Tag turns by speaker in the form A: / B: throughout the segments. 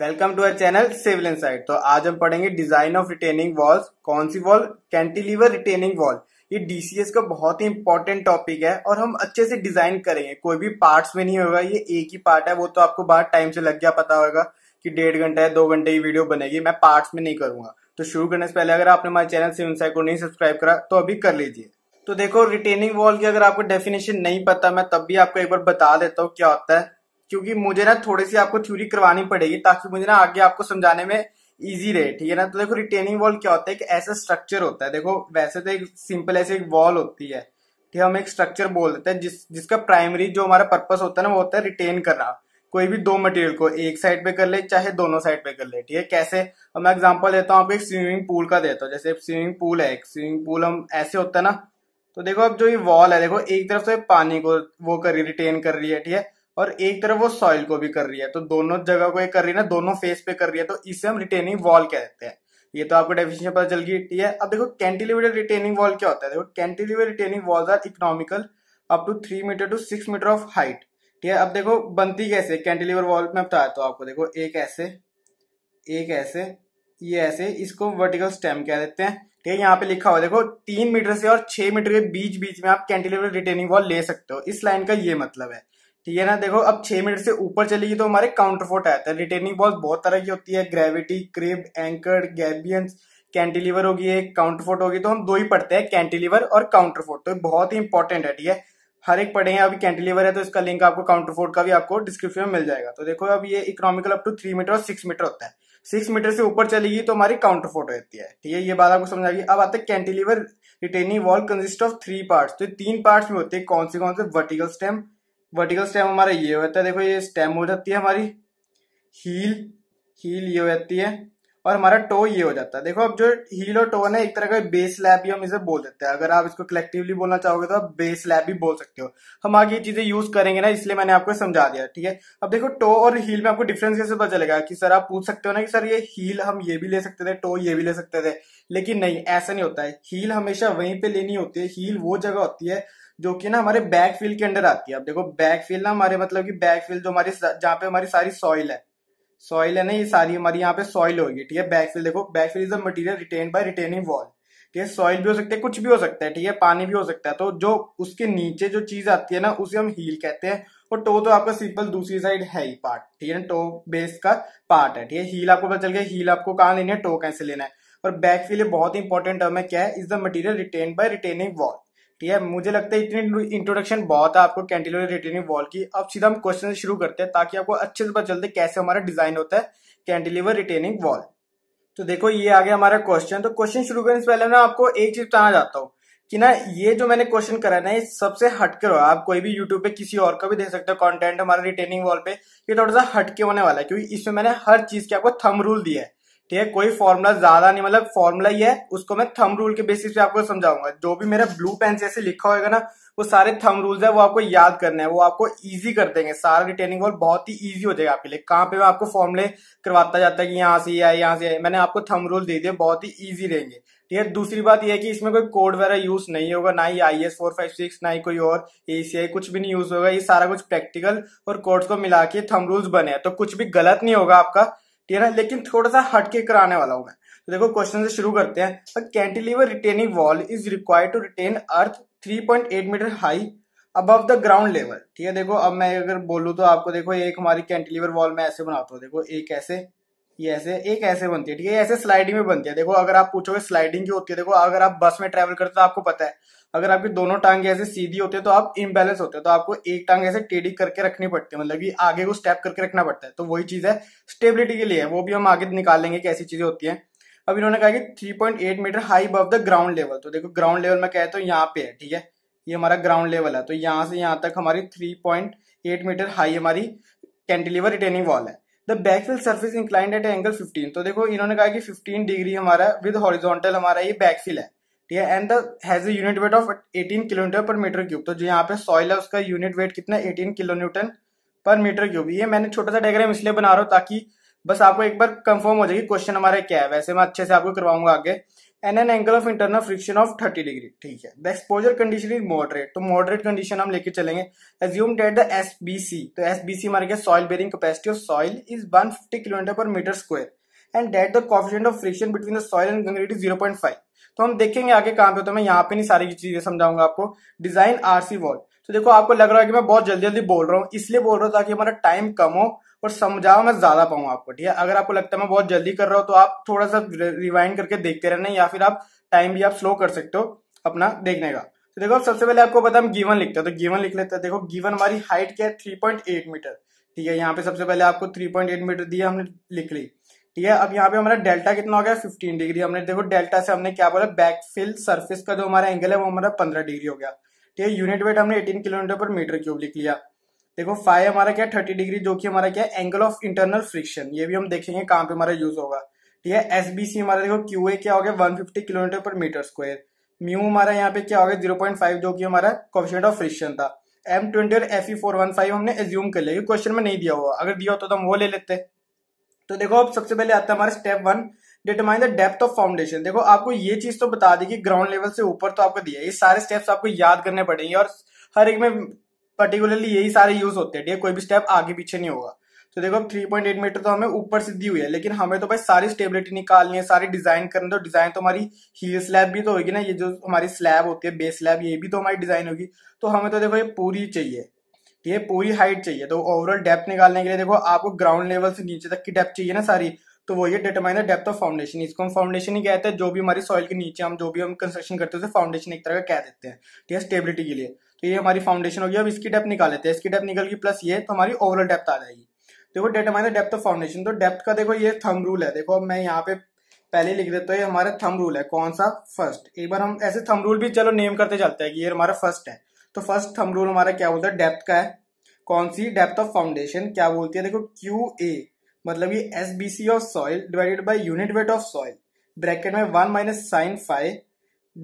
A: Welcome to our channel civil inside तो आज हम पढ़ेंगे डिजाइन ऑफ रिटेनिंग वॉल्स कौन सी वॉल कैंटिलीवर रिटेनिंग वॉल ये डीसीएस का बहुत ही इंपॉर्टेंट टॉपिक है और हम अच्छे से डिजाइन करेंगे कोई भी पार्ट्स में नहीं होगा ये एक ही पार्ट है वो तो आपको बाहर टाइम से लग गया पता होगा कि डेढ़ घंटा है दो घंटे की वीडियो बनेगी मैं पार्ट्स में नहीं करूंगा तो शुरू करने से पहले अगर आपने हमारे चैनल सिविल इनसाइड को नहीं सब्सक्राइब करा तो अभी कर लीजिए तो देखो रिटेनिंग वॉल की अगर आपको डेफिनेशन नहीं पता मैं तब भी आपको एक बार बता देता हूँ क्या होता है क्योंकि मुझे ना थोड़ी सी आपको थ्योरी करवानी पड़ेगी ताकि मुझे ना आगे आपको समझाने में इजी रहे ठीक है ना तो देखो रिटेनिंग वॉल क्या होता है एक ऐसा स्ट्रक्चर होता है देखो वैसे तो एक सिंपल ऐसी एक वॉल होती है ठीक है हम एक स्ट्रक्चर बोल देते हैं जिस जिसका प्राइमरी जो हमारा पर्पस होता है ना वो होता है रिटेन करना कोई भी दो मटेरियल को एक साइड पे कर ले चाहे दोनों साइड पे कर ले ठीक है कैसे मैं एग्जांपल देता हूँ आपको एक स्विमिंग पूल का देता हूँ जैसे स्विमिंग पूल है एक स्विमिंग पूल हम ऐसे होता है ना तो देखो अब जो ये वॉल है देखो एक तरफ से पानी को वो कर रही रिटेन कर रही है ठीक है और एक तरफ वो सॉइल को भी कर रही है तो दोनों जगह को ये कर रही है ना दोनों फेस पे कर रही है तो इसे हम रिटेनिंग वॉल कहते हैं ये तो आपको डेफिनेशन पता चल गई ठीक है अब देखो कैंटिलीवर रिटेनिंग वॉल क्या होता है देखो cantilever retaining walls are economical up to three metre to six metre of height ठीक है अब देखो बनती कैसे कैंटिलीवर वॉल में बताया तो आपको देखो एक ऐसे एक ऐसे ये ऐसे इसको वर्टिकल स्टेम कह देते हैं ठीक है यहाँ पे लिखा हुआ देखो तीन मीटर से और छह मीटर के बीच बीच में आप कैंटिलीवर रिटेनिंग वॉल ले सकते हो इस लाइन का ये मतलब है ठीक है ना देखो अब छह मिनट से ऊपर चलेगी तो हमारे काउंटर फोर्ट आता है रिटेनिंग बॉल्स बहुत तरह की होती है gravity crib anchor gabions cantilever होगी एक काउंटर फोर्ट होगी तो हम दो ही पढ़ते हैं कैंटिलीवर और काउंटर फोर्ट तो बहुत ही इंपॉर्टेंट है ठीक है हर एक पढ़े हैं अभी कैंटिलीवर है तो इसका लिंक आपको काउंटर फोर्ट का भी आपको डिस्क्रिप्शन में मिल जाएगा तो देखो अब ये economical up to three metre और सिक्स मीटर होता है सिक्स मीटर से ऊपर चलेगी तो हमारी काउंटर फोर्ट रहती है ठीक है ये बात आपको समझ आएगी अब आता है cantilever retaining wall consist of three parts तो तीन पार्ट्स में होते हैं कौन से कौन से वर्टिकल स्टेम वर्टिकल स्टेम हमारा ये होता है देखो ये स्टेम हो जाती है हमारी हील हील ये हो जाती है और हमारा टो ये हो जाता है देखो अब जो हील और टो है ना एक तरह का बेस लैब भी हम इसे बोल देते हैं अगर आप इसको कलेक्टिवली बोलना चाहोगे तो आप बेस लैब भी बोल सकते हो हम आगे ये चीजें यूज करेंगे ना इसलिए मैंने आपको समझा दिया ठीक है अब देखो टो और हील में आपको डिफरेंस कैसे पता चलेगा कि सर आप पूछ सकते हो ना कि सर ये हील हम ये भी ले सकते थे टो ये भी ले सकते थे लेकिन नहीं ऐसा नहीं होता है हील हमेशा वहीं पे लेनी होती है हील वो जगह होती है जो कि ना हमारे बैक फील्ड के अंडर आती है अब देखो बैक फील्ड ना हमारे मतलब कि बैक फील्ड जो हमारी जहाँ पे हमारी सारी सॉइल है सॉइल है ना ये सारी हमारी यहाँ पे सॉइल होगी ठीक है बैक फील्ड देखो back field is a material retain by retaining wall ठीक है सॉइल भी हो सकता है कुछ भी हो सकता है ठीक है पानी भी हो सकता है तो जो उसके नीचे जो चीज आती है ना उसे हम हील कहते हैं और टो तो आपका सिंपल दूसरी साइड है ही पार्ट ठीक है ना टो बेस का पार्ट है ठीक है हील आपको पता चल गया हील आपको कहाँ लेना है टो कैसे लेना है और बैक फील बहुत इंपॉर्टेंट टर्म है क्या है is the material retain by retaining wall ठीक है मुझे लगता है इतनी इंट्रोडक्शन बहुत है आपको कैंटिलोर रिटेनिंग वॉल की अब सीधा हम क्वेश्चन शुरू करते हैं ताकि आपको अच्छे से पता चलते कैसे हमारा डिजाइन होता है कैंटिलीवर रिटेनिंग वॉल तो देखो ये आगे हमारा क्वेश्चन तो क्वेश्चन शुरू करने से पहले मैं आपको एक चीज बताना चाहता हूँ कि ना ये जो मैंने क्वेश्चन करा ना ये सबसे हटके हो आप कोई भी यूट्यूब पे किसी और का भी देख सकते हो कंटेंट हमारा रिटेनिंग वॉल पे ये थोड़ा सा हटके होने वाला है क्योंकि इसमें मैंने हर चीज के आपको थम रूल दिया है ठीक है कोई फॉर्मूला ज्यादा नहीं मतलब फॉर्मूला ही है उसको मैं थम रूल के बेसिस पे आपको समझाऊंगा जो भी मेरा ब्लू पेन से ऐसे लिखा होगा ना वो सारे थम रूल्स है वो आपको याद करने है वो आपको इजी कर देंगे सारा रिटेनिंग वॉल बहुत ही इजी हो जाएगा आपके लिए कहाँ पे मैं आपको फॉर्मूले करवाता जाता है कि यहाँ से आए यहाँ से आए मैंने आपको थम रूल दे दिए बहुत ही ईजी रहेंगे ठीक है दूसरी बात यह है कि इसमें कोई कोड वगैरह यूज नहीं होगा ना ही I S four five six ना ही कोई और ए सी कुछ भी नहीं यूज होगा ये सारा कुछ प्रैक्टिकल और कोड्स को मिला के थम रूल्स बने हैं तो कुछ भी गलत नहीं होगा आपका ठीक है लेकिन थोड़ा सा हटके कराने वाला हूँ मैं तो देखो क्वेश्चन से शुरू करते हैं cantilever retaining wall is required to retain earth 3.8 metre high above the ground level ठीक है देखो अब मैं अगर बोलूँ तो आपको देखो एक हमारी कैंटिलीवर वॉल में ऐसे बनाता हूँ देखो एक ऐसे ये ऐसे एक ऐसे बनती है ठीक है ऐसे स्लाइडिंग में बनती है देखो अगर आप पूछोगे स्लाइडिंग की होती है देखो अगर आप बस में ट्रेवल करते हो तो आपको पता है अगर आपकी दोनों टांगे ऐसे सीधी होते हैं तो आप इम्बेलेंस होते हैं तो आपको एक टांग ऐसे टेढ़ी करके रखनी पड़ती है मतलब कि आगे को स्टेप करके रखना पड़ता है तो वही चीज है स्टेबिलिटी के लिए वो भी हम आगे निकालेंगे कि ऐसी चीजें होती है अब इन्होंने कहा कि 3.8 मीटर हाई अब द ग्राउंड लेवल तो देखो ग्राउंड लेवल में कहते हो यहाँ पे है ठीक है ये हमारा ग्राउंड लेवल है तो यहाँ से यहाँ तक हमारी थ्री मीटर हाई हमारी कैंटिलीवर रिटेनिंग वॉल है the backfill surface inclined at angle fifteen तो देखो इन्होंने कहा कि फिफ्टीन डिग्री हमारा विद हॉरिजोंटल हमारा ये बैकफिल है ठीक है and has unit weight of 18 kilometre per metre cube तो जो यहाँ पे सॉइल है उसका यूनिट वेट कितना 18 kilo newton per metre cube ये मैंने छोटा सा डायग्राम इसलिए बना रहा हूँ ताकि बस आपको एक बार कंफर्म हो जाएगी क्वेश्चन हमारे क्या है वैसे मैं अच्छे से आपको करवाऊंगा आगे and an angle of internal friction of thirty degree ठीक है the exposure condition is moderate तो मॉडरेट कंडीशन हम लेके चलेंगे assume that the S B C तो एस बी सी हमारे soil bearing capacity of soil is fifty kilometre per metre square and that the coefficient of friction between the soil and concrete is five तो हम देखेंगे आगे कहाँ पे होता है मैं यहाँ पे नहीं सारी चीजें समझाऊंगा आपको डिजाइन आरसी वॉल तो देखो आपको लग रहा है कि मैं बहुत जल्दी जल्दी बोल रहा हूँ इसलिए बोल रहा हूँ ताकि हमारा टाइम कम हो और समझाओ मैं ज्यादा पाऊँ आपको ठीक है अगर आपको लगता है मैं बहुत जल्दी कर रहा हूँ तो आप थोड़ा सा रिवाइंड करके देखते रहना या फिर आप टाइम भी आप स्लो कर सकते हो अपना देखने का तो देखो सबसे पहले आपको पता हम गीवन लिखते हैं तो गीवन लिख लेते हैं देखो गीवन हमारी हाइट क्या है थ्री पॉइंट एट मीटर ठीक है यहाँ पे सबसे पहले आपको थ्री पॉइंट एट मीटर दिया हमने लिख ली ठीक है अब यहाँ पे हमारा डेल्टा कितना हो गया 15 डिग्री हमने देखो डेल्टा से हमने क्या बोला बैकफिल सरफेस का जो हमारा एंगल है वो हमारा 15 डिग्री हो गया ठीक है यूनिट वेट हमने 18 किलोमीटर पर मीटर क्यूब लिख लिया देखो फाइव हमारा क्या 30 डिग्री जो कि हमारा क्या एंगल ऑफ इंटरनल फ्रिक्शन ये भी हम देखेंगे कहाँ पे हमारा यूज होगा ठीक है एस हमारा देखो क्यू क्या हो गया one kilometre per metre square mu हमारा यहाँ पे क्या हो गया जीरो जो कि हमारा क्वेश्चन ऑफ फ्रिक्शन था एम और एफ हमने एज्यूम कर लिया क्वेश्चन में नहीं दिया हुआ अगर दिया होता तो हम वो ले लेते तो देखो अब सबसे पहले आता है हमारा step one determine the depth of foundation देखो आपको ये चीज तो बता दी कि ग्राउंड लेवल से ऊपर तो आपको दिया ये सारे स्टेप्स आपको याद करने पड़ेंगे और हर एक में पर्टिकुलरली यही सारे यूज होते हैं ठीक है कोई भी स्टेप आगे पीछे नहीं होगा तो देखो अब 3.8 मीटर तो हमें ऊपर से दी हुई है लेकिन हमें तो भाई सारी स्टेबिलिटी निकालनी है सारी डिजाइन करनी तो डिजाइन तो हमारी हील स्लैब भी तो होगी ना ये जो हमारी स्लैब होती है बेस स्लैब ये भी तो हमारी डिजाइन होगी तो हमें तो देखो ये पूरी चाहिए ठीक है पूरी हाइट चाहिए तो ओवरऑल डेप्थ निकालने के लिए देखो आपको ग्राउंड लेवल से नीचे तक की डेप्थ चाहिए ना सारी तो वो ये determine the depth of foundation इसको हम फाउंडेशन ही कहते हैं जो भी हमारी सॉइल के नीचे हम जो भी हम कंस्ट्रक्शन करते हैं फाउंडेशन एक तरह का कह देते हैं ठीक है स्टेबिलिटी के लिए तो ये हमारी फाउंडेशन होगी अब इसकी डेप्थ निकाल लेते हैं इसकी डेप्थ निकल गई प्लस ये तो हमारी ओवरऑल डेप्थ आ जाएगी देखो determine the depth of foundation तो डेप्थ का देखो ये थम रूल है देखो मैं यहाँ पे पहले लिख देता हूँ ये हमारा थम रूल है कौन सा फर्स्ट एक बार हम ऐसे थम रूल भी चलो नेम करते चलते हैं कि ये हमारा फर्स्ट है तो फर्स्ट थम रूल हमारा क्या बोलता है डेप्थ का है कौन सी डेप्थ ऑफ फाउंडेशन क्या बोलती है देखो क्यू ए मतलब ये S B C of soil divided by unit weight of soil bracket में one minus sine five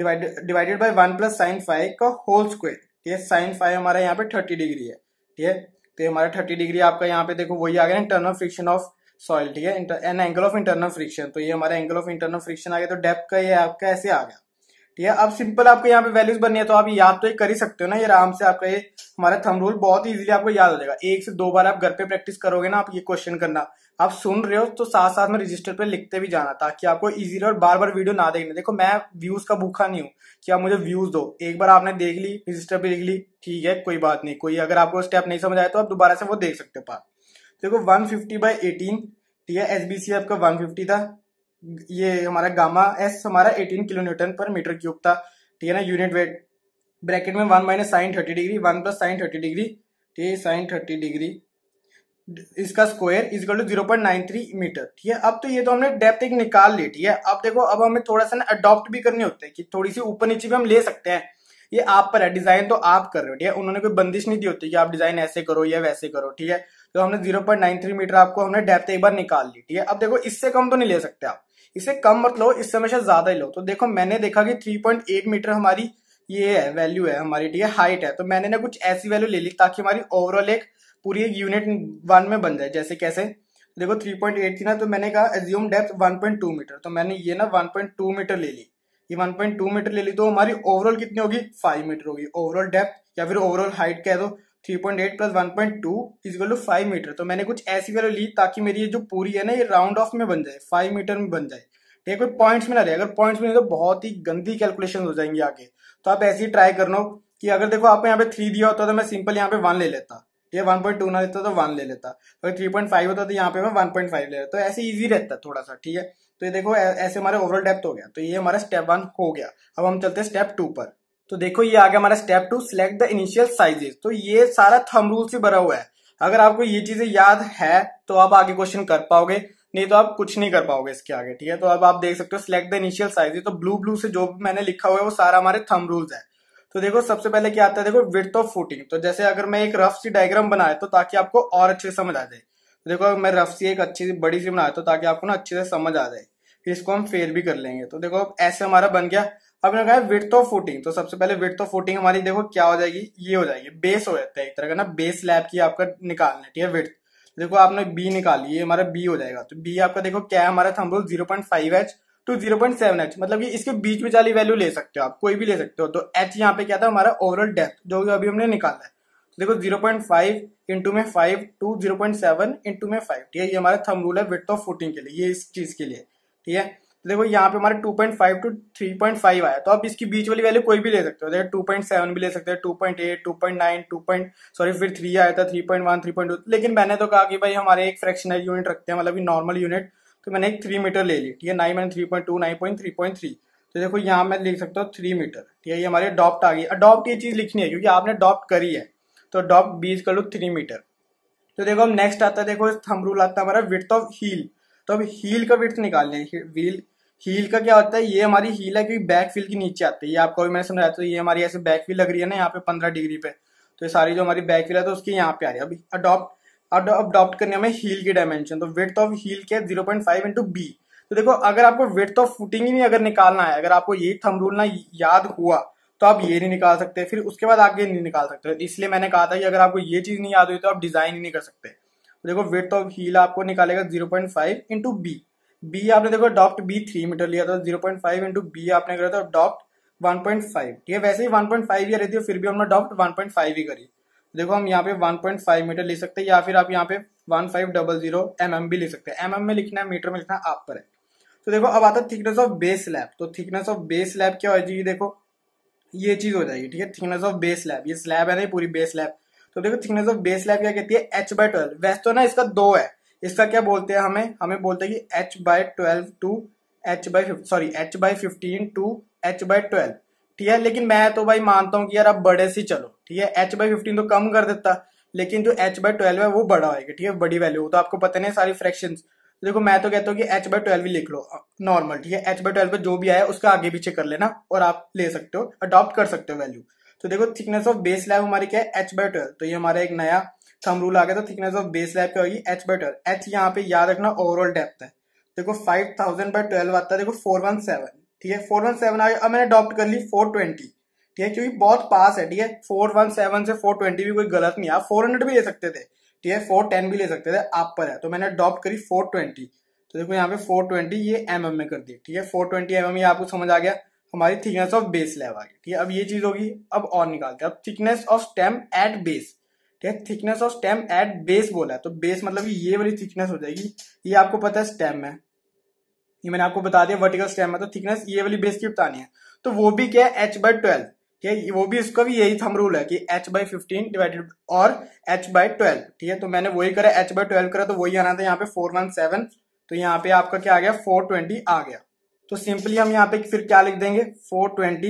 A: divided by one plus sine five का होल स्क्वेयर ठीक है साइन फाइव हमारा यहाँ पे थर्टी डिग्री है ठीक है तो हमारा थर्टी डिग्री आपका यहाँ पे देखो वही आ गया इंटरनल फ्रिक्शन ऑफ सॉइल ठीक है an angle of internal friction तो ये हमारा एंगल ऑफ इंटरनल फ्रिक्शन आ गया तो डेप्थ का ये आपका ऐसे आ गया ठीक है अब सिंपल आपको यहाँ पे वैल्यूज बननी है तो आप याद तो ये कर ही सकते हो ना ये आराम से आपका ये हमारा थम रूल बहुत इजीली आपको याद हो जाएगा एक से दो बार आप घर पे प्रैक्टिस करोगे ना आप ये क्वेश्चन करना आप सुन रहे हो तो साथ साथ में रजिस्टर पे लिखते भी जाना ताकि आपको इजीली और बार बार वीडियो ना देखने देखो मैं व्यूज का भूखा नहीं हूँ कि आप मुझे व्यूज दो एक बार आपने देख ली रजिस्टर पे देख ली ठीक है कोई बात नहीं कोई अगर आपको स्टेप नहीं समझ आया तो आप दोबारा से वो देख सकते हो पास देखो वन फिफ्टी बाई एटीन ठीक है एस बी सी आपका वन फिफ्टी था ये हमारा गामा एस हमारा 18 kilo newton per metre cube था ठीक है ना यूनिट वेट ब्रैकेट में one minus sine thirty degree one plus sine thirty degree ठीक है साइन थर्टी डिग्री इसका square equal to zero point nine three metre ठीक है अब तो ये तो हमने डेप्थ एक निकाल ली ठीक है अब देखो अब हमें थोड़ा सा ना अडॉप्ट भी करनी होती है कि थोड़ी सी ऊपर नीचे भी हम ले सकते हैं ये आप पर है डिजाइन तो आप कर रहे हो ठीक है उन्होंने कोई बंदिश नहीं दी होती कि आप डिजाइन ऐसे करो या वैसे करो ठीक है तो हमने zero point nine three metre आपको हमने डेप्थ एक बार निकाल ली ठीक है अब देखो इससे कम तो नहीं ले सकते आप इसे कम मत लो इससे हमेशा ज्यादा ही लो तो देखो मैंने देखा कि थ्री पॉइंट एट मीटर हमारी ये है वैल्यू है हमारी ठीक है हाइट है तो मैंने ना कुछ ऐसी वैल्यू ले ली ताकि हमारी ओवरऑल एक पूरी एक यूनिट वन में बन जाए जैसे कैसे देखो 3.8 थी ना तो मैंने कहा एज्यूम डेप्थ 1.2 मीटर तो मैंने ये ना 1.2 मीटर ले ली ये 1.2 मीटर ले ली तो हमारी ओवरऑल कितनी होगी 5 मीटर होगी ओवरऑल डेप्थ या फिर ओवरऑल हाइट कह दो three point eight plus one point two equal to five metre तो मैंने कुछ ऐसी वैल्यू ली ताकि मेरी ये जो पूरी है ना ये राउंड ऑफ में बन जाए फाइव मीटर में बन जाए ठीक है कोई पॉइंट्स में ना रहे अगर पॉइंट्स में तो बहुत ही गंदी कैलकुलेशन हो जाएंगी आगे तो आप ऐसे ही ट्राई करना कि अगर देखो आपको यहाँ पे थ्री दिया होता तो मैं सिंपल यहाँ पे वन ले लेता ये वन पॉइंट टू ना देता तो वन ले लेता अगर थ्री पॉइंट फाइव होता तो यहाँ पे मैं वन पॉइंट फाइव ले लेता तो ऐसे ईजी रहता है थोड़ा सा ठीक है तो ये देखो ऐसे हमारे ओवरऑल डेप्थ हो गया तो ये हमारा स्टेप वन हो गया अब हम चलते हैं स्टेप टू पर तो देखो ये आगे हमारा step two select the initial sizes तो ये सारा थम रूल से भरा हुआ है अगर आपको ये चीजें याद है तो आप आगे क्वेश्चन कर पाओगे नहीं तो आप कुछ नहीं कर पाओगे इसके आगे ठीक है तो अब आप देख सकते हो सिलेक्ट द इनिशियल साइजेस तो ब्लू ब्लू से जो भी मैंने लिखा हुआ है वो सारा हमारे थम रूल्स है तो देखो सबसे पहले क्या आता है देखो विथ ऑफ फुटिंग तो जैसे अगर मैं एक रफ सी डायग्राम बनाए तो ताकि आपको और अच्छे से समझ आ जाए तो देखो मैं रफ सी एक अच्छी सी बड़ी सी बनाए तो ताकि आपको ना अच्छे से समझ आ जाए फिर इसको हम फेर भी कर लेंगे तो देखो अब ऐसे हमारा बन गया अब कहा विथ ऑफ फुटिंग तो सबसे पहले विथ ऑफ फुटिंग हमारी देखो क्या हो जाएगी ये हो जाएगी बेस हो जाता है एक तरह का ना बेस लैब की आपका निकालना है ठीक है विथ देखो आपने बी निकाली ये हमारा बी हो जाएगा तो बी आपका देखो क्या है हमारा thumb rule zero point five H to zero point seven H मतलब कि इसके बीच में चाली वैल्यू ले सकते हो आप कोई भी ले सकते हो तो एच यहाँ पे क्या था हमारा ओवरऑल डेथ जो अभी हमने निकाला है तो देखो जीरो पॉइंट फाइव इंटू में five to zero point seven into में फाइव ठीक है ये हमारा थंब रूल है विथ ऑफ फुटिंग के लिए ये इस चीज के लिए ठीक है तो देखो यहाँ पे हमारे 2.5 टू 3.5 आया तो आप इसकी बीच वाली वैल्यू कोई भी ले सकते हो देखो 2.7 भी ले सकते हो 2.8 2.9 2. सॉरी फिर 3 आया था 3.1 3.2 लेकिन मैंने तो कहा कि भाई हमारे एक फ्रैक्शन यूनिट रखते हैं मतलब नॉर्मल यूनिट तो मैंने एक थ्री मीटर ले ली ठीक है नाइन मैंने three point two nine point three point three तो देखो यहाँ मैं लिख सकता हूँ थ्री मीटर ठीक है ये हमारी अडॉप्ट आ गई अडॉप्ट ये चीज़ लिखनी है क्योंकि आपने अडॉप्ट करी है तो अडॉप्ट बीच कर लो थ्री मीटर तो देखो हम नेक्स्ट आता है देखो थम रूल आता है हमारा विथ ऑफ हील तो अब हील का विथ निकालने हील हील का क्या होता है ये हमारी हील है क्योंकि बैक फील के नीचे आती है ये आपको भी मैंने समझाया तो ये हमारी ऐसे बैक फील लग रही है ना यहाँ पे पंद्रह डिग्री पे तो ये सारी जो हमारी बैक फील है तो उसकी यहाँ पे आ रही है अभी अडॉप्ट अडॉप्ट करने में हील की डायमेंशन तो विथ ऑफ हील के zero point five into B तो देखो अगर आपको विथ ऑफ फुटिंग ही नहीं अगर निकालना है अगर आपको ये थम रूल ना याद हुआ तो आप ये नहीं निकाल सकते फिर उसके बाद आगे नहीं निकाल सकते तो इसलिए मैंने कहा था कि अगर आपको ये चीज नहीं याद हुई तो आप डिजाइन ही नहीं कर सकते तो देखो विथ ऑफ हील आपको निकालेगा zero point five into B B आपने देखो डॉप्ट बी थ्री मीटर लिया था zero point five into B आपने करा था डॉक्ट वन पॉइंट फाइव ठीक है वैसे ही वन पॉइंट फाइव ही रहती है फिर भी हमने डॉक्ट वन पॉइंट फाइव ही करी देखो हम यहाँ पे वन पॉइंट फाइव मीटर ले सकते हैं या फिर आप यहाँ पे one five double zero M M भी ले सकते हैं एम mm एम में लिखना है मीटर में लिखना आप पर है तो देखो अब आता है थिकनेस ऑफ बेस लैब तो थिकनेस ऑफ बेस लैब क्या हो जाएगी देखो ये चीज हो जाएगी ठीक है थिकनेस ऑफ बेस लैब ये स्लैब है ना पूरी बेस लैब तो देखो थिकनेस ऑफ बेस लैब क्या कहती है एच बाय ट्वेल्व वैसे तो ना इसका दो है इसका क्या बोलते हैं हमें हमें बोलते हैं कि H by twelve to H by sorry H by fifteen to H by twelve ठीक है लेकिन मैं तो भाई मानता हूँ कि यार आप बड़े से चलो ठीक है एच बाई फिफ्टीन तो कम कर देता लेकिन जो एच बाई ट्वेल्व है वो बड़ा होगा ठीक है बड़ी वैल्यू तो आपको पता नहीं सारी फ्रैक्शन देखो मैं तो कहता हूँ कि एच बाई ट्वेल्व ही लिख लो नॉर्मल ठीक है एच बाई ट्वेल्व जो भी आया उसका आगे पीछे कर लेना और आप ले सकते हो अडॉप्ट कर सकते हो वैल्यू तो देखो थिकनेस ऑफ बेस लाइव हमारी क्या है एच बाई ट्वेल्व तो ये हमारा एक नया थम रूल आ गया था थिकनेस ऑफ बेस लैब क्या होगी एच बाई ट्वेल्व एच यहाँ पे याद रखना ओवरऑल डेप्थ है देखो फाइव थाउजेंड बाई ट्वेल्व आता है देखो फोर वन सेवन ठीक है फोर वन सेवन आ गया अब मैंने अडॉप्ट कर ली फोर ट्वेंटी ठीक है क्योंकि बहुत पास है ठीक है फोर वन सेवन से फोर ट्वेंटी भी कोई गलत नहीं आप फोर हंड्रेड भी ले सकते थे ठीक है फोर टेन भी ले सकते थे आप पर है तो मैंने अडॉप्ट करी फोर ट्वेंटी तो देखो यहाँ पे फोर ट्वेंटी ये एम mm में कर दी ठीक है फोर ट्वेंटी एम एम ये आपको समझ आ गया हमारी थिकनेस ऑफ बेस लैब आ गई ठीक है अब ये चीज होगी अब और निकालते हैं अब thickness of stem at base ठीक thickness of stem at base बोला है तो बेस मतलब कि ये वाली थिकनेस हो जाएगी ये आपको पता है स्टेम में ये मैंने आपको बता दिया वर्टिकल स्टेम में तो थिकनेस ये वाली बेस की बतानी है तो वो भी क्या है एच बाई ट्वेल्व ठीक है वो भी इसका भी यही थम रूल है कि एच बाई फिफ्टीन डिवाइडेड और एच बाई ट्वेल्व ठीक है तो मैंने वही करा एच बाई ट्वेल्व करा तो वही आना था यहाँ पे फोर वन सेवन तो यहाँ पे आपका क्या आ गया फोर ट्वेंटी आ गया तो सिंपली हम यहाँ पे फिर क्या लिख देंगे फोर ट्वेंटी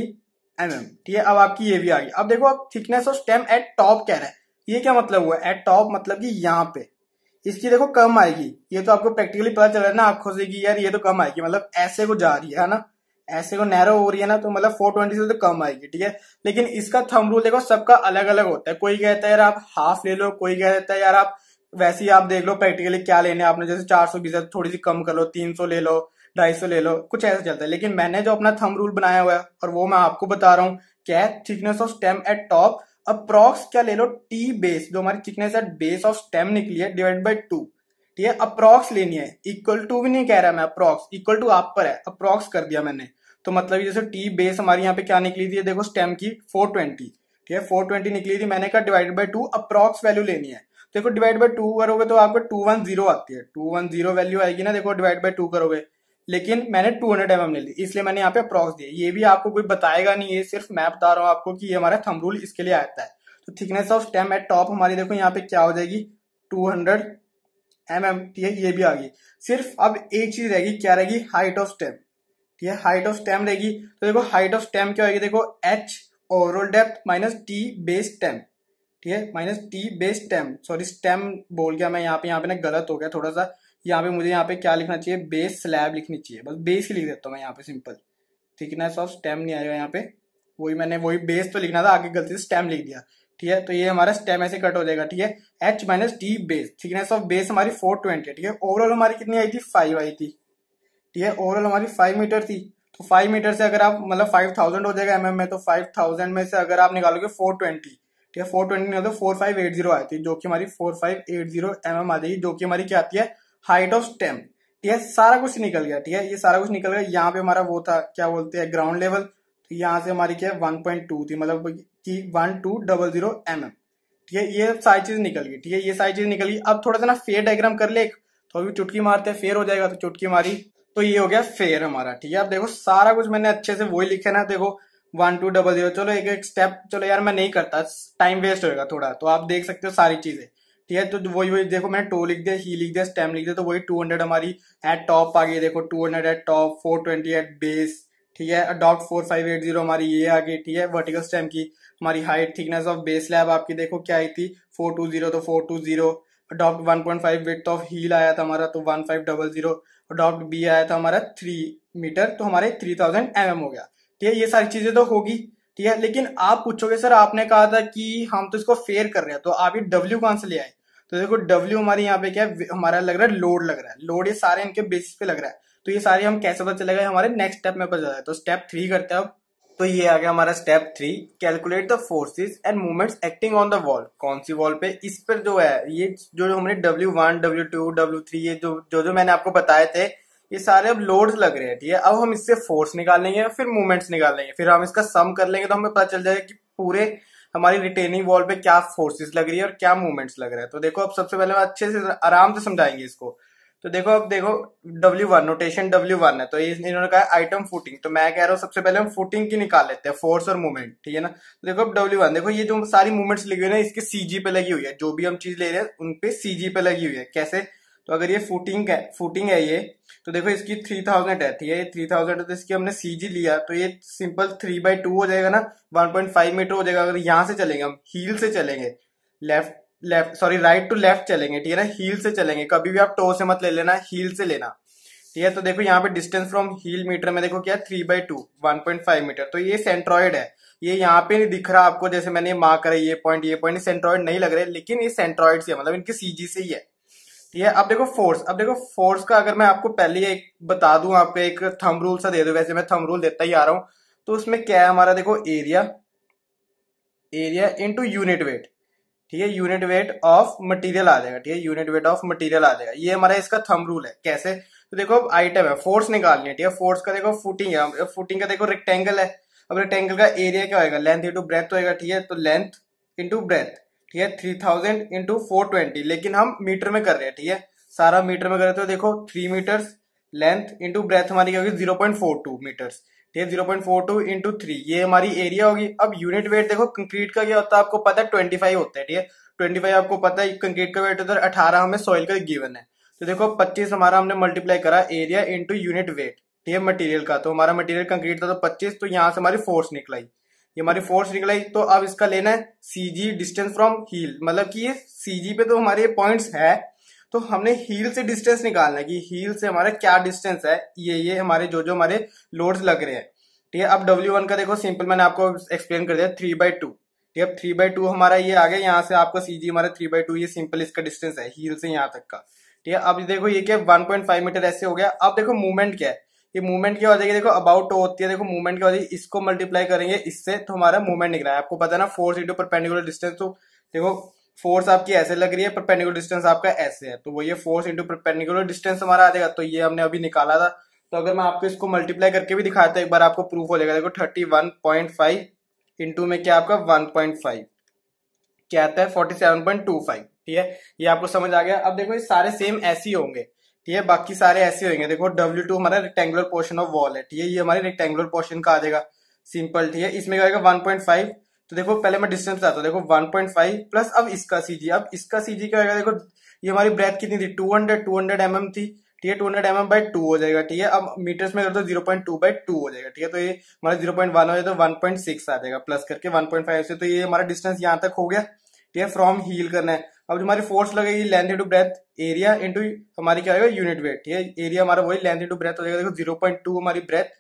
A: एम एम ठीक है अब आपकी ये भी आ गई अब देखो आप thickness of stem at top कह रहा है ये क्या मतलब हुआ एट टॉप मतलब कि यहाँ पे इसकी देखो कम आएगी ये तो आपको प्रैक्टिकली पता चल रहा है ना आंखों से कि यार ये तो कम आएगी मतलब ऐसे को जा रही है ना ऐसे को नैरो हो रही है ना तो मतलब 420 से तो कम आएगी ठीक है लेकिन इसका थम रूल देखो सबका अलग अलग होता है कोई कहता है यार आप हाफ ले लो कोई कहता है यार आप वैसे ही आप देख लो प्रैक्टिकली क्या लेने आपने जैसे चार सौ की थोड़ी सी कम कर लो तीन ले लो ढाई सौ ले लो कुछ ऐसा चलता है लेकिन मैंने जो अपना थम रूल बनाया हुआ है और वो मैं आपको बता रहा हूँ क्या thickness of stem at top अब प्रॉक्स क्या ले लो टी बेस जो हमारी थिकनेस है बेस ऑफ स्टेम निकली है डिवाइड बाई टू ठीक है अप्रॉक्स लेनी है इक्वल टू भी नहीं कह रहा मैं अप्रॉक्स इक्वल टू आप पर है अप्रॉक्स कर दिया मैंने तो मतलब जैसे टी बेस हमारी यहाँ पे क्या निकली थी देखो स्टेम की 420 ठीक है 420 निकली थी मैंने कहा divide by two approx value लेनी है देखो डिवाइड बाई टू करोगे तो आपको टू वन जीरो आती है टू वन जीरो वैल्यू आएगी ना देखो डिवाइड बाई टू करोगे लेकिन मैंने 200 हंड्रेड एम ले ली इसलिए मैंने यहाँ पे अप्रॉक्स दिया ये भी आपको कोई बताएगा नहीं ये सिर्फ मैं बता रहा हूँ आपको कि ये हमारा थम रूल इसके लिए आता है तो thickness of stem at top हमारी देखो यहाँ पे क्या हो जाएगी टू हंड्रेड एम एम ठीक है ये भी आ गई सिर्फ अब एक चीज रहेगी क्या रहेगी हाइट ऑफ स्टेम ठीक है हाइट ऑफ स्टेम रहेगी तो देखो हाइट ऑफ स्टेम क्या होगी देखो H overall depth minus T base stem ठीक है minus T base stem sorry stem बोल गया मैं यहाँ पे यहाँ पे ना गलत हो गया थोड़ा सा यहाँ पे मुझे यहाँ पे क्या लिखना चाहिए बेस स्लैब लिखनी चाहिए बस बेस ही लिख देता हूँ मैं यहाँ पे सिंपल थिकनेस ऑफ स्टेम नहीं आएगा यहाँ पे वही मैंने वही बेस तो लिखना था आगे गलती से स्टेम लिख दिया ठीक है तो ये हमारा स्टेम ऐसे कट हो जाएगा ठीक है H minus T base thickness of base हमारी फोर ट्वेंटी है ठीक है ओवरऑल हमारी कितनी आई थी फाइव आई थी ठीक है ओवरऑल हमारी फाइव मीटर थी तो फाइव मीटर से अगर आप मतलब फाइव थाउजेंड हो जाएगा एम में तो फाइव थाउजेंड में से अगर आप निकालोगे फोर ट्वेंटी ठीक है फोर ट्वेंटी नहीं तो फोर फाइव एट जीरो आती है जो कि हमारी four five eight zero M M आ जाएगी जो कि हमारी क्या आती है हाइट ऑफ स्टेम ठीक है सारा कुछ निकल गया ठीक है ये सारा कुछ निकल गया यहाँ पे हमारा वो था क्या बोलते हैं ग्राउंड लेवल तो यहाँ से हमारी क्या वन पॉइंट टू थी मतलब कि one two double zero M M ठीक है ये सारी चीज निकल गई ठीक है ये सारी चीज निकल गई अब थोड़ा सा ना फेयर डायग्राम कर ले तो अभी चुटकी मारते हैं फेयर हो जाएगा तो चुटकी मारी तो ये हो गया फेयर हमारा ठीक है अब देखो सारा कुछ मैंने अच्छे से वही लिखे ना देखो वन टू डबल जीरो चलो एक एक स्टेप चलो यार मैं नहीं करता टाइम वेस्ट होगा थोड़ा तो आप देख सकते हो सारी चीजें ठीक है तो, तो वही वही देखो मैंने टो लिख दिया ही लिख दिया स्टेम लिख दिया तो वही टू हंड्रेड हमारी एट टॉप आ गई देखो two hundred at top four twenty at base ठीक है dot four five eight zero हमारी ये आ गई ठीक है वर्टिकल स्टेम की हमारी height thickness of base lab आपकी देखो क्या आई थी फोर टू जीरो तो four two zero dot one point five with of heel आया था हमारा तो one five double zero dot B आया था हमारा थ्री मीटर तो हमारे थ्री थाउजेंड एम एम हो गया ठीक है ये सारी चीजें तो होगी ठीक है लेकिन आप पूछोगे सर आपने कहा था कि हम तो इसको फेयर कर रहे हैं तो आप ये डब्ल्यू कहाँ से ले आए तो देखो डब्ल्यू हमारे यहाँ पे क्या है हमारा लग रहा है लोड लग रहा है लोड ये सारे इनके बेसिस पे लग रहा है तो ये सारे हम कैसे पता चलेगा हमारे नेक्स्ट स्टेप में पता है तो स्टेप थ्री करते हैं अब तो ये आ गया हमारा step three calculate the forces and movements acting on the wall कौन सी वॉल पे इस पर जो है ये जो जो हमने W one W two W three ये जो जो जो मैंने आपको बताए थे ये सारे अब लोड्स लग रहे हैं ठीक है अब हम इससे फोर्स निकाल लेंगे फिर मूवमेंट्स निकाल लेंगे फिर हम इसका सम कर लेंगे तो हमें पता चल जाएगा कि पूरे हमारी रिटेनिंग वॉल पे क्या फोर्सेस लग रही है और क्या मूवमेंट्स लग रहा है तो देखो अब सबसे पहले अच्छे से आराम से समझाएंगे इसको तो देखो अब देखो W one notation W one है तो इन्होंने कहा आइटम फुटिंग तो मैं कह रहा हूँ सबसे पहले हम फुटिंग की निकाल लेते हैं फोर्स और मूवमेंट ठीक है ना तो देखो अब डब्ल्यू वन देखो ये जो सारी मूवमेंट्स लगी हुई है इसके सीजी पे लगी हुई है जो भी हम चीज ले रहे हैं उनपे सीजी पे लगी हुई है कैसे तो अगर ये फुटिंग है फुटिंग है ये तो देखो इसकी थ्री थाउजेंड है ठीक है ये थ्री थाउजेंड है तो इसकी हमने सी जी लिया तो ये सिंपल थ्री बाई टू हो जाएगा ना वन पॉइंट फाइव मीटर हो जाएगा अगर यहाँ से चलेंगे हम हील से चलेंगे left left sorry right to left चलेंगे ठीक है ना हील से चलेंगे कभी भी आप टो से मत ले लेना हील से लेना ठीक है तो देखो यहाँ पे डिस्टेंस फ्रॉम हील मीटर में देखो क्या three by two one point five metre तो ये सेंट्रॉइड है ये यहाँ पे नहीं दिख रहा आपको जैसे मैंने मार्क करा ये पॉइंट ये पॉइंट सेंट्रॉइड नहीं लग रहे लेकिन ये सेंट्रॉइड से मतलब इनकी सीजी से ही है ठीक है अब देखो फोर्स अब देखो फोर्स का अगर मैं आपको पहले एक बता दूं आपको एक थम रूल सा दे दू वैसे मैं थम रूल देता ही आ रहा हूं तो उसमें क्या है हमारा देखो area area into unit weight ठीक है यूनिट वेट ऑफ मटेरियल आ जाएगा ठीक है यूनिट वेट ऑफ मटेरियल आ जाएगा ये हमारा इसका थम रूल है कैसे तो देखो अब आइटम है फोर्स निकालनी है ठीक है फोर्स का देखो फुटिंग है फुटिंग का देखो रेक्टेंगल है अब रेक्टेंगल का एरिया क्या होगा लेंथ इंटू ब्रेथ होगा ठीक है तो लेंथ इंटू ब्रेथ ठीक है three thousand into four twenty लेकिन हम मीटर में कर रहे हैं ठीक है सारा मीटर में कर रहे थे तो देखो three metres length into breadth हमारी क्या होगी zero point four two metres ठीक है zero point four two into three ये हमारी एरिया होगी अब यूनिट वेट देखो कंक्रीट का क्या होता है आपको पता है ट्वेंटी फाइव होता है ठीक है ट्वेंटी फाइव आपको पता है कंक्रीट का वेट होता है अठारह हमें सॉइल का गिवन है तो देखो पच्चीस हमारा हमने मल्टीप्लाई करा एरिया इंटू यूनिट वेट ठीक है मटीरियल का तो हमारा मटीरियल कंक्रीट था तो पच्चीस तो यहाँ से हमारी फोर्स निकलाई ये हमारे फोर्स निकलाई तो अब इसका लेना है सीजी डिस्टेंस फ्रॉम हील मतलब कि ये सीजी पे तो हमारे पॉइंट्स है तो हमने हील से डिस्टेंस निकालना है कि हील से हमारा क्या डिस्टेंस है ये ये हमारे जो जो हमारे लोड्स लग रहे हैं ठीक है अब डब्ल्यू वन का देखो सिंपल मैंने आपको एक्सप्लेन कर दिया थ्री बाई टू ठीक है थ्री बाई टू हमारा ये आ गया यहाँ से आपका सी जी हमारा थ्री बाई टू ये सिंपल इसका डिस्टेंस है हील से यहाँ तक का ठीक है अब देखो ये क्या वन पॉइंट फाइव मीटर ऐसे हो गया अब देखो मूवमेंट क्या है ये मूवमेंट क्या हो जाएगी देखो अबाउट टो होती है देखो मूवमेंट क्या हो जाएगी इसको मल्टीप्लाई करेंगे इससे तो हमारा मूवमेंट निकला है आपको पता ना फोर्स इंटू परपेंडिकुलर डिस्टेंस तो देखो फोर्स आपकी ऐसे लग रही है परपेंडिकुलर डिस्टेंस आपका ऐसे है तो वो ये फोर्स इंटू परपेंडिकुलर डिस्टेंस हमारा आ जाएगा तो ये हमने अभी निकाला था तो अगर मैं आपको इसको मल्टीप्लाई करके भी दिखाया था एक बार आपको प्रूफ हो जाएगा देखो thirty one point five into में क्या आपका वन पॉइंट फाइव क्या आता है forty seven point two five ठीक है ये आपको समझ आ गया अब देखो ये सारे सेम ऐसे ही होंगे है बाकी सारे ऐसे होंगे देखो डब्ल्यू टू हमारा रेक्टेंगुलर पोर्शन ऑफ वॉल है ठीक है ये हमारे रेक्टेंगुलर पोर्शन का आ जाएगा सिंपल ठीक है इसमें क्या होगा फाइव तो देखो पहले मैं डिस्टेंस बताता हूँ देखो वन पॉइंट फाइव प्लस अब इसका सीजी अब इसका सीजी क्या होगा देखो ये हमारी ब्रेथ कितनी थी two hundred hundred M M थी ठीक है 200 हंड्रेड एम बाई टू हो जाएगा ठीक है अब मीटर्स में कर दो zero point two by two हो जाएगा ठीक है तो ये हमारा जीरो पॉइंट वन हो जाए तो वन पॉइंट सिक्स आ जाएगा प्लस करके वन पॉइंट फाइव से तो ये हमारा डिस्टेंस यहाँ तक हो गया ठीक है फ्रॉम हील करना है अब जो हमारी फोर्स लगेगी length into breadth area into हमारी क्या होगा यूनिट वेट ठीक है एरिया हमारा वही लेंथ इंटू ब्रेथ हो जाएगा देखो जीरो पॉइंट टू हमारी breadth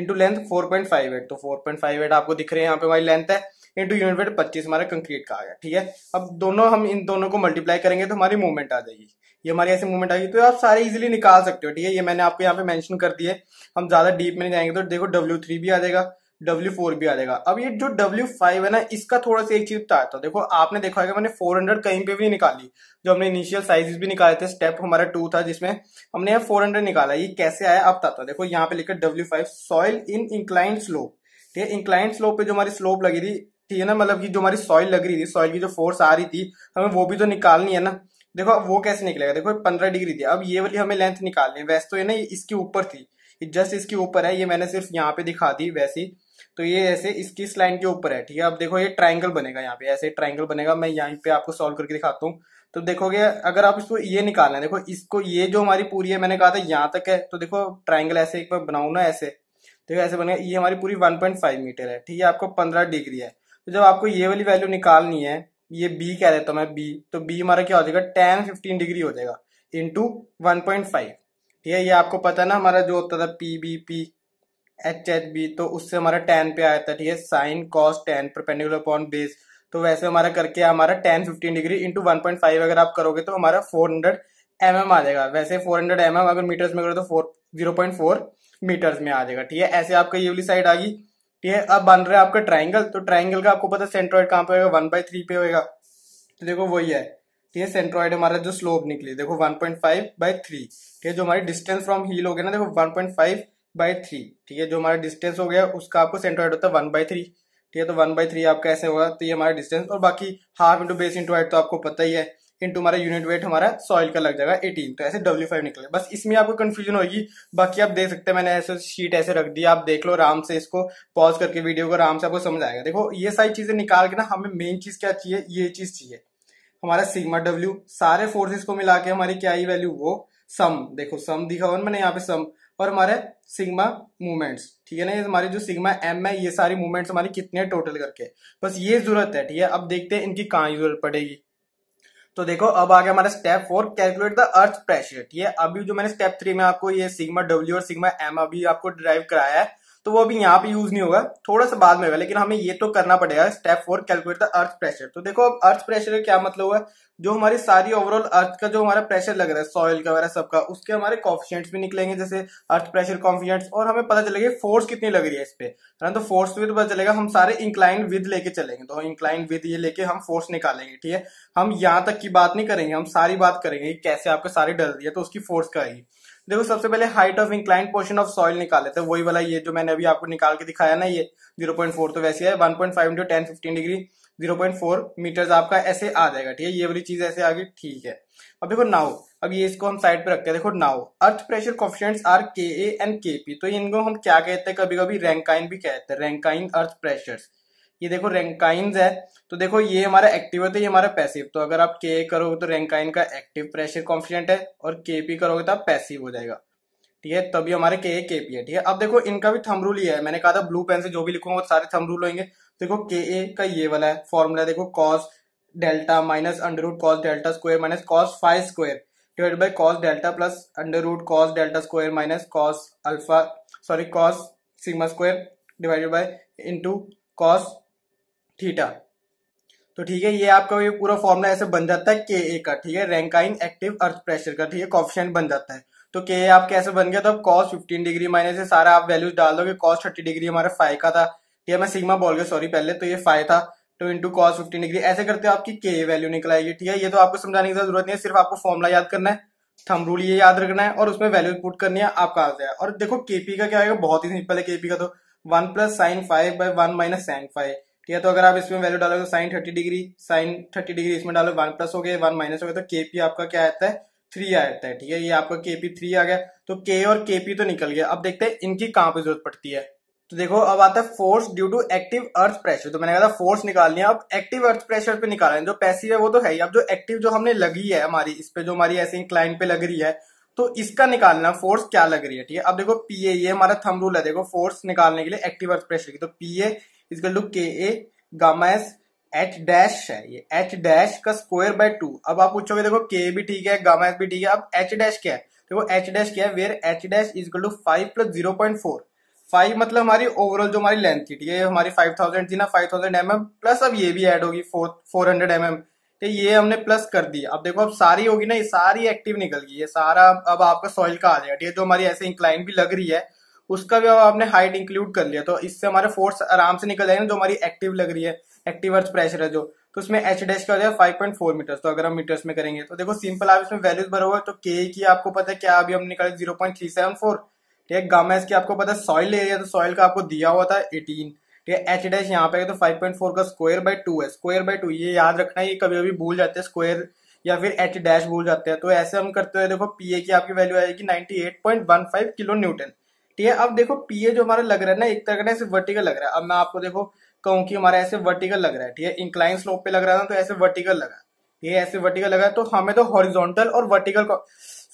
A: into length four point five eight तो फोर पॉइंट फाइव एट आपको दिख रहे हैं यहाँ पे हमारी लेंथ है इंटू यूनिट वेट पच्चीस हमारे कंक्रीट का आ गया ठीक है अब दोनों हम इन दोनों को मल्टीप्लाई करेंगे तो हमारी मूवमेंट आ जाएगी ये हमारी ऐसी मूवमेंट आएगी तो आप सारे इजिली निकाल सकते हो ठीक है ये मैंने आपको यहाँ पे मैंशन कर दिए हम ज्यादा डीप में नहीं जाएंगे तो देखो डब्ल्यू थ्री भी आ जाएगा डब्ल्यू फोर भी आ जाएगा अब ये जो डब्ल्यू फाइव है ना इसका थोड़ा सा एक चीज बताया था देखो आपने देखा होगा मैंने 400 कहीं पे भी निकाली जो हमने इनिशियल साइजेस भी निकाले थे स्टेप हमारा टू था जिसमें हमने यहाँ हंड्रेड निकाला ये कैसे आया अब बताता देखो यहाँ पे लिखा five soil in incline slope ठीक है इंक्लाइन स्लोप पे जो हमारी स्लोप लगी थी ठीक है ना मतलब की जो हमारी सॉइल लग रही थी सॉइल की जो फोर्स आ रही थी हमें वो भी तो निकालनी है ना देखो वो कैसे निकलेगा देखो पंद्रह डिग्री थी अब ये वाली हमें लेंथ निकालनी है वैसे तो ये ना इसके ऊपर थी जस्ट इसके ऊपर है ये मैंने सिर्फ यहाँ पे दिखा दी वैसी तो ये ऐसे इसकी इस लाइन के ऊपर है ठीक है अब देखो ये ट्राइंगल बनेगा यहाँ पे ऐसे ट्राइंगल बनेगा मैं यहाँ पे आपको सॉल्व करके दिखाता हूँ तो देखोगे अगर आप इसको ये निकालना है देखो इसको ये जो हमारी पूरी है मैंने कहा था यहाँ तक है तो देखो ट्राइंगल ऐसे एक बार बनाऊ ना ऐसे देखो ऐसे बनेगा ये हमारी पूरी वन मीटर है ठीक है आपको पंद्रह डिग्री है तो जब आपको ये वाली वैल्यू निकालनी है ये बी कह देता हूँ मैं बी तो बी हमारा क्या हो जाएगा टेन फिफ्टीन डिग्री हो जाएगा इंटू वन पॉइंट फाइव ठीक है ये आपको पता है ना हमारा जो होता था P B P H H B तो उससे हमारा टेन पे आया था ठीक है sine cos tan perpendicular upon base तो वैसे हमारा करके हमारा tan fifteen degree into one point five अगर आप करोगे तो हमारा फोर हंड्रेड एम एम आ जाएगा वैसे फोर हंड्रेड एम एम अगर मीटर्स में करो तो four zero point four metres में आ जाएगा ठीक है ऐसे आपका ये वाली साइड आ गई ठीक है अब बन रहा है आपका ट्राइंगल तो ट्राइंगल का आपको पता सेंट्रॉइड कहाँ पे होगा वन बाई थ्री पे होगा तो देखो वही है ठीक है सेंट्रॉइड हमारा जो स्लोप निकली देखो one point five by three ठीक है जो हमारी डिस्टेंस फ्रॉम हील हो गया ना देखो one point five by three ठीक है जो हमारा डिस्टेंस हो गया उसका आपको सेंट्रोइड होता है वन बाई थ्री ठीक है तो वन बाई थ्री आपका ऐसे होगा तो ये हमारा डिस्टेंस और बाकी half into base into height तो आपको पता ही है इंटू हमारा यूनिट वेट हमारा सॉइल का लग जाएगा एटीन तो ऐसे डब्ल्यू फाइव निकले बस इसमें आपको कन्फ्यूजन होगी बाकी आप देख सकते हैं मैंने ऐसे शीट ऐसे रख दी आप देख लो आराम से इसको पॉज करके वीडियो को आराम से आपको समझ आएगा देखो ये सारी चीजें निकाल के ना हमें मेन चीज क्या चाहिए ये चीज चाहिए हमारा सिग्मा डब्ल्यू सारे फोर्सेस को मिला के हमारी क्या ही वैल्यू वो सम देखो सम दिखा हुआ मैंने यहाँ पे सम और हमारे सिग्मा मूवमेंट्स ठीक है ना ये हमारे जो सिग्मा एम है ये सारी मूवमेंट्स हमारे कितने हैं टोटल करके बस ये जरूरत है ठीक है अब देखते हैं इनकी कहाँ जरूरत पड़ेगी तो देखो अब आ गया हमारा step four calculate the earth pressure ठीक है अभी जो मैंने स्टेप थ्री में आपको ये सिग्मा डब्ल्यू और सिग्मा एम अभी आपको ड्राइव कराया है तो वो अभी यहाँ पे यूज नहीं होगा थोड़ा सा बाद में होगा लेकिन हमें ये तो करना पड़ेगा step four calculate the earth pressure तो देखो अब अर्थ प्रेशर का क्या मतलब हुआ जो हमारी सारी ओवरऑल अर्थ का जो हमारा प्रेशर लग रहा है सॉइल का वगैरह सबका उसके हमारे कॉफिशियंट भी निकलेंगे जैसे अर्थ प्रेशर कॉफिशियंट्स और हमें पता चलेगा फोर्स कितनी लग रही है इस पे है ना तो फोर्स भी तो पता चलेगा हम सारे इंक्लाइन विद लेके चलेंगे तो इंक्लाइन विद ये लेके हम फोर्स निकालेंगे ठीक है हम यहाँ तक की बात नहीं करेंगे हम सारी बात करेंगे कैसे आपका सारी डल रही है तो उसकी फोर्स का आएगी देखो सबसे पहले height of inclined portion of soil निकाले थे वही वाला ये जो मैंने अभी आपको निकाल के दिखाया ना ये 0.4 तो वैसे है 1.5 point five into tan fifteen degree four metres आपका ऐसे आ जाएगा ठीक है ये वाली चीज ऐसे आ गई ठीक है अब देखो नाउ अब ये इसको हम साइड पे रखते हैं देखो now earth pressure coefficients are K A and के पी तो इनको हम क्या कहते हैं कभी कभी रैंकाइन भी कहते हैं रैंकाइन अर्थ प्रेशर्स ये देखो रैंकाइंस है तो देखो ये हमारा एक्टिव है तो ये हमारा पैसिव तो अगर आप के करोगे तो रैंकाइन का एक्टिव प्रेशर कॉन्फिडेंट है और के पी करोगे तो आप पैसिव हो जाएगा ठीक है तभी हमारे के ए के पी है ठीक है अब देखो इनका भी थमरूल ये है मैंने कहा था ब्लू पेन से जो भी लिखूंगा सारे थमरूल होंगे देखो के ए का ये वाला है फॉर्मूला देखो cos delta minus under root cos delta square minus cos five square divide by cos delta plus under root cos delta square minus cos alpha sorry cos sigma square divided by into cos theta तो ठीक है ये आपका ये पूरा formula ऐसे बन जाता है के ए का ठीक है रैंकाइन एक्टिव अर्थ प्रेशर का ठीक है कॉफिशियंट बन जाता है तो के ए आप कैसे बन गया तो कॉस फिफ्टीन डिग्री माइनस ये सारा आप वैल्यूज डाल दोगे कॉस थर्टी डिग्री हमारा फाइव का था ठीक है मैं सिग्मा बोल गया सॉरी पहले तो ये फाइव था तो इंटू कॉस फिफ्टीन डिग्री ऐसे करते हो आपकी के वैल्यू निकल आएगी ठीक है ये तो आपको समझाने की तो जरूरत नहीं है सिर्फ आपको फॉर्मुला याद करना है थम रूल ये याद रखना है और उसमें वैल्यू पुट करनी है आपका आ जाए और देखो केपी का क्या आएगा बहुत ही सिंपल है केपी का तो one plus sine five by one minus sine five है तो अगर आप इसमें वैल्यू डालोगे तो sine thirty degree sine thirty degree इसमें डालो वन प्लस हो गए वन माइनस हो गया तो केपी आपका क्या आता है थ्री आता है ठीक है ये आपका केपी थ्री आ गया तो के और केपी तो निकल गया अब देखते हैं इनकी कहां पर जरूरत पड़ती है तो देखो अब आता है force due to active earth pressure तो मैंने कहा था फोर्स निकालनी है अब एक्टिव अर्थ प्रेशर पे निकालना है जो पैसिव है वो तो है ही अब जो एक्टिव जो हमने लगी है हमारी इस पे जो हमारी ऐसे इंक्लाइन पे लग रही है तो इसका निकालना फोर्स क्या लग रही है ठीक है अब देखो पीए ये हमारा थम रूल है देखो फोर्स निकालने के लिए एक्टिव अर्थ प्रेशर की तो पीए इसका look K A gamma S H dash है ये एच डैश का स्क्वायर बाय टू अब आप पूछोगे देखो के भी ठीक है गामा एस भी ठीक है अब एच डैश क्या है देखो एच डैश क्या है where H dash equal to five plus zero point four five मतलब हमारी ओवरऑल जो हमारी लेंथ थी ठीक है हमारी फाइव थाउजेंड थी ना five thousand M M plus अब ये भी एड होगी फोर हंड्रेड एम एम ये हमने प्लस कर दी अब देखो अब सारी होगी ना ये सारी एक्टिव निकल गई ये सारा अब आपका सॉइल का आ जाएगा ठीक है जो हमारी ऐसे इंक्लाइन भी लग रही है उसका भी आपने हाइट इंक्लूड कर लिया तो इससे हमारे फोर्स आराम से निकल जाएंगे जो हमारी एक्टिव लग रही है एक्टिव अर्थ प्रेशर है जो तो उसमें एच डैश का हो जाएगा फाइव पॉइंट फोर मीटर्स तो अगर हम मीटर्स में करेंगे तो देखो सिंपल आप इसमें वैल्यूज भरोगे तो के की आपको पता है क्या अभी हम निकाले zero point three seven four ठीक है गामा एस की आपको पता है सॉइल एरिया तो सॉइल का आपको दिया हुआ था एटीन ठीक है एच डैश यहाँ पे तो फाइव पॉइंट फोर का स्क्वायर बाय टू है स्क्वायर बाय टू ये याद रखना है ये कभी कभी भूल जाते हैं स्क्वायर या फिर एच डैश भूल जाते हैं तो ऐसे हम करते हुए देखो पी ए की आपकी वैल्यू आएगी ninety eight point one five kilo Newton ठीक है अब देखो पीए जो हमारा लग रहा है ना एक तरह का ऐसे वर्टिकल लग रहा है अब मैं आपको देखो कहूँ कि हमारा ऐसे वर्टिकल लग रहा है ठीक है इंक्लाइन स्लोप पे लग रहा था तो ऐसे वर्टिकल लगा ठीक है ऐसे वर्टिकल लगा तो हमें तो हॉरिजॉन्टल और वर्टिकल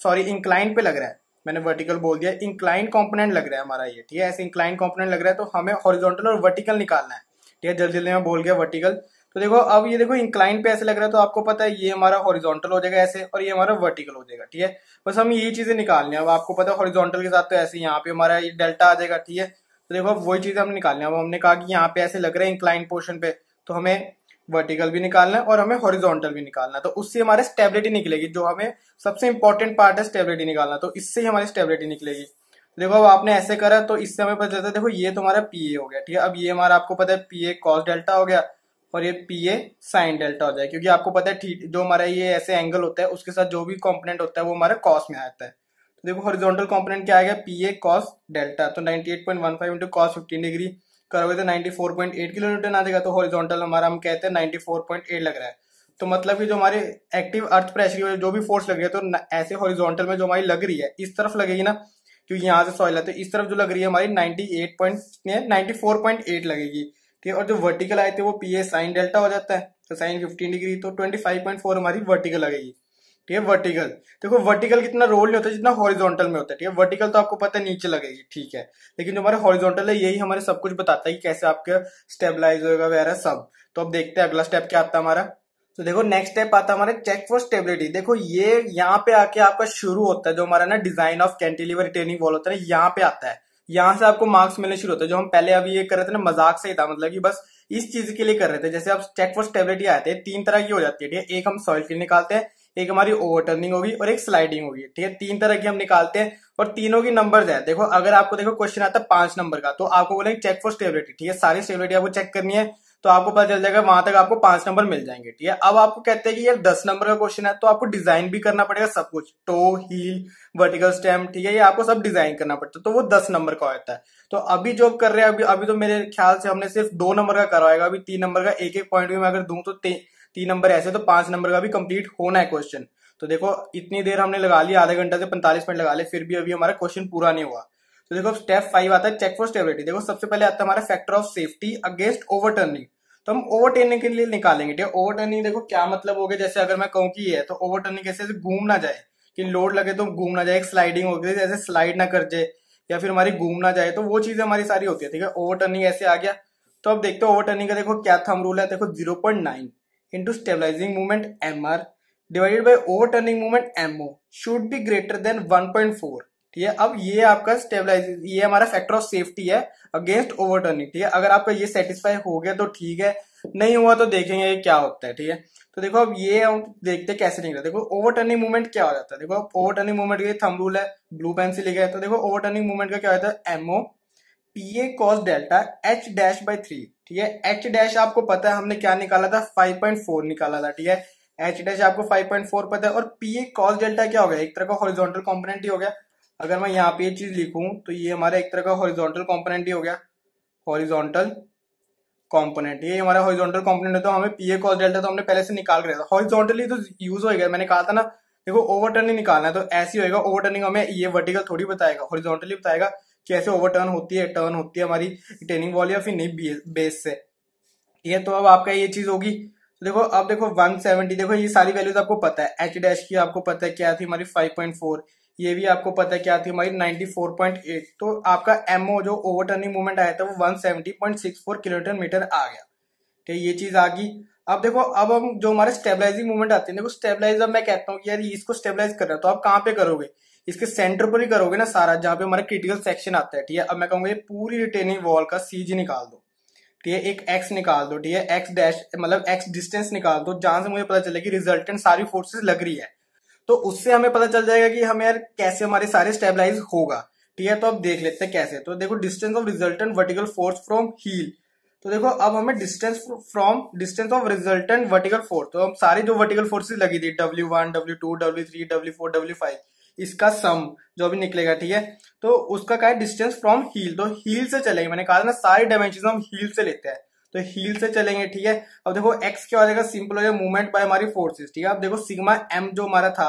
A: सॉरी इंक्लाइन पे लग रहा है मैंने वर्टिकल बोल दिया इंक्लाइन कॉम्पोनेंट लग रहा है हमारा ये ठीक है ऐसे इंक्लाइन कॉम्पोनेंट लग रहा है तो हमें हॉरिजॉन्टल और वर्टिकल निकालना है ठीक है जल्दी जल्दी मैं बोल गया वर्टिकल तो देखो अब ये देखो इंक्लाइन पे ऐसे लग रहा है तो आपको पता है ये हमारा हॉरिजॉन्टल हो जाएगा ऐसे और ये हमारा वर्टिकल हो जाएगा ठीक है बस हम यही चीजें निकालने अब आपको पता है हॉरिजॉन्टल के साथ तो ऐसे यहाँ पे हमारा ये डेल्टा आ जाएगा ठीक है तो देखो अब वही चीज हम निकालने अब हमने कहा कि यहाँ पे ऐसे लग रहा है इंक्लाइन पोर्शन पे तो हमें वर्टिकल भी निकालना है और हमें हॉरिजॉन्टल भी निकालना है तो उससे हमारे स्टेबिलिटी निकलेगी जो हमें सबसे इंपॉर्टेंट पार्ट है स्टेबिलिटी निकालना तो इससे ही हमारी स्टेबिलिटी निकलेगी तो देखो अब आपने ऐसे करा तो इससे हमें पता चलता है देखो ये तुम्हारा पीए हो गया ठीक है अब ये हमारा आपको पता है पीए कॉस डेल्टा हो गया और ये पी ए साइन डेल्टा हो जाए क्योंकि आपको पता है जो हमारा ये ऐसे एंगल होता है उसके साथ जो भी कॉम्पोनेंट होता है वो हमारा कॉस में आता है तो देखो हॉरिजॉन्टल कॉम्पोनेंट क्या आएगा पी ए कॉस डेल्टा तो eight five into cos 15 degree करोगे तो पॉइंट एट किलोमीटर आ जाएगा तो हॉरिजॉन्टल हमारा हम कहते हैं एट लग रहा है तो मतलब कि जो हमारे एक्टिव अर्थ प्रेशर की वजह जो भी फोर्स लग रही है तो ऐसे हॉरिजॉन्टल में जो हमारी लग रही है इस तरफ लगेगी ना क्योंकि तो यहाँ से सॉइल है तो इस तरफ जो लग रही है हमारी ninety eight point ninety four point eight लगेगी कि और जो वर्टिकल आए थे वो पी ए साइन डेल्टा हो जाता है तो साइन फिफ्टीन डिग्री तो ट्वेंटी फाइव पॉइंट फोर हमारी वर्टिकल आ गई ठीक है वर्टिकल देखो वर्टिकल कितना रोल नहीं होता जितना हॉरिजॉन्टल में होता है ठीक है वर्टिकल तो आपको पता है नीचे लगेगी ठीक है लेकिन जो हमारे हॉरिजॉन्टल है यही हमारे सब कुछ बताता है कि कैसे आपके स्टेबलाइज होगा वगैरह सब तो अब देखते हैं अगला स्टेप क्या आता है हमारा तो देखो नेक्स्ट स्टेप आता है हमारा चेक फॉर स्टेबिलिटी देखो ये यहाँ पे आके आपका शुरू होता है जो हमारा ना design of cantilever retaining wall होता है ना यहाँ पे आता है यहां से आपको मार्क्स मिलने शुरू होते हैं जो हम पहले अभी ये कर रहे थे ना मजाक से ही था मतलब कि बस इस चीज के लिए कर रहे थे जैसे आप चेक फॉर स्टेबिलिटी आए थे तीन तरह की हो जाती है ठीक है एक हम सॉइल फील्ड निकालते हैं एक हमारी ओवरटर्निंग होगी और एक स्लाइडिंग होगी ठीक है तीन तरह की हम निकालते हैं और तीनों की नंबर है देखो अगर आपको देखो क्वेश्चन आता है पांच नंबर का तो आपको बोले चेक फॉर स्टेबिलिटी ठीक है सारी स्टेबिलिटी आपको चेक करनी है तो आपको पता चल जाएगा वहां तक आपको पांच नंबर मिल जाएंगे ठीक है अब आपको कहते हैं कि यार दस नंबर का क्वेश्चन है तो आपको डिजाइन भी करना पड़ेगा सब कुछ टो हील वर्टिकल स्टेम ठीक है ये आपको सब डिजाइन करना पड़ता है तो वो दस नंबर का होता है तो अभी जो कर रहे हैं अभी अभी तो मेरे ख्याल से हमने सिर्फ दो नंबर का करवाएगा अभी तीन नंबर का एक एक पॉइंट भी मैं अगर दू तो तीन नंबर ऐसे तो पांच नंबर का भी कंप्लीट होना है क्वेश्चन तो देखो इतनी देर हमने लगा ली आधे घंटा से पैंतालीस मिनट लगा ले फिर भी अभी हमारा क्वेश्चन पूरा नहीं हुआ तो देखो स्टेप फाइव आता है चेक फॉर स्टेबिलिटी देखो सबसे पहले आता है हमारा factor of safety against overturning तो हम ओवरटर्निंग के लिए निकालेंगे ठीक है ओवरटर्निंग देखो क्या मतलब हो गया जैसे अगर मैं कहूँ की है तो ओवरटर्निंग कैसे घूम ना जाए कि लोड लगे तो घूम ना जाए स्लाइडिंग हो गई जैसे स्लाइड ना कर जाए या फिर हमारी घूम ना जाए तो वो चीजें हमारी सारी होती है ठीक है ओवरटर्निंग ऐसे आ गया तो अब देखते हो ओवरटर्निंग का देखो क्या थम रूल है देखो zero point nine into stabilising movement M R divided by over turning movement MO should be greater than one point four ठीक है अब ये आपका स्टेबलाइज ये हमारा फैक्टर ऑफ सेफ्टी है अगेंस्ट ओवरटर्निंग ठीक है अगर आपका ये सेटिस्फाई हो गया तो ठीक है नहीं हुआ तो देखेंगे क्या होता है ठीक है तो देखो अब ये हम देखते कैसे निकला देखो ओवरटर्निंग मूवमेंट क्या हो जाता है देखो अब ओवरटर्निंग मूवमेंट के थम रूल है ब्लू पेन से लिखा है तो देखो ओवरटर्निंग मूवमेंट का क्या होता है MO P A cos delta H dash by three ठीक है एच डैश आपको पता है हमने क्या निकाला था फाइव पॉइंट फोर निकाला था ठीक है एच डैश आपको फाइव पॉइंट फोर पता है और पी ए कॉस डेल्टा क्या हो गया एक तरह का हॉरिजॉन्टल कॉम्पोनेंट ही हो गया अगर मैं यहाँ पे ये चीज़ लिखू तो ये हमारा एक तरह का हॉरिजॉन्टल कॉम्पोनेंट ही हो गया हॉरिजॉन्टल कॉम्पोनेंट ये हमारा हॉरिजॉन्टल कॉम्पोनेंट है तो हमें पी ए कॉस डेल्टा तो हमने पहले से निकाल कर हॉरिजॉन्टली तो यूज होएगा मैंने कहा था ना देखो ओवरटर्न ही निकालना है तो ऐसी होगा ओवरटर्निंग हमें ये वर्टिकल थोड़ी बताएगा हॉरिजॉन्टली बताएगा कि ऐसे ओवरटर्न होती है टर्न होती है हमारी रिटेनिंग वॉल या फिर नहीं बेस से ये तो अब आपका ये चीज होगी तो देखो अब देखो 170 देखो ये सारी वैल्यूज आपको पता है एच डैश की आपको पता है क्या थी हमारी 5.4 ये भी आपको पता है क्या थी हमारी 94.8 तो आपका एमओ जो ओवरटर्निंग मूवमेंट आया था वो 170.64 किलोमीटर मीटर आ गया ठीक है ये चीज आ गई अब देखो अब हम जो हमारे स्टेबलाइजिंग मूवमेंट आते हैं देखो स्टेबलाइज अब मैं कहता हूँ कि यार इसको स्टेबलाइज कर रहा तो आप कहाँ पे करोगे इसके सेंटर पर ही करोगे ना सारा जहाँ पे हमारा क्रिटिकल सेक्शन आता है ठीक है अब मैं कहूँगा ये पूरी रिटेनिंग वॉल का सीज निकाल दो ठीक है एक एक्स निकाल दो ठीक है एक्स डैश मतलब एक्स डिस्टेंस निकाल दो जहां से मुझे पता चले कि रिजल्टेंट सारी फोर्सेस लग रही है तो उससे हमें पता चल जाएगा कि हमें यार कैसे हमारे सारे स्टेबलाइज होगा ठीक है तो अब देख लेते हैं कैसे तो देखो distance of resultant vertical force from heel तो देखो अब हमें distance from distance of resultant vertical force तो हम सारी जो वर्टिकल फोर्स लगी थी W one W two W three W four W five इसका सम जो अभी निकलेगा ठीक है तो उसका क्या है डिस्टेंस फ्रॉम हील तो हील से चलेगी मैंने कहा ना सारे डायमेंशन हम हील से लेते हैं तो हील से चलेंगे ठीक है अब देखो एक्स क्या हो जाएगा सिंपल हो जाएगा मूवमेंट बाय हमारी फोर्सेस ठीक है अब देखो सिग्मा एम जो हमारा था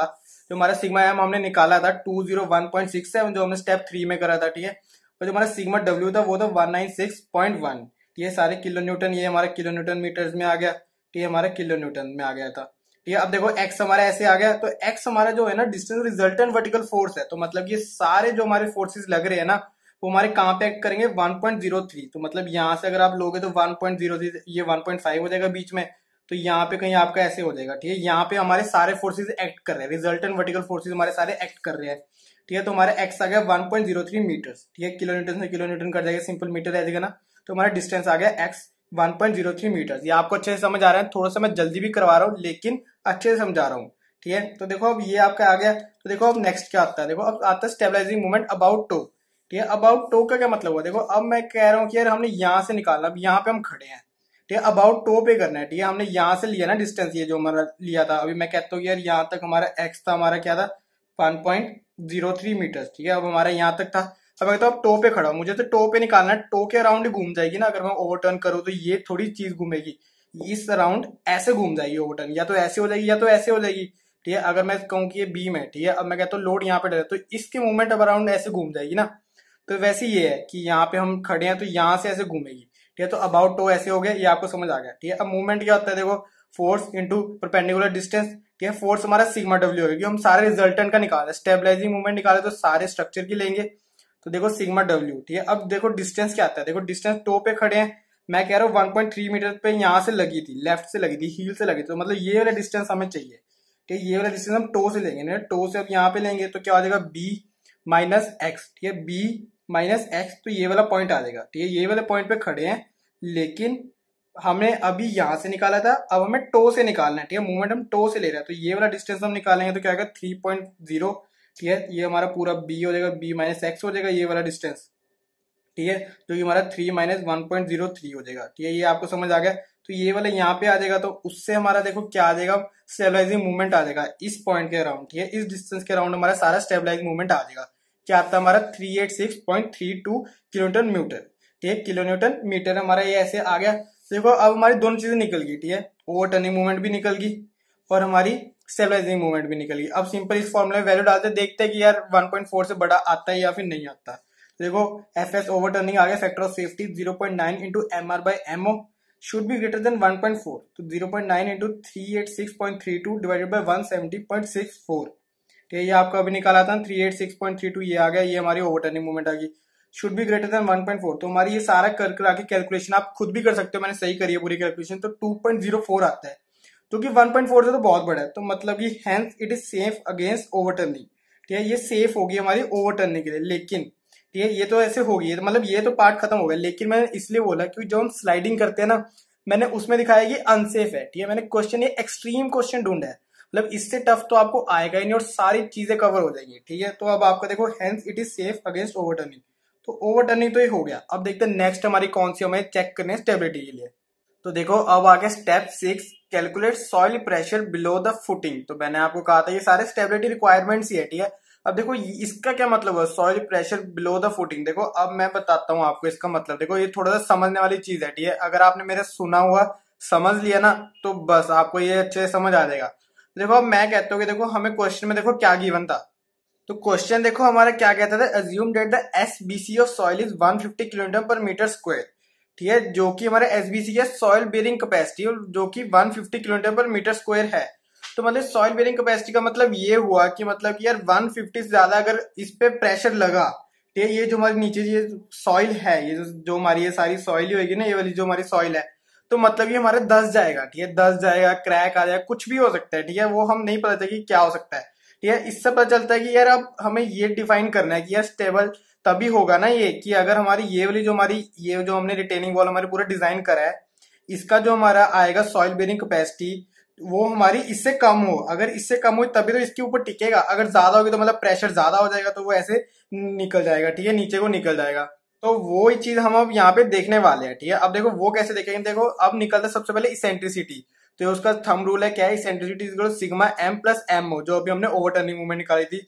A: जो हमारा सिग्मा एम हमने निकाला था two zero one point six seven जो हमने स्टेप थ्री में करा था ठीक है और जो हमारा सिग्मा डब्ल्यू था वो था one nine six point one ये सारे किलो न्यूटन ये हमारे किलो न्यूटन मीटर्स में आ गया ठीक है हमारा किलो न्यूटन में आ गया था ठीक है अब देखो एक्स हमारा ऐसे आ गया तो एक्स हमारा जो है ना डिस्टेंस रिजल्टेंट वर्टिकल फोर्स है तो मतलब ये सारे जो हमारे फोर्सेस लग रहे हैं ना वो हमारे कहाँ पे एक्ट करेंगे 1.03 तो मतलब यहाँ से अगर आप लोगे तो 1.03 ये 1.5 हो जाएगा बीच में तो यहाँ पे कहीं आपका ऐसे हो जाएगा ठीक है यहाँ पे हमारे सारे फोर्सेज एक्ट कर रहे हैं रिजल्टेंट वर्टिकल फोर्सेज हमारे सारे एक्ट कर रहे हैं ठीक है तो हमारे एक्स आ गया वन पॉइंट ठीक है किलोमीटर से किलोमीटर कर जाएगा सिंपल मीटर रह जाएगा ना तो हमारा डिस्टेंस आ गया एक्स 1.03 मीटर ये आपको अच्छे से समझ आ रहा है थोड़ा सा मैं जल्दी भी करवा रहा हूँ लेकिन अच्छे से समझा रहा हूँ ठीक है तो देखो अब ये आपका आ गया तो देखो अब नेक्स्ट क्या आता है देखो अब आता है स्टेबलाइजिंग मूवमेंट अबाउट टू ठीक है अबाउट टो का क्या मतलब हुआ देखो अब मैं कह रहा हूँ कि यार हमने यहाँ से निकाला अब यहाँ पे हम खड़े हैं ठीक है अबाउट टो पे करना है ठीक है हमने यहाँ से लिया ना डिस्टेंस ये जो हमारा लिया था अभी मैं कहता हूँ यार यहाँ तक हमारा एक्स था हमारा क्या था one point zero three metre ठीक है अब हमारा यहाँ तक था अब मैं कहता हूँ अब टो पे खड़ा हूँ मुझे तो टो पे निकालना है टो के अराउंड ही घूम जाएगी ना अगर मैं ओवरटर्न करूँ तो ये थोड़ी चीज घूमेगी इस अराउंड ऐसे घूम जाएगी ओवरटर्न या तो ऐसे हो जाएगी या तो ऐसे हो जाएगी ठीक है अगर मैं कहूँ कि ये बीम है ठीक है अब मैं कहता हूँ लोड यहाँ पे डर तो इसके मूवमेंट अब अराउंड ऐसे घूम जाएगी ना तो वैसे ये है कि यहाँ पे हम खड़े हैं तो यहाँ से ऐसे घूमेगी ठीक है तो अबाउट टो ऐसे हो गया ये आपको समझ आ गया ठीक है अब मूवमेंट क्या होता है देखो फोर्स इंटू परपेंडिकुलर डिस्टेंस ठीक है फोर्स हमारा सिग्मा डब्ल्यू होगा क्योंकि हम सारे रिजल्टेंट का निकाले स्टेबलाइजिंग मूवमेंट निकाले तो सारे स्ट्रक्चर की लेंगे तो देखो सिग्मा डब्ल्यू ठीक है अब देखो डिस्टेंस क्या आता है देखो डिस्टेंस टो पे खड़े हैं मैं कह रहा हूँ थ्री मीटर पे यहाँ से लगी थी लेफ्ट से लगी थी हील से लगी थी तो मतलब ये वाला डिस्टेंस हमें चाहिए ठीक है ये वाला डिस्टेंस हम टो से लेंगे ना टो तो से अब यहाँ पे लेंगे तो क्या हो जाएगा बी माइनस एक्स ठीक है बी माइनस एक्स तो ये वाला पॉइंट आ जाएगा ठीक है ये वाले पॉइंट पे खड़े हैं लेकिन हमने अभी यहां से निकाला था अब हमें टो से निकालना है ठीक है मूवमेंट हम टो से ले रहे हैं तो ये वाला डिस्टेंस हम निकालेंगे तो क्या होगा थ्री पॉइंट जीरो ठीक है ये हमारा पूरा बी हो जाएगा बी माइनस एक्स हो जाएगा ये वाला डिस्टेंस ठीक है जो कि हमारा three minus one point zero three हो जाएगा ठीक है ये आपको समझ आ गया तो ये वाला यहाँ पे आ जाएगा तो उससे हमारा देखो क्या आ जाएगा स्टेबलाइजिंग मूवमेंट आ जाएगा इस पॉइंट के अराउंड ठीक है इस डिस्टेंस के अराउंड हमारा सारा स्टेबलाइजिंग मूवमेंट आ जाएगा क्या आता हमारा three eight six point three two kilometre metre ठीक है किलोमीटर मीटर हमारा ये ऐसे आ गया देखो अब हमारी दोनों चीजें निकल गई ठीक है ओवर टर्निंग मूवमेंट भी निकल गई और हमारी स्टेबलाइजिंग मूवमेंट भी निकल गई अब सिंपल इस फॉर्मूला में वैल्यू डालते देखते हैं कि यार 1.4 से बड़ा आता है या फिर नहीं आता देखो एफ एस ओवर टर्निंग आ गया factor of safety zero point nine into M R by M O should be greater than four तो zero point nine into three eight six point three two divided by one seventy point six four ठीक है ये आपका अभी निकाला था three eight six point three two ये आ गया ये हमारी ओवरटर्निंग मूवमेंट आ गई शुड भी greater than one point four तो हमारी ये सारा कर कर आके कैलकुलेशन आप खुद भी कर सकते हो मैंने सही करी है पूरी कैलकुलेशन तो टू पॉइंट जीरो फोर आता है जो कि वन पॉइंट फोर से तो बहुत बड़ा है तो मतलब कि hence it is safe against overturning ठीक है ये सेफ होगी हमारी ओवरटर्निंग के लिए लेकिन ठीक है ये तो ऐसे होगी तो मतलब ये तो पार्ट खत्म हो गया लेकिन मैंने इसलिए बोला क्योंकि जो हम स्लाइडिंग करते हैं ना मैंने उसमें दिखाया कि अनसेफ है ठीक है मैंने क्वेश्चन ये एक्सट्रीम क्वेश्चन ढूंढा है मतलब इससे टफ तो आपको आएगा ही नहीं और सारी चीजें कवर हो जाएंगी ठीक है तो अब आपका देखो hence it is safe against overturning तो ओवरटर्निंग तो ये हो गया अब देखते हैं नेक्स्ट हमारी कौन सी हमें चेक करने स्टेबिलिटी के लिए तो देखो अब आगे step six calculate soil pressure below the footing तो मैंने आपको कहा था ये सारे स्टेबिलिटी रिक्वायरमेंट्स ही है ठीक है अब देखो इसका क्या मतलब है soil pressure below the footing देखो अब मैं बताता हूँ आपको इसका मतलब देखो ये थोड़ा सा समझने वाली चीज है ठीक है अगर आपने मेरा सुना हुआ समझ लिया ना तो बस आपको ये अच्छे से समझ आ जाएगा देखो अब मैं कहता हूँ कि देखो हमें क्वेश्चन में देखो क्या गिवन था तो क्वेश्चन देखो हमारा क्या कहता था assume that the S B C of soil is 150 kilometre per metre square ठीक है जो कि हमारे एस बी सी है सॉइल बेरिंग कैपेसिटी जो कि 150 किलोमीटर पर मीटर स्क्वायर है तो मतलब सॉइल बेरिंग कैपेसिटी का मतलब ये हुआ कि मतलब कि यार 150 से ज्यादा अगर इस पे प्रेशर लगा ठीक है ये जो हमारी नीचे ये सॉइल है ये जो हमारी ये सारी सॉइल ही होगी ना ये वाली जो हमारी सॉइल है तो मतलब ये हमारा दस जाएगा ठीक है दस जाएगा क्रैक आ जाएगा कुछ भी हो सकता है ठीक है वो हम नहीं पता चलता कि क्या हो सकता है ठीक है इससे पता चलता है कि यार अब हमें ये डिफाइन करना है कि यार स्टेबल तभी होगा ना ये कि अगर हमारी ये वाली जो हमारी ये जो हमने रिटेनिंग वॉल हमारे पूरा डिजाइन करा है इसका जो हमारा आएगा सॉइल बेरिंग कैपेसिटी वो हमारी इससे कम हो अगर इससे कम हो तभी तो इसके ऊपर टिकेगा अगर ज्यादा होगी तो मतलब प्रेशर ज्यादा हो जाएगा तो वो ऐसे निकल जाएगा ठीक है नीचे को निकल जाएगा तो वो ही चीज हम अब यहाँ पे देखने वाले हैं ठीक है अब देखो वो कैसे देखेंगे देखो अब निकलता है सबसे पहले इसेंट्रिसिटी तो उसका थम रूल है क्या है eccentricity sigma M plus M जो अभी हमने ओवर टर्निंग मूवमेंट निकाली थी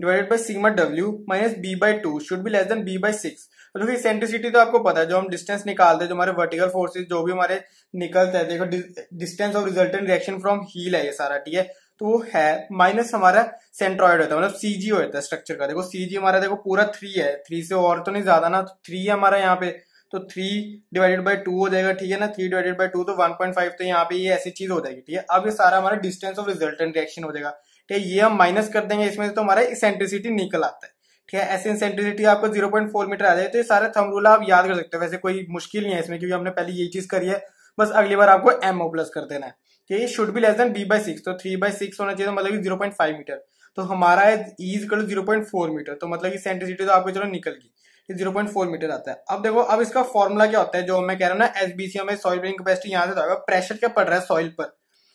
A: divided by sigma W minus B by two should be less than B by six तो कि सेंट्रिसिटी तो आपको पता है जो हम डिस्टेंस निकालते हैं जो हमारे वर्टिकल फोर्सेज जो भी हमारे निकलते हैं देखो distance of resultant reaction from heel है ये सारा ठीक है तो वो है माइनस हमारा सेंट्रॉइड होता है मतलब जी होता है स्ट्रक्चर का देखो सीजी हमारा देखो पूरा थ्री है थ्री से और तो नहीं ज्यादा ना तो थ्री है हमारा यहाँ पे तो थ्री डिवाइडेड बाई टू हो जाएगा ठीक है ना थ्री डिवाइडेड बाई टू तो वन पॉइंट फाइव तो यहाँ पे ये ऐसी चीज हो जाएगी ठीक है अब ये सारा हमारा डिस्टेंस ऑफ रिजल्टेंट रिएक्शन हो जाएगा ठीक है ये हम माइनस कर देंगे इसमें से तो हमारा इसेंट्रिसिटी निकल आता है ठीक है ऐसे इंसेंट्रिसिटी आपको जीरो पॉइंट फोर मीटर आ जाए तो ये सारा थम रूल आप याद कर सकते हो वैसे कोई मुश्किल नहीं है इसमें क्योंकि हमने पहले यही चीज करी है बस अगली बार आपको एमओ प्लस कर देना है कि should be less than B by six तो थ्री बाई सिक्स होना चाहिए तो मतलब जीरो पॉइंट फाइव मीटर तो हमारा है E is zero point four metre तो मतलब कि सेंट्रिसिटी तो आपको चलो निकल गई ये जीरो पॉइंट फोर मीटर आता है अब देखो अब इसका फॉर्मूला क्या होता है जो मैं कह रहा हूँ ना एस बी सी हमें सॉइल ब्रिंग कैपेसिटी यहाँ से होगा प्रेशर क्या पड़ रहा है सॉइल पर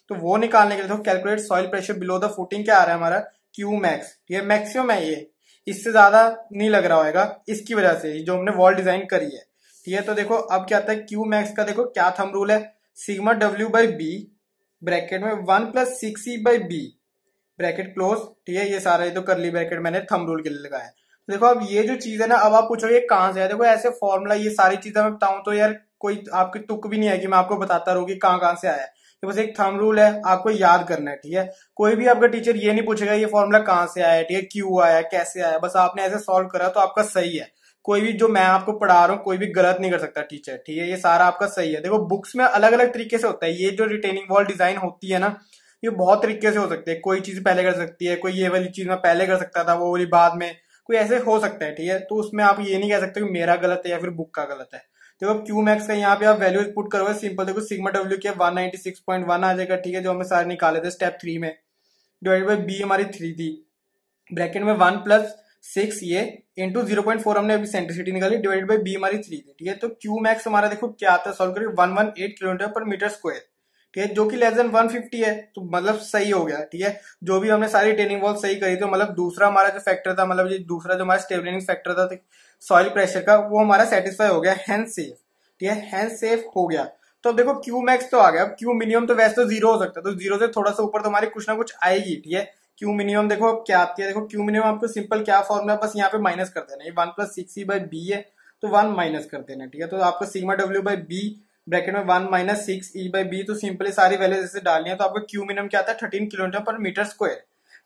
A: तो वो निकालने के लिए देखो calculate soil pressure below the footing क्या आ रहा है हमारा क्यू मैक्स ये मैक्सिमम है ये इससे ज्यादा नहीं लग रहा होगा इसकी वजह से जो हमने वॉल डिजाइन करी है ठीक है तो देखो अब क्या आता है क्यू मैक्स का देखो क्या थम रूल है sigma W by B bracket में one plus six E by B bracket close ठीक है ये सारा ये तो ली ब्रैकेट मैंने थम रूल के लिए लगाया देखो अब ये जो चीज है ना अब आप पूछो ये कहां से है देखो ऐसे फॉर्मूला ये सारी चीजें मैं बताऊं तो यार कोई आपकी तुक भी नहीं आएगी मैं आपको बताता रहूँ की कहाँ कहाँ से आया है तो बस एक थम रूल है आपको याद करना है ठीक है कोई भी आपका टीचर ये नहीं पूछेगा ये फॉर्मूला कहाँ से आया है ठीक है क्यों आया कैसे आया बस आपने ऐसे सॉल्व करा तो आपका सही है कोई भी जो मैं आपको पढ़ा रहा हूँ कोई भी गलत नहीं कर सकता टीचर ठीक है ये सारा आपका सही है देखो बुक्स में अलग अलग तरीके से होता है ये जो रिटेनिंग वॉल डिजाइन होती है ना ये बहुत तरीके से हो सकते हैं कोई चीज पहले कर सकती है कोई ये वाली चीज मैं पहले कर सकता था वो वाली बाद में कोई ऐसे हो सकता है ठीक है तो उसमें आप ये नहीं कह सकते कि मेरा गलत है या फिर बुक का गलत है देखो क्यू मैक्स का यहाँ पे आप वैल्यूज पुट करोगे सिंपल देखो सिग्मा डब्ल्यू के वन वन आ जाएगा ठीक है जो हमें सारे निकाले थे स्टेप थ्री में डिवाइड बाई बी हमारी थ्री थी ब्रैकेट में वन प्लस सिक्स ये इंटू जीरो पॉइंट फोर हमने अभी सेंट्रिसिटी निकाली डिवाइडेड बाई बी हमारी थ्री थी ठीक है तो क्यू मैक्स हमारा देखो क्या आता है सॉल्व करिए one one eight kilometre per metre square ठीक है जो कि लेस देन वन फिफ्टी है तो मतलब सही हो गया ठीक है जो भी हमने सारी ट्रेनिंग वॉल सही करी थी तो मतलब दूसरा हमारा जो फैक्टर था मतलब दूसरा जो हमारा स्टेबिलिंग फैक्टर था सॉइल तो प्रेशर का वो हमारा सेटिस्फाई हो गया हैंड सेफ ठीक है हैंड सेफ हो गया तो देखो क्यू मैक्स तो आ गया अब क्यू मिनिमम तो वैसे तो जीरो हो सकता है तो जीरो से थोड़ा सा ऊपर तो हमारी कुछ ना कुछ आएगी ठीक है क्यू मिनिमम देखो अब क्या आती है देखो क्यू मिनिमम आपको सिंपल क्या फॉर्मूला बस यहाँ पे माइनस कर देना one plus six C by B है तो वन माइनस कर देना ठीक है तो आपको sigma W by B bracket में one minus six E by B तो सिंपली सारी वैल्यू जैसे डालनी है तो आपको क्यू मिनिमम क्या आता है thirteen kilometre per metre square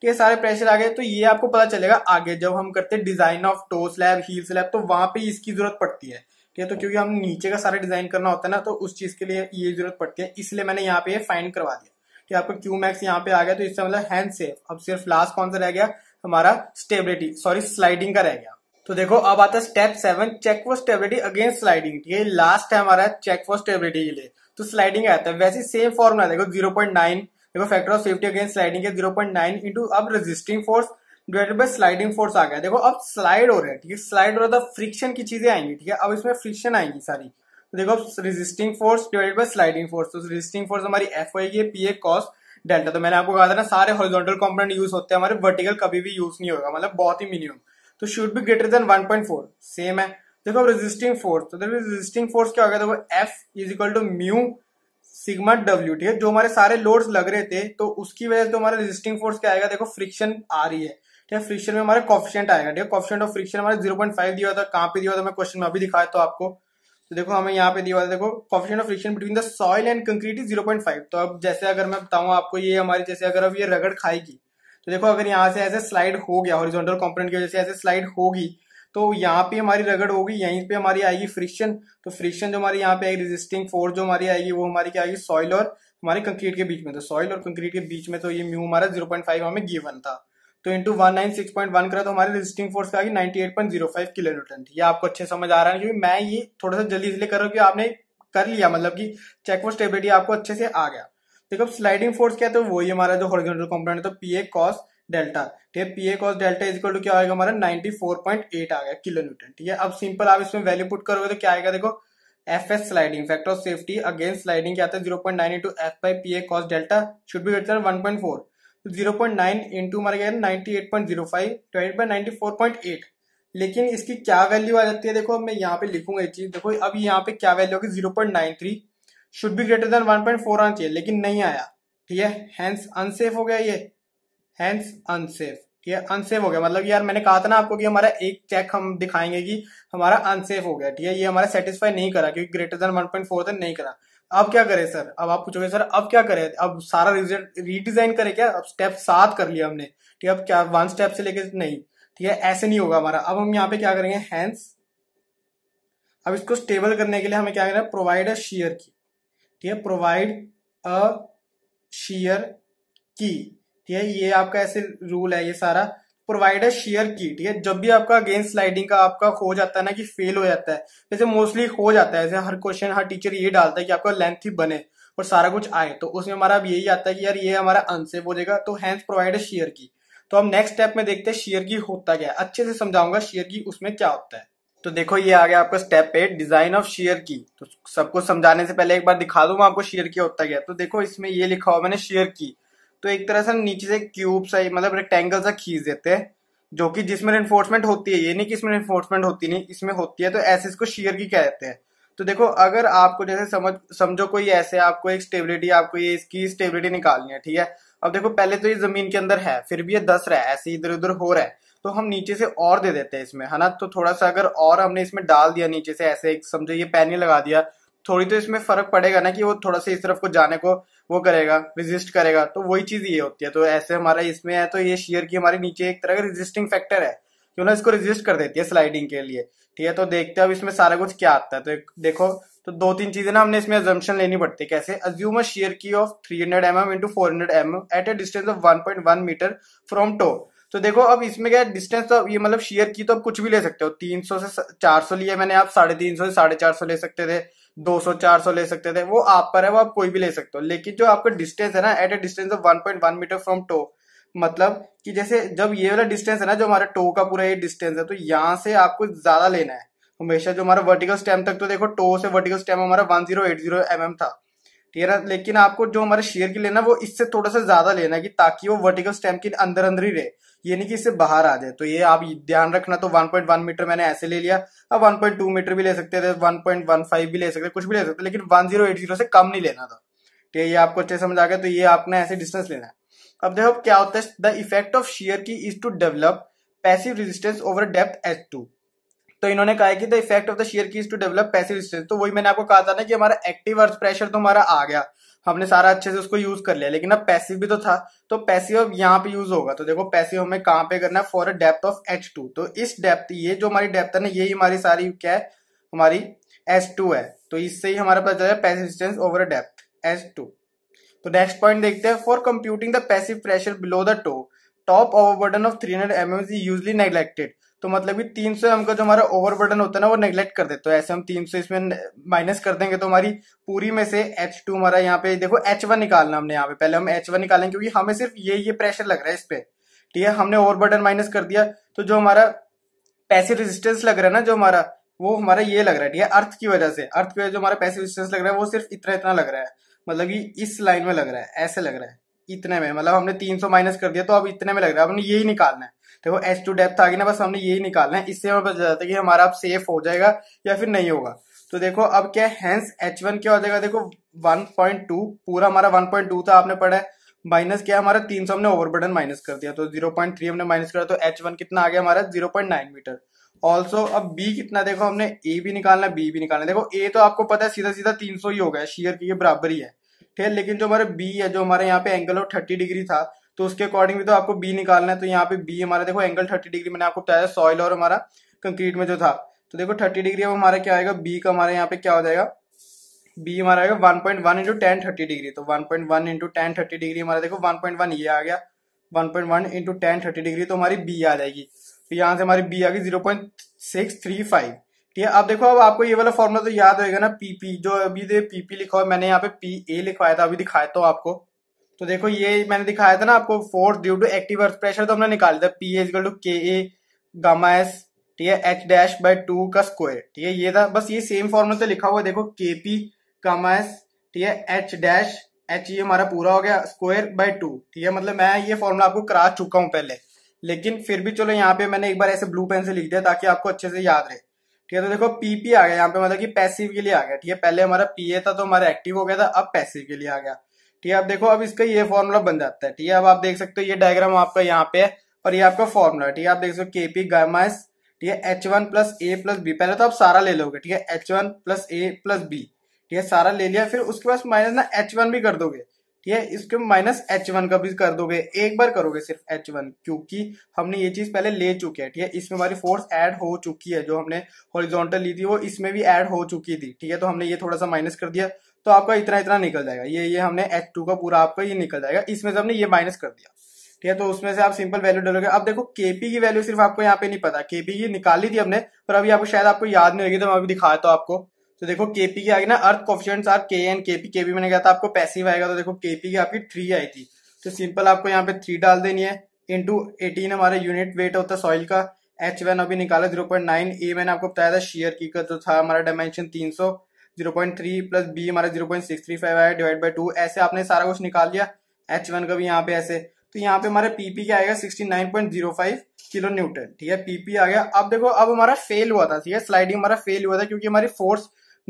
A: ठीक है सारे प्रेशर आ गए तो ये आपको पता चलेगा आगे जब हम करते हैं design of toe slab heel slab तो वहां पे इसकी जरूरत पड़ती है ठीक है तो क्योंकि हम नीचे का सारा डिजाइन करना होता है ना तो उस चीज के लिए ये जरूरत पड़ती है इसलिए मैंने यहाँ पे फाइन करवा दिया कि आपका क्यू मैक्स यहाँ पे आ गया तो इससे मतलब हैंड सेफ अब सिर्फ लास्ट कौन सा रह गया हमारा स्टेबिलिटी सॉरी स्लाइडिंग का रह गया तो देखो अब आता है step seven check for stability against sliding ठीक है लास्ट है हमारा चेक फॉर स्टेबिलिटी के लिए तो स्लाइडिंग आता है वैसे सेम फॉर्मूला देखो जीरो पॉइंट नाइन देखो factor of safety against sliding zero point nine into अब resisting force divided by sliding force आ गया देखो अब स्लाइड हो रहा है ठीक है स्लाइड हो रहा था फ्रिक्शन तो की चीजें आएंगी ठीक है अब इसमें फ्रिक्शन आएंगी सारी देखो resisting force divided by sliding force तो रेजिस्टिंग फोर्स हमारी एफ होगी पी ए कॉस डेल्टा तो मैंने आपको कहा था ना सारे हॉरिजॉन्टल कंपोनेंट यूज होते हैं हमारे वर्टिकल कभी भी यूज नहीं होगा मतलब बहुत ही मिनिमम तो should be greater than 1.4 same है देखो अब रेजिस्टिंग फोर्स तो देखो रेजिस्टिंग फोर्स क्या हो गया देखो F is equal to mu sigma W ठीक है जो हमारे सारे लोड्स लग रहे थे तो उसकी वजह से तो हमारा रेजिस्टिंग फोर्स क्या आएगा देखो फ्रिक्शन आ रही है ठीक है फ्रिक्शन में हमारे कॉफिशियंट आएगा ठीक है कॉफिशियंट ऑफ फ्रिक्शन हमारे जीरो पॉइंट फाइव दिया था कहाँ पे दिया था मैं क्वेश्चन में अभी दिखाया तो आपको तो देखो हमें यहाँ पे दिया देखो coefficient of friction between the soil and concrete is zero point five तो अब जैसे अगर मैं बताऊँ आपको ये हमारी जैसे अगर अब ये रगड़ खाएगी तो देखो अगर यहाँ से ऐसे स्लाइड हो गया हॉरिजॉन्टल कंपोनेंट की वजह से ऐसे स्लाइड होगी तो यहाँ पे हमारी रगड़ होगी यहीं पे हमारी आएगी फ्रिक्शन तो फ्रिक्शन जो हमारी यहाँ पे आएगी रिजिस्टिंग फोर्स जो हमारी आएगी वो हमारी क्या आएगी सॉइल और हमारे कंक्रीट के बीच में तो सॉइल और कंक्रीट के बीच में तो ये म्यू हमारा जीरो पॉइंट फाइव हमें गिवन था तो into one nine six point one करा तो हमारे रजिस्टिंग फोर्स का ninety eight point zero five kilo kilonewton ये आपको अच्छे समझ आ रहा है क्योंकि मैं ये थोड़ा सा जल्दी इसलिए कर रहा हूँ कि आपने कर लिया मतलब कि चेक फॉर स्टेबिलिटी आपको अच्छे से आ गया देखो स्लाइडिंग फोर्स क्या है तो वही हमारा जो हॉरिजॉन्टल कंपोनेंट है तो पीए कॉस डेल्टा ठीक है P A cos delta is equal to क्या आएगा हमारा 94.8 आ गया किलो न्यूटन ठीक है अब सिंपल आप इसमें वैल्यू पुट करोगे तो क्या आएगा देखो F S sliding factor of safety against sliding क्या आता है zero point nine into F by P A cos delta should be one point four zero point nine into मारा गया ninety eight point zero five twenty by ninety four point eight लेकिन इसकी क्या value आ जाती है देखो मैं यहाँ पे लिखूंगा ये चीज देखो अब यहाँ पे क्या वैल्यू होगी zero point nine three should be greater than one point four आना चाहिए लेकिन नहीं आया ठीक है हैंस अनसेफ हो गया ये हैंस अनसेफ ठीक है अनसेफ हो गया मतलब यार मैंने कहा था ना आपको कि हमारा एक चेक हम दिखाएंगे कि हमारा अनसेफ हो गया ठीक है ये हमारा सेटिस्फाई नहीं करा क्योंकि greater than one point four तक नहीं करा अब क्या करें सर अब आप पूछोगे सर अब क्या करें अब सारा रिजल्ट रीडिजाइन करें क्या अब स्टेप सात कर लिया हमने ठीक है अब क्या वन स्टेप से लेके नहीं ठीक है ऐसे नहीं होगा हमारा अब हम यहाँ पे क्या करेंगे हैंड्स अब इसको स्टेबल करने के लिए हमें क्या करना है प्रोवाइड अ शेयर की ठीक है प्रोवाइड अ शेयर की ठीक है ये आपका ऐसे रूल है ये सारा प्रोवाइड है शेयर की ठीक है जब भी आपका गेंद स्लाइडिंग का आपका हो जाता है ना कि फेल हो जाता है जैसे मोस्टली हो जाता है जैसे हर क्वेश्चन हर टीचर ये डालता है कि आपका लेंथ ही बने और सारा कुछ आए तो उसमें हमारा अब यही आता है कि यार ये हमारा आंसर हो जाएगा तो हैंस प्रोवाइड है शेयर की तो हम नेक्स्ट स्टेप में देखते हैं शेयर की होता क्या है अच्छे से समझाऊंगा शेयर की उसमें क्या होता है तो देखो ये आ गया आपका step eight design of shear key तो सबको समझाने से पहले एक बार दिखा दूंगा आपको शेयर की होता क्या है तो देखो इसमें ये लिखा हुआ मैंने शेयर की तो एक तरह से नीचे से क्यूब सा मतलब रेक्टेंगल सा खींच देते हैं जो कि जिसमें इन्फोर्समेंट होती है ये नहीं कि इसमें इन्फोर्समेंट होती नहीं इसमें होती है तो ऐसे इसको शेयर की कहते हैं तो देखो अगर आपको जैसे समझ समझो कोई ऐसे आपको एक स्टेबिलिटी आपको ये इसकी स्टेबिलिटी निकालनी है ठीक है अब देखो पहले तो ये जमीन के अंदर है फिर भी ये दस रहा है ऐसे इधर उधर हो रहा है तो हम नीचे से और दे देते हैं इसमें है ना तो थोड़ा सा अगर और हमने इसमें डाल दिया नीचे से ऐसे एक समझो ये पैनी लगा दिया थोड़ी तो इसमें फर्क पड़ेगा ना कि वो थोड़ा सा इस तरफ को जाने को वो करेगा रिजिस्ट करेगा तो वही चीज ये होती है तो ऐसे हमारा इसमें है तो ये शेयर की हमारे नीचे एक तरह का रिजिस्टिंग फैक्टर है क्यों ना इसको रिजिस्ट कर देती है स्लाइडिंग के लिए ठीक है तो देखते हैं अब इसमें सारा कुछ क्या आता है तो देखो तो दो तीन चीजें ना हमने इसमें एजम्पन लेनी पड़ती है कैसे assume a shear key of 300 hundred M M into four hundred M M at a distance of 1.1 metre from toe तो देखो अब इसमें क्या डिस्टेंस तो ये मतलब शेयर की तो आप कुछ भी ले सकते हो 300 से 400 लिए मैंने आप साढ़े तीन सौ से साढ़े चार सौ ले सकते थे 200 400 ले सकते थे वो आप पर है वो आप कोई भी ले सकते हो लेकिन जो आपका डिस्टेंस है ना at a distance of 1.1 metre from toe मतलब कि जैसे जब ये वाला डिस्टेंस है ना जो हमारा टो का पूरा ये डिस्टेंस है तो यहाँ से आपको ज्यादा लेना है हमेशा जो हमारा वर्टिकल स्टेम तक तो देखो टो से वर्टिकल स्टेम हमारा one zero eight zero M M था ठीक है ना लेकिन आपको जो हमारे शेयर की लेना वो इससे थोड़ा सा ज्यादा लेना है कि ताकि वो वर्टिकल स्टेम के अंदर अंदर ही रहे ये नहीं कि इससे बाहर आ जाए तो ये आप ध्यान रखना तो 1.1 मीटर मैंने ऐसे ले लिया अब 1.2 मीटर भी ले सकते थे 1.15 भी ले सकते कुछ भी ले सकते लेकिन 1080 से कम नहीं लेना था ठीक है ये आपको अच्छे समझ आ गया तो ये आपने ऐसे डिस्टेंस लेना है अब देखो क्या होता है the effect of shear key is to develop passive resistance over depth H two तो इन्होंने कहा कि the effect of the shear key is to develop passive resistance तो वही मैंने आपको कहा था ना कि हमारा एक्टिव अर्थ प्रेशर तो हमारा आ गया हमने सारा अच्छे से उसको यूज कर लिया लेकिन अब पैसिव भी तो था तो पैसिव अब यहाँ पे यूज होगा तो देखो पैसिव हमें कहाँ पे करना है for a depth of H two तो इस डेप्थ ये जो हमारी डेप्थ है ना यही हमारी सारी क्या है हमारी एच टू है तो इससे ही हमारे पास चला passive distance over a depth H two तो नेक्स्ट पॉइंट देखते हैं for computing the passive pressure below the toe top overburden of three hundred M M usually neglected तो मतलब कि 300 हमका जो हमारा ओवर बर्डन होता है ना वो नेग्लेक्ट कर देते तो ऐसे हम 300 इसमें माइनस कर देंगे तो हमारी पूरी में से एच टू हमारा यहाँ पे देखो एच वन निकालना हमने यहाँ पे पहले हम एच वन निकालेंगे क्योंकि हमें सिर्फ ये ये प्रेशर लग रहा है इस पे ठीक है हमने ओवर बर्डन माइनस कर दिया तो जो हमारा पैसे रेजिस्टेंस लग रहा है ना जो हमारा वो हमारा ये लग रहा है ठीक है अर्थ की वजह से अर्थ की वजह जो हमारा पैसे रेजिस्टेंस लग रहा है वो सिर्फ इतना इतना लग रहा है मतलब की इस लाइन में लग रहा है ऐसे लग रहा है इतने में मतलब हमने 300 माइनस कर दिया तो अब इतने में लग रहा है हमने यही निकालना है देखो एच टू डेप्थ आगे ना बस हमने यही निकालना है इससे हमें पता चलता है कि हमारा अब सेफ हो जाएगा या फिर नहीं होगा तो देखो अब क्या है हैंस एच वन क्या हो जाएगा देखो वन पॉइंट टू पूरा हमारा वन पॉइंट टू था आपने पढ़ा है माइनस क्या हमारा तीन सौ हमने ओवरबर्डन माइनस कर दिया तो जीरो पॉइंट थ्री हमने माइनस करा तो एच वन कितना आ गया हमारा zero point nine metre also अब बी कितना देखो हमने ए भी निकालना बी भी निकालना देखो ए तो आपको पता है सीधा सीधा तीन सौ ही होगा शेयर के बराबर ही है ठीक है लेकिन जो हमारा बी है जो हमारे यहाँ पे एंगल ऑफ थर्टी डिग्री था तो उसके अकॉर्डिंग भी तो आपको बी निकालना है तो यहाँ पे बी हमारा देखो एंगल थर्टी डिग्री मैंने आपको बताया सॉइल और हमारा कंक्रीट में जो था तो देखो थर्टी डिग्री अब हमारा क्या आएगा बी का हमारे यहाँ पे क्या हो जाएगा बी हमारा आएगा one point one into tan thirty degree तो one point one into tan thirty degree हमारा देखो वन पॉइंट वन ये आ गया one point one into tan thirty degree तो हमारी बी आ जाएगी तो यहाँ से हमारी बी आ गई zero point six three five ठीक है अब देखो अब आपको ये वाला फॉर्मूला तो याद होगा ना पीपी जो अभी पीपी तो लिखा हुआ मैंने यहाँ पे पी ए लिखवाया था अभी दिखाया तो आपको तो देखो ये मैंने दिखाया था ना आपको force due to active earth pressure तो हमने निकाल था पी एजल टू के ए गामा एस ठीक है एच डैश बाय टू का स्क्वायर ठीक है ये था बस ये सेम फॉर्मूला से लिखा हुआ देखो के पी गामा एस ठीक है एच डैश एच ये हमारा पूरा हो गया स्क्वायर बाय टू ठीक है मतलब मैं ये फॉर्मूला आपको करा चुका हूँ पहले लेकिन फिर भी चलो यहाँ पे मैंने एक बार ऐसे ब्लू पेन से लिख दिया ताकि आपको अच्छे से याद रहे ठीक है तो देखो पीपी आ गया यहाँ पे मतलब कि पैसिव के लिए आ गया ठीक है पहले हमारा पीए था तो हमारा एक्टिव हो गया था अब पैसिव के लिए आ गया ठीक है आप देखो अब इसका ये फॉर्मूला बन जाता है ठीक है अब आप देख सकते हो ये डायग्राम आपका यहाँ पे है और ये आपका फॉर्मूला ठीक है आप देख सकते हो केपी गामा एस ठीक है H one plus A plus B पहले तो आप सारा ले लोगे ठीक है H one plus A plus B ठीक है सारा ले लिया फिर उसके बाद माइनस ना एच वन भी कर दोगे ठीक है इसके माइनस एच वन का भी कर दोगे एक बार करोगे सिर्फ एच वन क्योंकि हमने ये चीज पहले ले चुके हैं ठीक है इसमें हमारी फोर्स ऐड हो चुकी है जो हमने हॉरिजॉन्टल ली थी वो इसमें भी ऐड हो चुकी थी ठीक है तो हमने ये थोड़ा सा माइनस कर दिया तो आपका इतना इतना निकल जाएगा ये ये हमने एच टू का पूरा आपका ये निकल जाएगा इसमें से हमने ये माइनस कर दिया ठीक है तो उसमें से आप सिंपल वैल्यू डालोगे अब देखो केपी की वैल्यू सिर्फ आपको यहाँ पे नहीं पता केपी की निकाली थी हमने पर अभी आपको शायद आपको याद नहीं होगी तो मैं अभी दिखाता हूँ आपको तो देखो केपी की आगे ना earth coefficients are K N KP KP मैंने कहा था आपको पैसिव आएगा तो देखो केपी की आपकी थ्री आई थी तो सिंपल आपको यहाँ पे थ्री डाल देनी है इंटू एटीन हमारा यूनिट वेट होता है सॉइल का एच वन अभी निकाला जीरो पॉइंट नाइन ए मैंने आपको बताया था शेयर की का जो तो था हमारा डायमेंशन तीन सौ zero point three plus B हमारा zero point six three five आया डिवाइड बाई टू ऐसे आपने सारा कुछ निकाल लिया एच वन का भी यहाँ पे ऐसे तो यहाँ पे हमारा पीपी क्या आएगा sixty nine point zero five kilo Newton ठीक है पीपी आ गया अब देखो अब हमारा फेल हुआ था ठीक है स्लाइडिंग हमारा फेल हुआ था क्योंकि हमारी फोर्स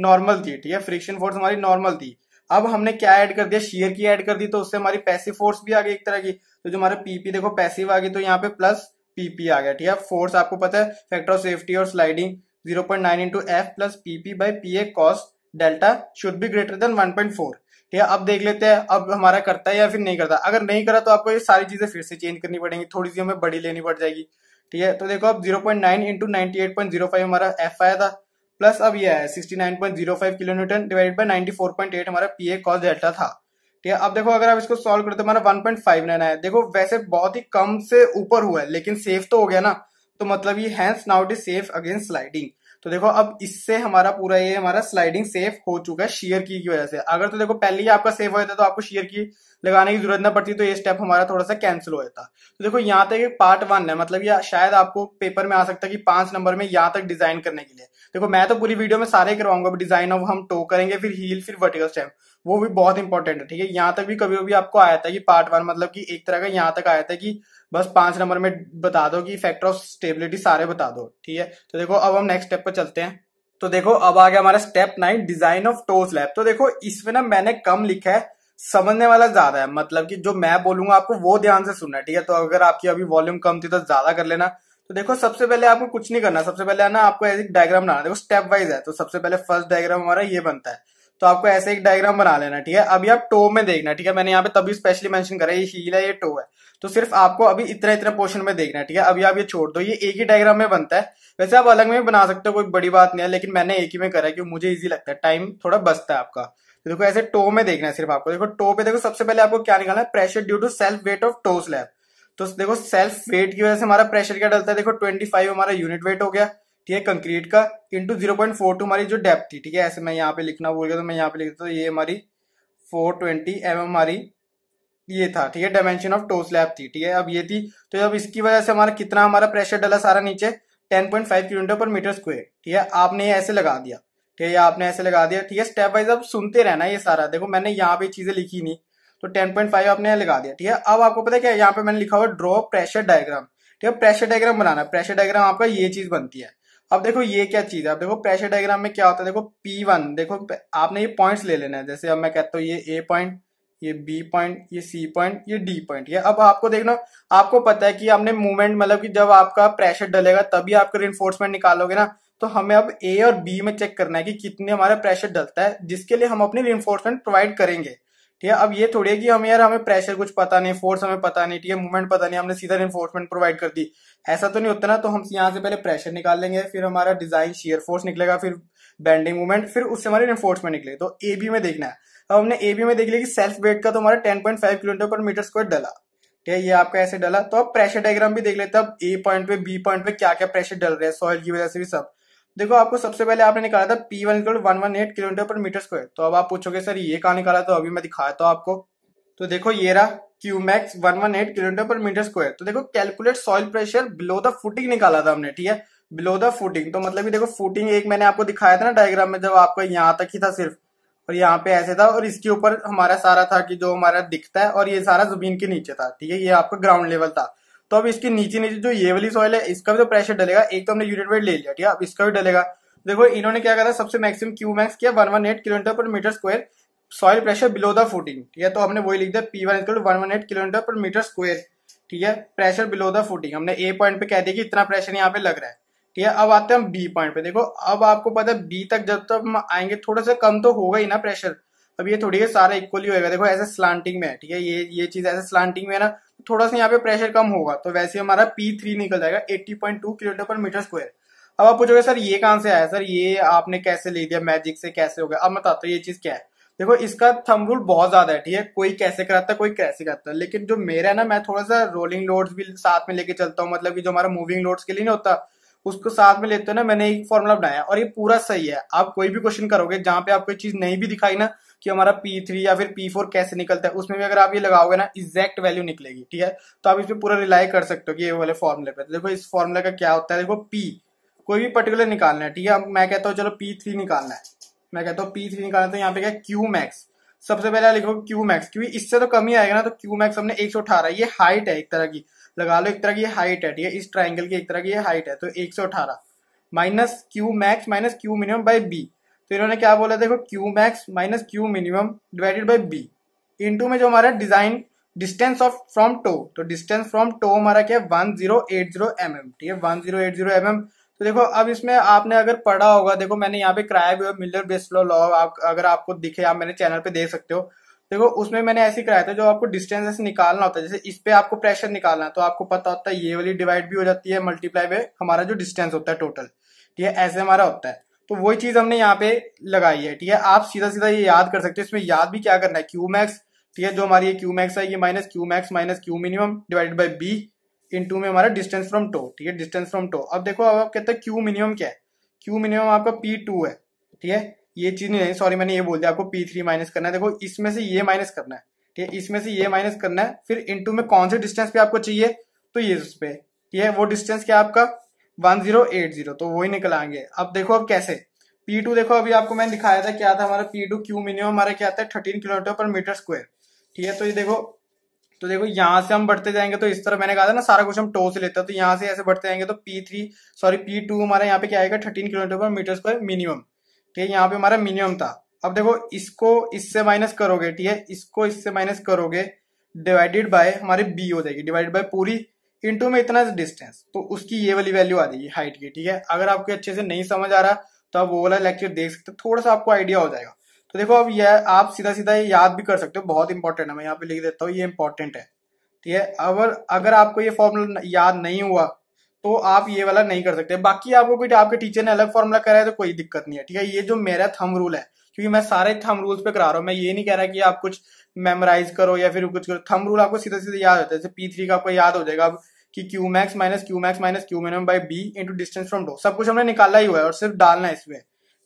A: नॉर्मल थी ठीक है फ्रिक्शन फोर्स हमारी नॉर्मल थी अब हमने क्या ऐड कर दिया शेयर की ऐड कर दी तो उससे हमारी पैसिव फोर्स भी आ गई एक तरह की तो जो हमारा पीपी देखो पैसिव आ गई तो यहाँ पे प्लस पीपी आ गया ठीक है फोर्स आपको पता है फैक्टर ऑफ सेफ्टी और sliding zero point nine into F plus PP by P A cos delta should be greater than one point four ठीक है अब देख लेते हैं अब हमारा करता है या फिर नहीं करता अगर नहीं करा तो आपको ये सारी चीजें फिर से चेंज करनी पड़ेंगी थोड़ी सी हमें बड़ी लेनी पड़ जाएगी ठीक है तो देखो अब zero point nine into ninety eight point zero five हमारा एफ आया था प्लस अब ये है sixty nine point zero five kilo kilonewton divide by ninety four point eight हमारा पी ए कॉस डेल्टा था ठीक है अब देखो अगर आप इसको सॉल्व करते हमारा वन पॉइंट फाइव नाइन आया देखो वैसे बहुत ही कम से ऊपर हुआ है लेकिन सेफ तो हो गया ना तो मतलब ये hence now is safe against sliding तो देखो अब इससे हमारा पूरा ये हमारा स्लाइडिंग सेफ हो चुका है शेयर की की वजह से अगर तो देखो पहले ही आपका सेफ हो जाता तो आपको शेयर की लगाने की जरूरत ना पड़ती तो ये स्टेप हमारा थोड़ा सा कैंसिल हो जाता तो देखो यहाँ तक एक पार्ट वन है मतलब ये शायद आपको पेपर में आ सकता है कि पांच नंबर में यहाँ तक डिजाइन करने के लिए देखो मैं तो पूरी वीडियो में सारे करवाऊंगा डिजाइन ऑफ हम टो करेंगे फिर हील फिर वर्टिकल स्टेप वो भी बहुत इंपॉर्टेंट है ठीक है यहाँ तक भी कभी कभी आपको आया था कि पार्ट वन मतलब की एक तरह का यहाँ तक आया था कि बस पांच नंबर में बता दो कि फैक्टर ऑफ स्टेबिलिटी सारे बता दो ठीक है तो देखो अब हम नेक्स्ट स्टेप पर चलते हैं तो देखो अब आ गया हमारा step nine design of toe slab तो देखो इसमें ना मैंने कम लिखा है समझने वाला ज्यादा है मतलब कि जो मैं बोलूंगा आपको वो ध्यान से सुनना है ठीक है तो अगर आपकी अभी वॉल्यूम कम थी तो ज्यादा कर लेना तो देखो सबसे पहले आपको कुछ नहीं करना सबसे पहले है ना आपको एक डायग्राम बनाना देखो स्टेप वाइज है तो सबसे पहले फर्स्ट डायग्राम हमारा ये बनता है तो आपको ऐसे एक डायग्राम बना लेना ठीक है अभी आप टो में देखना ठीक है मैंने यहाँ पे तभी स्पेशली मेंशन करा ये हील है ये टो है तो सिर्फ आपको अभी इतना इतना पोर्शन में देखना है ठीक है अभी आप ये छोड़ दो ये एक ही डायग्राम में बनता है वैसे आप अलग में बना सकते हो कोई बड़ी बात नहीं है लेकिन मैंने एक ही में करा क्योंकि मुझे ईजी लगता है टाइम थोड़ा बचता है आपका तो देखो ऐसे टो में देखना है सिर्फ आपको देखो टो पे देखो सबसे पहले आपको क्या निकालना है pressure due to self weight of toe slab तो देखो सेल्फ वेट की वजह से हमारा प्रेशर क्या डलता है देखो 25 हमारा यूनिट वेट हो गया ठीक है कंक्रीट का into zero point four two हमारी जो डेप्थ थी ठीक है ऐसे मैं यहाँ पे लिखना बोल गया तो मैं यहाँ पे लिखता हूँ तो ये हमारी फोर ट्वेंटी एम एम हमारी ये था ठीक है डायमेंशन ऑफ टोस लैब थी ठीक है अब ये थी तो अब इसकी वजह से हमारा कितना हमारा प्रेशर डला सारा नीचे ten point five kilometre per metre square ठीक है आपने ये ऐसे लगा दिया ठीक है आपने ऐसे लगा दिया ठीक है स्टेप वाइज स्टेप सुनते रहना ये सारा देखो मैंने यहाँ पे चीजें लिखी नहीं तो टेन पॉइंट फाइव आपने लगा दिया ठीक है अब आपको पता है क्या यहाँ पे मैंने लिखा हुआ ड्रॉ प्रेशर डायग्राम ठीक है प्रेशर डायग्राम बनाना प्रेशर डायग्राम आपका ये चीज बनती है अब देखो ये क्या चीज है अब देखो प्रेशर डायग्राम में क्या होता है देखो पी वन देखो आपने ये पॉइंट्स ले लेना है जैसे अब मैं कहता हूँ ये ए पॉइंट ये बी पॉइंट ये सी पॉइंट ये डी पॉइंट ये अब आपको देखना आपको पता है कि आपने मूवमेंट मतलब कि जब आपका प्रेशर डलेगा तभी आपका रिन्फोर्समेंट निकालोगे ना तो हमें अब ए और बी में चेक करना है कि कितने हमारा प्रेशर डलता है जिसके लिए हम अपनी रिन्फोर्समेंट प्रोवाइड करेंगे ठीक है अब ये थोड़ी है कि हमें यार हमें प्रेशर कुछ पता नहीं फोर्स हमें पता नहीं ठीक है मूवमेंट पता नहीं हमने सीधा इन्फोर्समेंट प्रोवाइड कर दी ऐसा तो नहीं होता ना तो हम यहाँ से पहले प्रेशर निकाल लेंगे फिर हमारा डिजाइन शेयर फोर्स निकलेगा फिर बैंडिंग मूवमेंट फिर उससे हमारे इन्फोर्समेंट निकले तो ए बी में देखना है अब हमने ए बी में देख लिया कि सेल्फ वेट का तो हमारा ten point five kilometre per metre square डला ठीक है ये आपका ऐसे डला तो अब प्रेशर डायग्राम भी देख लेते हैं अब ए पॉइंट पे बी पॉइंट पे क्या क्या प्रेशर डल रहे हैं सॉइल की वजह से भी सब देखो आपको सबसे पहले आपने निकाला था P one one one eight kilometre per metre square तो अब आप पूछोगे सर ये कहाँ निकाला तो अभी मैं दिखाया था आपको तो देखो ये रहा Q max one one eight kilometre per metre square तो देखो calculate soil pressure below the footing निकाला था हमने ठीक है बिलो द फुटिंग तो मतलब देखो फुटिंग एक मैंने आपको दिखाया था ना डायग्राम में जब आपका यहाँ तक ही था सिर्फ और यहाँ पे ऐसे था और इसके ऊपर हमारा सारा था कि जो हमारा दिखता है और ये सारा जमीन के नीचे था ठीक है ये आपका ग्राउंड लेवल था तो अब इसके नीचे नीचे जो ये वाली सॉइल है इसका भी तो प्रेशर डलेगा एक तो हमने यूनिट वेट ले लिया ठीक है अब इसका भी डलेगा देखो इन्होंने क्या करा सबसे मैक्सिमम क्यू मैक्स किया one one eight kilometre per metre square soil pressure below the footing ठीक है तो हमने वही लिख दिया P one equal one one eight kilometre per metre square ठीक है प्रेशर बिलो द फुटिंग हमने ए पॉइंट पे कह दिया कि इतना प्रेशर यहाँ पे लग रहा है ठीक है अब आते हैं हम बी पॉइंट पे देखो अब आपको पता है बी तक जब तक हम आएंगे थोड़ा सा कम तो होगा ही ना प्रेशर अब ये थोड़ी है सारा इक्वली होएगा देखो ऐसे स्लांटिंग में है ठीक है ये ये चीज ऐसे स्लांटिंग में है ना तो थोड़ा सा यहाँ पे प्रेशर कम होगा तो वैसे हमारा पी थ्री निकल जाएगा eighty point two kilometre per metre square अब आप पूछोगे सर ये कहाँ से आया सर ये आपने कैसे ले दिया मैजिक से कैसे हो गया अब बताते ये चीज क्या है देखो इसका थम रूल बहुत ज्यादा है ठीक है कोई कैसे कराता है कोई कैसे कराता है लेकिन जो मेरा है ना मैं थोड़ा सा रोलिंग लोड्स भी साथ में लेके चलता हूँ मतलब कि जो हमारा मूविंग लोड्स के लिए नहीं होता उसको साथ में लेते हो ना मैंने एक फॉर्मूला बनाया और ये पूरा सही है आप कोई भी क्वेश्चन करोगे जहां पे आपको चीज नहीं भी दिखाई ना कि हमारा पी थ्री या फिर पी फोर कैसे निकलता है उसमें भी अगर आप ये लगाओगे ना एग्जैक्ट वैल्यू निकलेगी ठीक है तो आप इसमें पूरा रिलाई कर सकते हो कि ये वाले फॉर्मूले पे तो देखो इस फॉर्मूले का क्या होता है देखो पी कोई भी पर्टिकुलर निकालना है ठीक है मैं कहता हूँ चलो पी थ्री निकालना है मैं कहता हूँ पी थ्री निकालना तो यहाँ पे क्या क्यू मैक्स सबसे पहले लिखो क्यू मैक्स क्योंकि इससे तो कम ही आएगा ना तो क्यू मैक्स हमने एक सौ अठारह ये हाइट है एक तरह की लगा लो एक तरह की हाइट है ठीक है इस ट्राइंगल की एक तरह की हाइट है तो एक सौ अठारह minus Q max minus Q minimum by B तो इन्होंने क्या बोला देखो Q max minus Q minimum divided by B into में जो हमारा design distance of from toe तो डिस्टेंस फ्रॉम टो हमारा क्या है one zero eight zero M M ठीक है one zero eight zero M M तो देखो अब इसमें आपने अगर पढ़ा होगा देखो मैंने यहाँ पे कराया हुआ मिलर लो लॉ आप अगर आपको दिखे आप मेरे चैनल पे देख सकते हो देखो उसमें मैंने ऐसे कराया था जो आपको डिस्टेंस ऐसे निकालना होता है जैसे इस पे आपको प्रेशर निकालना है तो आपको पता होता है ये वाली डिवाइड भी हो जाती है मल्टीप्लाई में हमारा जो डिस्टेंस होता है टोटल ठीक है ऐसे हमारा होता है तो वही चीज हमने यहाँ पे लगाई है ठीक है आप सीधा सीधा ये याद कर सकते हो इसमें याद भी क्या करना है क्यू मैक्स ठीक है जो हमारी क्यू मैक्स है ये minus Q max minus Q minimum divided by B into में हमारा डिस्टेंस फ्रॉम टो ठीक है डिस्टेंस फ्रॉम टो अब देखो अब आप कहते हैं क्यू मिनिमम क्या है क्यू मिनिमम आपका पी टू है ठीक है ये चीज नहीं है सॉरी मैंने ये बोल दिया आपको पी थ्री माइनस करना है देखो इसमें से ये माइनस करना है ठीक है इसमें से ये माइनस करना है फिर इंटू में कौन से डिस्टेंस पे आपको चाहिए तो ये उस पर ठीक है वो डिस्टेंस क्या आपका वन जीरो एट जीरो तो वही निकल आएंगे अब देखो अब कैसे पी टू देखो अभी आपको मैंने दिखाया था क्या था हमारा पी टू क्यू मिनिमम हमारा क्या था thirteen kilometre per metre square ठीक है तो ये देखो तो देखो यहाँ से हम बढ़ते जाएंगे तो इस तरह मैंने कहा था ना सारा कुछ हम टो से लेते हैं तो यहाँ से ऐसे बढ़ते जाएंगे तो P three sorry P two हमारा यहाँ पे क्या आएगा thirteen kilometre per metre square minimum ठीक है यहाँ पे हमारा मिनिमम था अब देखो इसको इससे माइनस करोगे ठीक है इसको इससे माइनस करोगे डिवाइडेड बाय हमारी बी हो जाएगी डिवाइडेड बाय पूरी इंटू में इतना डिस्टेंस तो उसकी ये वाली वैल्यू आ जाएगी हाइट की ठीक है अगर आपको अच्छे से नहीं समझ आ रहा तो आप वो वाला लेक्चर देख सकते हो थोड़ा सा आपको आइडिया हो जाएगा तो देखो अब यह आप सीधा सीधा ये याद भी कर सकते हो बहुत इंपॉर्टेंट है मैं यहाँ पे लिख देता हूँ ये इंपॉर्टेंट है ठीक है अगर अगर आपको ये फॉर्मूला याद नहीं हुआ तो आप ये वाला नहीं कर सकते बाकी आपको कोई आपके टीचर ने अलग फॉर्मूला कराया तो कोई दिक्कत नहीं है ठीक है ये जो मेरा थम रूल है क्योंकि मैं सारे थम रूल्स पे करा रहा हूँ मैं ये नहीं कह रहा कि आप कुछ मेमोराइज करो या फिर कुछ करो थम रूल आपको सीधा सीधा याद होता है जैसे पी थ्री का आपको याद हो जाएगा अब कि Q max minus Q max minus Q minimum by B into distance from toe सब कुछ हमने निकाला ही हुआ है और सिर्फ डालना है इसमें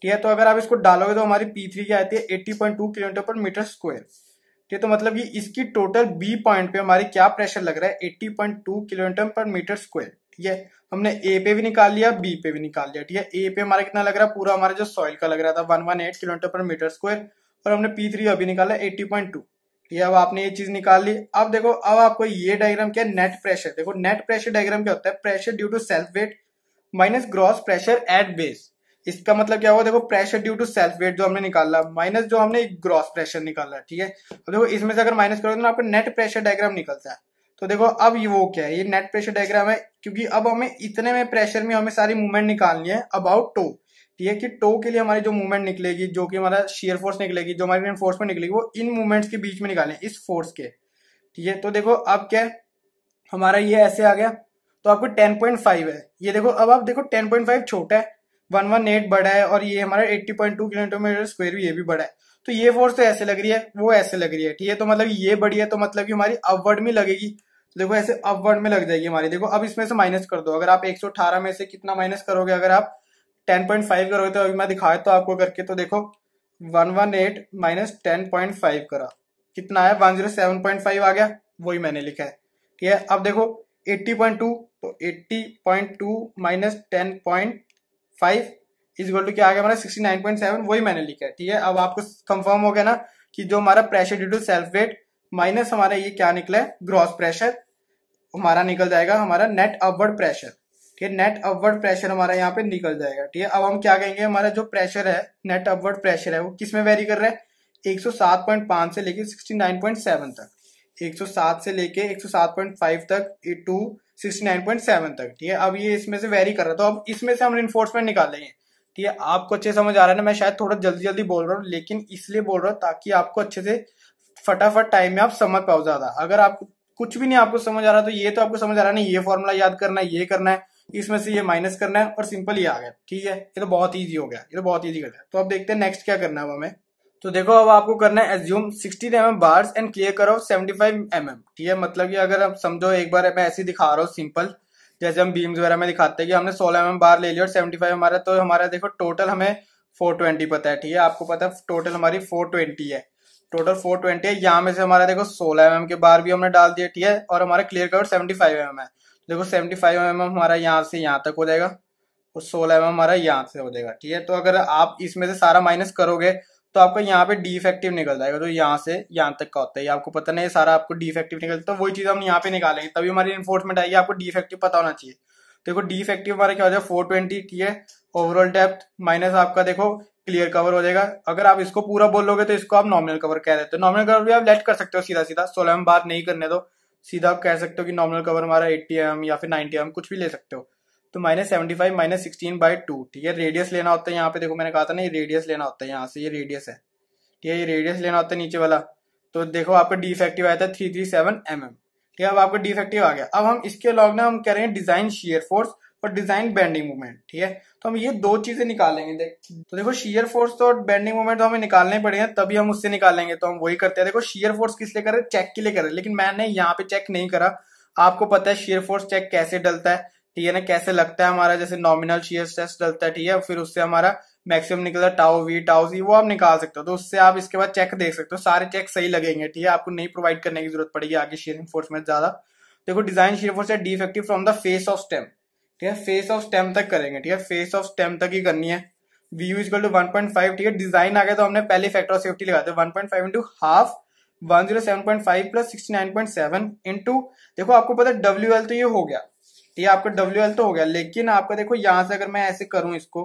A: ठीक है तो अगर आप इसको डालोगे तो हमारी पी थ्री क्या आती है eighty point two kilometre per metre square ठीक है तो मतलब ये इसकी टोटल बी पॉइंट पे हमारी क्या प्रेशर लग रहा है eighty point two kilometre per metre square ठीक है हमने ए पे भी निकाल लिया बी पे भी निकाल लिया ठीक है ए पे हमारा कितना लग रहा है पूरा हमारा जो सॉइल का लग रहा था one one eight kilometre per metre square और हमने पी थ्री अभी निकाला एट्टी पॉइंट टू ठीक है अब आपने ये चीज निकाल ली अब देखो अब आपको ये डायग्राम क्या नेट प्रेशर देखो नेट प्रेशर डायग्राम क्या होता है pressure due to self weight minus gross pressure at base इसका मतलब क्या हुआ देखो pressure due to self weight जो हमने निकाला माइनस जो हमने ग्रॉस प्रेशर निकाला ठीक है अब देखो इसमें से अगर माइनस करोगे तो आपका नेट प्रेशर डायग्राम निकलता है तो देखो अब ये वो क्या है ये नेट प्रेशर डायग्राम है क्योंकि अब हमें इतने में प्रेशर में हमें सारी मूवमेंट निकालनी है अबाउट टो ठीक है कि टो के लिए हमारी जो मूवमेंट निकलेगी जो कि हमारा शेयर फोर्स निकलेगी जो हमारी एनफोर्समेंट निकलेगी वो इन मूवमेंट्स के बीच में निकालें इस फोर्स के ठीक है तो देखो अब क्या है हमारा ये ऐसे आ गया तो आपको टेन है ये देखो अब आप देखो टेन छोटा है वन वन एट बड़ा है और ये हमारा eighty point two kilometre square भी ये भी बड़ा है तो ये फोर्स तो ऐसे लग रही है वो ऐसे लग रही है ठीक है तो मतलब ये बड़ी है तो मतलब की हमारी अपवर्ड में लगेगी देखो ऐसे अपवर्ड में लग जाएगी हमारी देखो अब इसमें से माइनस कर दो अगर आप एक में से कितना माइनस करोगे अगर आप 10.5 करोगे तो अभी मैं दिखाया तो आपको करके तो देखो one one eight minus ten point five करा कितना आया फाइव आ गया वही मैंने लिखा है ठीक है अब देखो एट्टी पॉइंट तो एट्टी तो two minus ten point five equal two क्या आ गया हमारा सिक्सटी नाइन पॉइंट सेवन वही मैंने लिखा है ठीक है अब आपको कंफर्म हो गया ना कि जो हमारा pressure due to self weight minus हमारा ये क्या निकला है ग्रॉस प्रेशर हमारा निकल जाएगा हमारा नेट अपवर्ड प्रेशर ठीक है नेट अपवर्ड प्रेशर हमारा यहाँ पे निकल जाएगा ठीक है अब हम क्या कहेंगे हमारा जो प्रेशर है नेट अपवर्ड प्रेशर है वो किस में वेरी कर रहा है 107.5 से लेकर 69.7 तक 107 से लेके 107.5 तक टू 69.7 तक ठीक है अब ये इसमें से वेरी कर रहा था तो अब इसमें से हम इन्फोर्समेंट निकाल लेंगे ठीक है आपको अच्छे समझ आ रहा है ना मैं शायद थोड़ा जल्दी जल्दी बोल रहा हूँ लेकिन इसलिए बोल रहा हूँ ताकि आपको अच्छे से फटाफट टाइम में आप समझ पाओ ज्यादा अगर आपको कुछ भी नहीं आपको समझ आ रहा तो ये तो आपको समझ आ रहा है ना ये फॉर्मूला याद करना है ये करना है इसमें से ये माइनस करना है और सिंपल ये आ गया ठीक है ये तो बहुत ईजी हो गया ये तो बहुत ईजी कर तो अब देखते हैं नेक्स्ट क्या करना है हमें तो देखो अब आपको करना है assume sixteen M M bars and clear करो सेवेंटी फाइव एम ठीक है मतलब कि अगर आप समझो एक बार मैं ऐसे दिखा रहा हूँ सिंपल जैसे हम बीम्स वगैरह में दिखाते हैं कि हमने सोलह एम एम बार ले लिया और सेवेंटी फाइव हमारा तो हमारा देखो टोटल हमें फोर ट्वेंटी पता है ठीक है आपको पता है टोटल हमारी फोर ट्वेंटी है टोटल फोर ट्वेंटी है यहाँ में से हमारा देखो सोलह एम mm एम के बार भी हमने डाल दिया ठीक है और हमारा clear cover seventy five M M है देखो सेवेंटी फाइव एम एम हमारा यहाँ से यहाँ तक हो जाएगा और सोलह एम mm एम हमारा यहाँ से हो जाएगा ठीक है तो अगर आप इसमें से सारा माइनस करोगे तो आपका यहाँ पे डिफेक्टिव निकल जाएगा तो यहाँ से यहाँ तक का होता है आपको पता नहीं सारा आपको डिफेक्टिव निकल तो वही चीज़ हम यहाँ पे निकालेंगे तभी हमारी इन्फोर्समेंट आएगी आपको डिफेक्टिव पता होना चाहिए तो देखो डिफेक्टिव हमारा क्या हो जाएगा फोर ट्वेंटी ठीक है ओवरऑल डेप्थ माइनस आपका देखो क्लियर कवर हो जाएगा अगर आप इसको पूरा बोलोगे तो इसको आप नॉमिनल कवर कह देते हो नॉमिनल कवर भी आप लेट कर सकते हो सीधा सीधा सोलह में बात नहीं करने दो सीधा आप कह सकते हो कि नॉमिनल कवर हमारा एट्टी एम या फिर नाइनटी एम कुछ भी ले सकते हो तो minus seventy five minus sixteen by two ठीक है रेडियस लेना होता है यहाँ पे देखो मैंने कहा था ना ये रेडियस लेना होता है यहाँ से ये रेडियस है ठीक है ये रेडियस लेना होता है नीचे वाला तो देखो आपका डिफेक्टिव आया था three three seven M M ठीक है अब आपका डिफेक्टिव आ गया अब हम इसके अलॉग ना हम कह रहे हैं डिजाइन शेयर फोर्स और डिजाइन बेंडिंग मूवमेंट ठीक है तो हम ये दो चीजें निकालेंगे देख तो देखो शेयर फोर्स और बेंडिंग मूवमेंट तो हमें निकालने पड़ेगा तभी हम उससे निकालेंगे तो हम वही करते हैं देखो शेयर फोर्स किस लिए कर रहे चेक के लिए कर रहे हैं लेकिन मैंने यहाँ पे चेक नहीं करा आपको पता है शेयर फोर्स चेक कैसे डलता है ठीक है ना कैसे लगता है हमारा जैसे नॉमिनल शेयर टेस्ट डलता है ठीक है फिर उससे हमारा मैक्सिमम निकलता टाओ वी टाओ सी वो आप निकाल सकते हो तो उससे आप इसके बाद चेक देख सकते हो सारे चेक सही लगेंगे ठीक है आपको नहीं प्रोवाइड करने की जरूरत पड़ेगी आगे शेयर इन्फोर्समेंट ज्यादा देखो डिजाइन शेयर फोर्स है D effective from the face of stem ठीक है फेस ऑफ स्टेम तक करेंगे ठीक है फेस ऑफ स्टेम तक ही करनी है V is two one point five ठीक है डिजाइन आ गया तो हमने पहले फैक्टर ऑफ सेफ्टी लगाते one point five into half one zero seven point five plus sixty nine point seven into देखो आपको पता है डब्ल्यू एल तो ये हो गया ये आपका डब्ल्यू एल तो हो गया लेकिन आपका देखो यहाँ से अगर मैं ऐसे करूँ इसको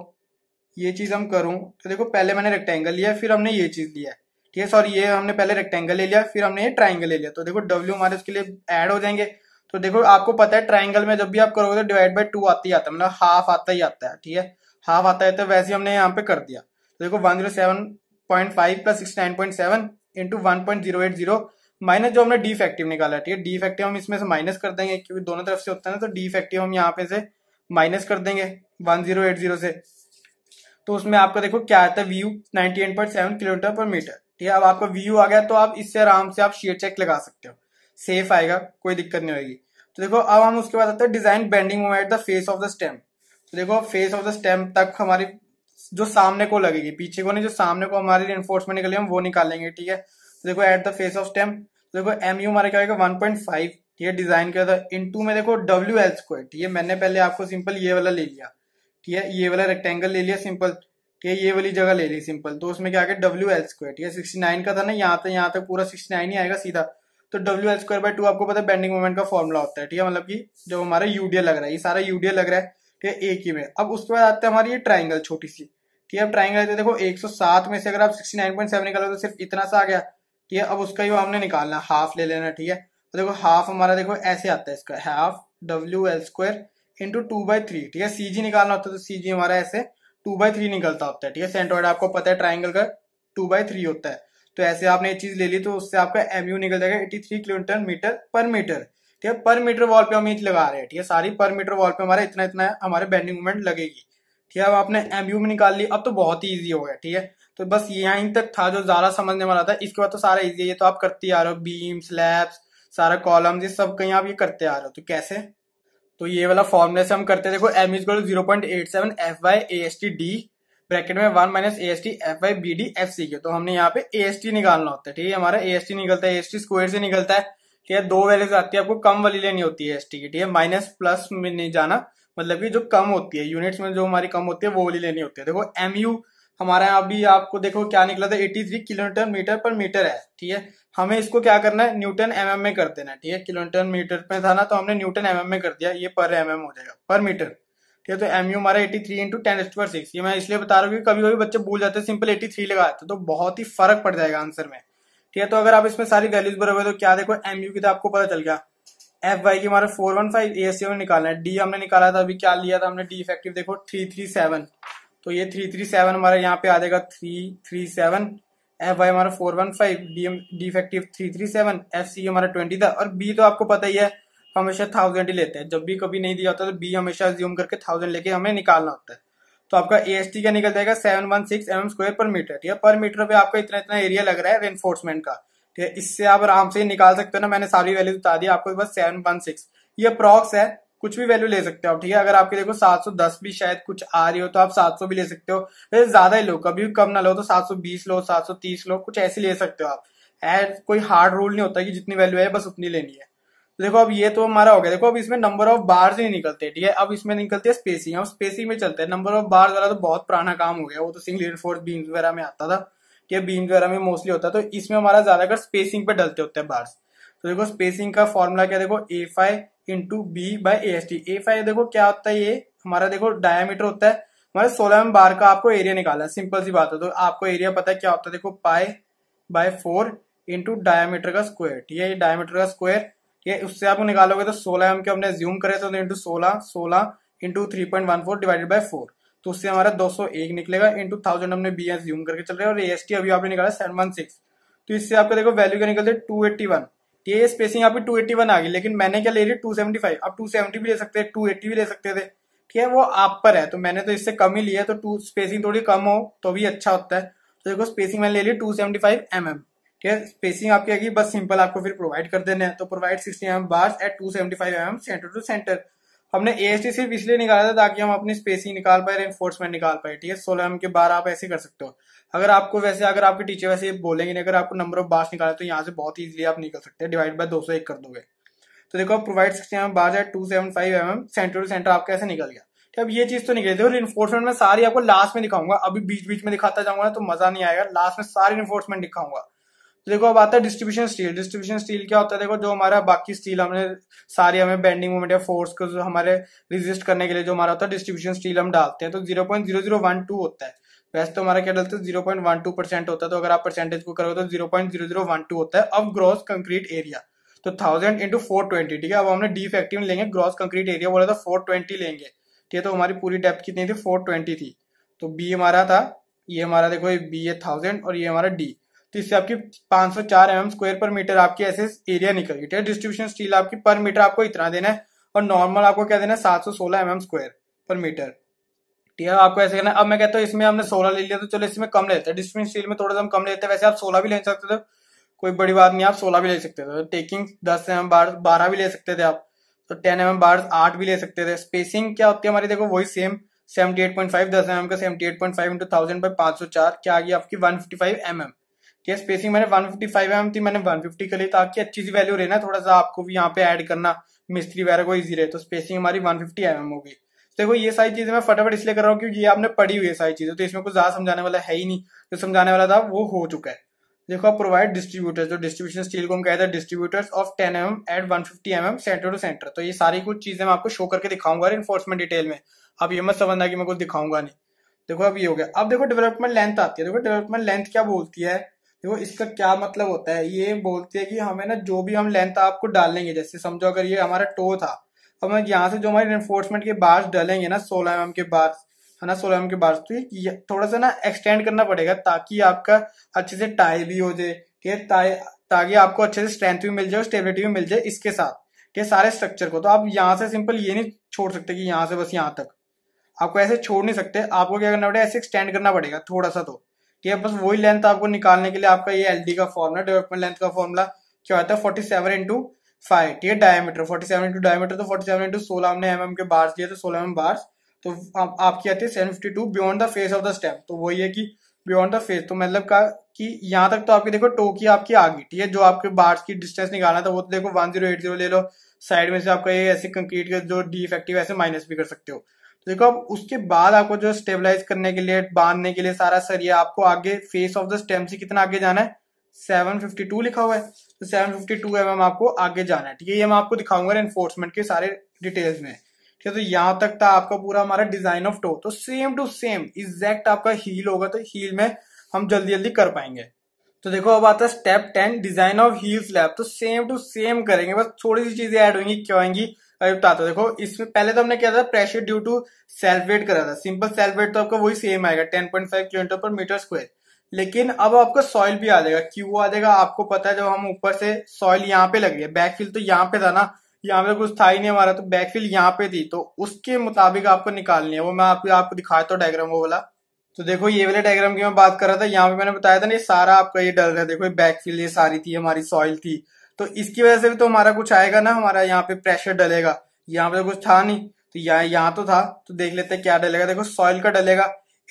A: ये चीज़ हम करूँ तो देखो पहले मैंने रेक्टेंगल लिया फिर हमने ये चीज़ लिया ठीक है सॉरी ये हमने पहले रेक्टेंगल ले लिया फिर हमने ये ट्राइंगल ले लिया तो देखो डब्ल्यू हमारे उसके लिए एड हो जाएंगे तो देखो आपको पता है ट्राइंगल में जब भी आप करोगे तो डिवाइड बाई टू ही आता है मतलब हाफ आता ही आता है ठीक है हाफ आता है तो वैसे हमने यहाँ पे कर दिया तो देखो one zero seven point five plus six nine point seven into one point zero eight zero minus जो हमने डी इफेक्टिव निकाला ठीक है डी इफेक्टिव हम इसमें से माइनस कर देंगे क्योंकि दोनों तरफ से होता है ना तो डी इफेक्टिव हम यहाँ पे से माइनस कर देंगे वन जीरो एट जीरो से तो उसमें आपका देखो क्या आता है V U ninety eight point seven kilometre per metre ठीक है अब आपका व्यू आ गया तो आप इससे आराम से आप शेयर चेक लगा सकते हो सेफ आएगा कोई दिक्कत नहीं होगी तो देखो अब हम उसके बाद आते हैं design bending moment the face of the stem तो देखो फेस ऑफ द स्टेम तक हमारी जो सामने को लगेगी पीछे को नहीं जो सामने को हमारी इन्फोर्समेंट निकलेगी हम वो निकालेंगे ठीक है तो देखो at the face of stem देखो एम यू हमारा क्या होगा वन पॉइंट फाइव ठीक है डिजाइन किया था इन टू में देखो डब्ल्यू एल स्क्वायर ठीक है मैंने पहले आपको सिंपल ये वाला ले लिया ठीक है ये वाला रेक्टेंगल ले लिया सिंपल ठीक है ये वाली जगह ले ली सिंपल तो उसमें क्या डब्ल्यू एल स्क्वायर ठीक है सिक्सटी नाइन का था ना यहाँ तक यहाँ तक पूरा सिक्सटी नाइन ही आएगा सीधा तो W L square by two आपको पता है बेंडिंग मोमेंट का फॉर्मूला होता है ठीक है मतलब की जब हमारा यूडीए लग रहा है ये सारा यूडीए लग रहा है ठीक है एक ही में अब उसके बाद आते हैं हमारी ये ट्राइंगल छोटी सी ठीक है ट्राइंगल देखो एक सौ सात में से अगर आप सिक्सटी नाइन पॉइंट सेवन निकालो तो सिर्फ इतना सा आ गया ठीक है अब उसका जो हमने निकालना हाफ ले लेना ठीक है तो देखो हाफ हमारा देखो ऐसे आता है इसका half W L square into two by three ठीक है सी जी निकालना होता है तो सीजी हमारा ऐसे टू बाई थ्री निकलता होता है ठीक है सेंट्रॉइड आपको पता है ट्राइंगल का टू बाई थ्री होता है तो ऐसे आपने ये चीज ले ली तो उससे आपका एमयू निकल जाएगा eighty three kilometre metre per metre ठीक है पर मीटर वॉल पे हम ये लगा रहे हैं ठीक है सारी पर मीटर वॉल पे हमारा इतना इतना हमारे बेंडिंग मूवमेंट लगेगी ठीक है अब आपने एम यू में निकाल ली अब तो बहुत ही ईजी हो गया ठीक है तो बस यहीं तक था जो ज़्यादा समझने वाला था इसके बाद तो सारा इजी है ये तो आप करते आ रहे हो बीम स्लैब्स सारा कॉलम ये सब कहीं आप ये करते आ रहे हो तो कैसे तो ये वाला फॉर्मूले से हम करते देखो M is zero point eight seven F Y A S T D bracket में one minus A S T F Y B D F C के तो हमने यहाँ पे ए एस टी निकालना होता है ठीक है हमारा ए एस टी निकलता है ए एस टी स्क्वायर से निकलता है ठीक है दो वैल्यूज आती है आपको कम वाली लेनी होती है एस टी की ठीक है माइनस प्लस में नहीं जाना मतलब कि जो कम होती है यूनिट्स में जो हमारी कम होती है वो वाली लेनी होती है देखो एम यू हमारा यहाँ अभी आपको देखो क्या निकला था 83 किलोमीटर मीटर पर मीटर है ठीक है हमें इसको क्या करना है न्यूटन एम में कर देना ठीक है किलोमीटर मीटर में था ना तो हमने न्यूटन एम में कर दिया ये पर एम हो जाएगा पर मीटर ठीक है तो एम यू हमारा एटी थ्री इंटू टेन एस्ट पर सिक्स ये मैं इसलिए बता रहा हूँ कि कभी कभी बच्चे भूल जाते हैं सिंपल एटी थ्री लगा देते तो बहुत ही फर्क पड़ जाएगा आंसर में ठीक है तो अगर आप इसमें सारी वैल्यूज बरोगे तो क्या देखो एम यू की तो आपको पता चल गया एफ वाई की हमारा four one five A S निकालना है डी हमने निकाला था अभी क्या लिया था हमने डी इफेक्टिव देखो थ्री थ्री सेवन तो ये थ्री थ्री सेवन हमारे यहाँ पे आ जाएगा three three seven F Y हमारा four one five D M D three three seven F C हमारा ट्वेंटी था और बी तो आपको पता ही है हमेशा थाउजेंड ही लेते हैं जब भी कभी नहीं दिया होता तो बी हमेशा ज्यूम करके थाउजेंड लेके हमें निकालना होता है तो आपका ए एस टी क्या निकल जाएगा seven one six M M square per metre ठीक है पर मीटर पे आपका इतना इतना एरिया लग रहा है रेनफोर्समेंट का ठीक है इससे आप आराम से निकाल सकते हो ना मैंने सारी वैल्यू बता दी आपको बस सेवन वन सिक्स ये प्रॉक्स है कुछ भी वैल्यू ले सकते हो आप ठीक है अगर आपके देखो 710 भी शायद कुछ आ रही हो तो आप 700 भी ले सकते हो वैसे ज्यादा ही लो कभी कम ना लो तो 720 लो 730 लो कुछ ऐसे ले सकते हो आप एज कोई हार्ड रूल नहीं होता कि जितनी वैल्यू है बस उतनी लेनी है देखो अब ये तो हमारा हो गया देखो अब इसमें नंबर ऑफ बार्स नहीं निकलते ठीक है अब इसमें निकलती है स्पेसिंग अब स्पेसिंग में चलते हैं नंबर ऑफ बार्स वाला तो बहुत पुराना काम हो गया वो तो सिंगल इनफोर्स बीम्स वगैरह में आता था ठीक है बीम्स वगैरह में मोस्टली होता है तो इसमें हमारा ज्यादातर स्पेसिंग पे डलते होते हैं बार्स तो देखो स्पेसिंग का फॉर्मूला क्या देखो A five into B by A S T A five देखो क्या होता है ये हमारा देखो डायमीटर होता है हमारे सोलह एम बार का आपको एरिया निकाला है सिंपल सी बात है तो आपको एरिया पता है क्या होता है देखो pi by four into diameter का स्क्वायर ठीक है डायमीटर का स्क्वायर ये उससे आपको निकालोगे तो सोलह एम के हमने ज्यूम करे तो इंटू सोलह सोलह into three point one four divided by four तो उससे हमारा दो सौ एक निकलेगा इंटू थाउजेंड हमने बी एस ज्यूम करके चल रहे हैं और ए एस टी अभी आपने निकाला सेवन वन सिक्स तो इससे आपका देखो वैल्यू क्या निकलते two eighty one T spacing two पे वन आ गई लेकिन मैंने क्या ले रही फाइव आप टू सेवेंटी भी ले सकते टू एट्टी भी ले सकते थे ठीक है वो आप पर है तो मैंने तो इससे कम ही लिया तो टू स्पेसिंग थोड़ी कम हो तो भी अच्छा होता है तो देखो स्पेसिंग मैंने ले ली two seventy five M M ठीक है स्पेसिंग आपकी आएगी बस सिंपल आपको फिर प्रोवाइड कर देने तो provide sixty M bars at two seventy five M M centre to centre हमने ए एस टी सिर्फ इसलिए निकाला था ताकि हम अपनी स्पेसिंग निकाल पाए एनफोर्समेंट निकाल पाए ठीक है सोलह एम के बार आप ऐसे कर सकते हो अगर आपको वैसे अगर आपके टीचर वैसे बोलेंगे अगर आपको नंबर ऑफ बार्स निकाले तो यहाँ से बहुत इजीली आप निकल सकते हैं डिवाइड बाय दो सौ एक कर दोगे तो देखो आप प्रोवाइड सकते हैं बार है two seven five M M centre to centre आपका ऐसे निकल गया ठीक अब ये चीज तो निकलती है और इन्फोर्समेंट में सारी आपको लास्ट में दिखाऊंगा अभी बीच बीच में दिखाता जाऊंगा तो मजा नहीं आएगा लास्ट में सारी इन्फोर्समेंट दिखाऊंगा तो देखो अब आता है डिस्ट्रीब्यूशन स्टील डिस्ट्रीब्यूशन स्टील क्या होता है देखो जो हमारा बाकी स्टील हमने सारी हमें बेंडिंग मोमेंट या फोर्स को हमारे रिजिस्ट करने के लिए जो हमारा होता है डिस्ट्रीब्यूशन स्टील हम डालते हैं तो zero point zero zero one two होता है वैसे तो हमारा क्या डालते हैं zero point one two percent होता है तो अगर आप परसेंटेज को करोगे तो zero point zero zero one two होता है अब ग्रॉस कंक्रीट एरिया तो थाउजेंड इंटू फोर ट्वेंटी ठीक है अब हमने डी फैक्टिव लेंगे ग्रॉस कंक्रीट एरिया बोला था फोर ट्वेंटी लेंगे ठीक है तो हमारी पूरी डेप्थ कितनी थी फोर ट्वेंटी थी तो बी हमारा था ये हमारा देखो ये बी ए थाउजेंड और ये हमारा डी तो इससे आपकी 504 सौ mm स्क्वायर पर मीटर आपकी ऐसे एरिया निकल गई ठीक है डिस्ट्रीब्यूशन स्टील आपकी पर मीटर आपको इतना देना है और नॉर्मल आपको क्या देना है सात सौ सोलह एम स्क्वायर पर मीटर ठीक है आपको ऐसे करना अब मैं कहता हूँ इसमें हमने सोलह ले लिया तो चलो इसमें कम लेते हैं डिस्ट्रीब्यूशन स्टील में थोड़ा सा हम कम लेते हैं वैसे आप सोलह भी ले सकते थे कोई बड़ी बात नहीं आप सोलह भी ले सकते थे टेकिंग दस एम एम बारह भी ले सकते थे आप तो टेन एम एम बार्स आठ भी ले सकते थे स्पेसिंग क्या होती है हमारी देखो वही same seventy eight point five दस एम का seventy eight point five into thousand by पांच सौ चार क्या आ गई आपकी one fifty five M M कि स्पेसिंग मैंने 155 एम थी मैंने 150 कर ली ताकि अच्छी सी वैल्यू रहे ना थोड़ा सा आपको भी यहाँ पे ऐड करना मिस्त्री वगैरह को ईजी रहे तो स्पेसिंग हमारी 150 फिफ्टी एम होगी देखो ये सारी चीजें मैं फटाफट इसलिए कर रहा हूँ क्योंकि ये आपने पढ़ी हुई है सारी चीजें तो इसमें कुछ ज्यादा समझाने वाला है ही नहीं जो समझाने वाला था वो हो चुका है देखो आप प्रोवाइड डिस्ट्रीब्यूटर्स जो डिस्ट्रीब्यूशन स्टील को हम कहते हैं distributors of ten M at one fifty M centre to centre तो ये सारी कुछ चीजें मैं आपको शो करके दिखाऊंगा इन्फोर्समेंट डिटेल में आप ये मत समझना कि मैं कुछ दिखाऊंगा नहीं देखो अब ये हो गया अब देखो डेवलपमेंट लेंथ आती है देखो डेवलपमेंट लेंथ क्या बोलती है देखो इसका क्या मतलब होता है ये बोलती है कि हमें ना जो भी हम लेंथ आपको डालेंगे जैसे समझो अगर ये हमारा टो था तो हम यहाँ से जो हमारे इन्फोर्समेंट के बार्स डालेंगे ना सोलह एम mm के बार्स है ना सोलह एम mm के बार्स तो ये थोड़ा सा ना एक्सटेंड करना पड़ेगा ताकि आपका अच्छे से टाई भी हो जाए ठीक है ताकि आपको अच्छे से स्ट्रेंथ भी मिल जाए और स्टेबिलिटी भी मिल जाए इसके साथ ठीक है सारे स्ट्रक्चर को तो आप यहाँ से सिंपल ये नहीं छोड़ सकते कि यहाँ से बस यहाँ तक आपको ऐसे छोड़ नहीं सकते आपको क्या करना पड़ेगा ऐसे एक्सटेंड करना पड़ेगा थोड़ा सा तो ठीक है बस वही लेंथ आपको निकालने के लिए आपका ये एल का फॉर्मूला डेवलपमेंट लेंथ का फॉर्मूला क्या होता है फोर्टी सेवन इंटू फाइव ठीक है diameter forty seven into diameter तो फोर्टी सेवन इंटू सोलह हमने एम mm के बार्स दिए थे तो सोलह एम mm बार्स तो आपकी आती है seven fifty two beyond the face of the step तो वही है कि बियॉन्ड द फेस तो मतलब का कि यहाँ तक तो आपकी देखो टो की आपकी आ गई ठीक है जो आपके बार्स की डिस्टेंस निकालना था वो तो देखो वन जीरो एट जीरो ले लो साइड में से आपका ये ऐसे कंक्रीट के जो डी इफेक्टिव ऐसे माइनस भी कर सकते हो देखो अब उसके बाद आपको जो स्टेबलाइज करने के लिए बांधने के लिए सारा सरिया आपको आगे फेस ऑफ द स्टेम से कितना आगे जाना है 752 लिखा हुआ है तो 752 फिफ्टी mm आपको आगे जाना है ठीक है ये मैं आपको दिखाऊंगा एनफोर्समेंट के सारे डिटेल्स में ठीक है तो यहाँ तक था आपका पूरा हमारा डिजाइन ऑफ टो तो सेम टू सेम एग्जैक्ट आपका हील होगा तो हील में हम जल्दी जल्दी कर पाएंगे तो देखो अब आता है step ten design of heel slab तो सेम टू सेम करेंगे बस थोड़ी सी चीजें ऐड होंगी क्या होंगी बताता तो हूँ देखो इसमें पहले तो हमने क्या था pressure due to self weight करा था सिंपल सेल्फ वेट तो आपका वही सेम आएगा ten point five kilometre per metre square लेकिन अब आपको सॉइल भी आ जाएगा क्यों आ जाएगा आपको पता है जब हम ऊपर से सॉइल यहाँ पे लग रही है बैकफिल तो यहाँ पे था ना यहाँ पे कुछ था ही नहीं हमारा तो बैकफिल यहाँ पे थी तो उसके मुताबिक आपको निकालनी है वो मैं आपको आपको दिखाता हूँ डायग्राम वो वाला तो देखो ये वाले डायग्राम की मैं बात कर रहा था यहाँ पे मैंने बताया था ना ये सारा आपका ये डल रहा है देखो ये बैकफिल ये सारी थी हमारी सॉइल थी तो इसकी वजह से भी तो हमारा कुछ आएगा ना हमारा यहाँ पे प्रेशर डलेगा यहाँ पे तो कुछ था नहीं तो यहाँ यहाँ तो था तो देख लेते हैं क्या डलेगा देखो सॉइल का डलेगा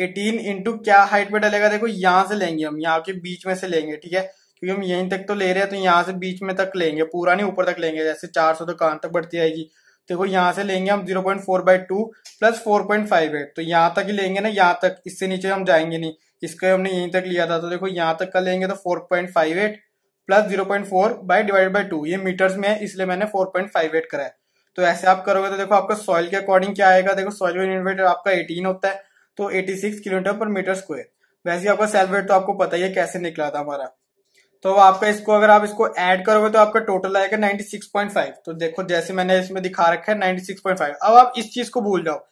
A: 18 इंटू क्या हाइट पे डलेगा देखो यहाँ से लेंगे हम यहाँ के बीच में से लेंगे ठीक है क्योंकि हम यहीं तक तो ले रहे हैं तो यहाँ से बीच में तक लेंगे पूरा नहीं ऊपर तक लेंगे जैसे चार सौ तो कान तक बढ़ती आएगी देखो यहाँ से लेंगे हम zero point four by two plus four point five eight तो यहाँ तक ही लेंगे ना यहाँ तक इससे नीचे हम जाएंगे नहीं इसका हमने यहीं तक लिया था तो देखो यहाँ तक का लेंगे तो four point five eight plus zero point four by divide by two ये मीटर्स में है इसलिए मैंने फोर पॉइंट फाइव एट कराया तो ऐसे आप करोगे तो देखो आपका सॉइल के अकॉर्डिंग क्या आएगा देखो सॉइल में आपका एटीन होता है तो eighty six kilometre per metre square वैसे आपका सेल्फ वेट तो आपको पता ही है कैसे निकला था हमारा तो आपका इसको अगर आप इसको ऐड करोगे तो आपका टोटल आएगा सिक्स पॉइंट फाइव तो देखो जैसे मैंने इसमें दिखा रखा है सिक्स पॉइंट फाइव अब आप इस चीज को भूल जाओ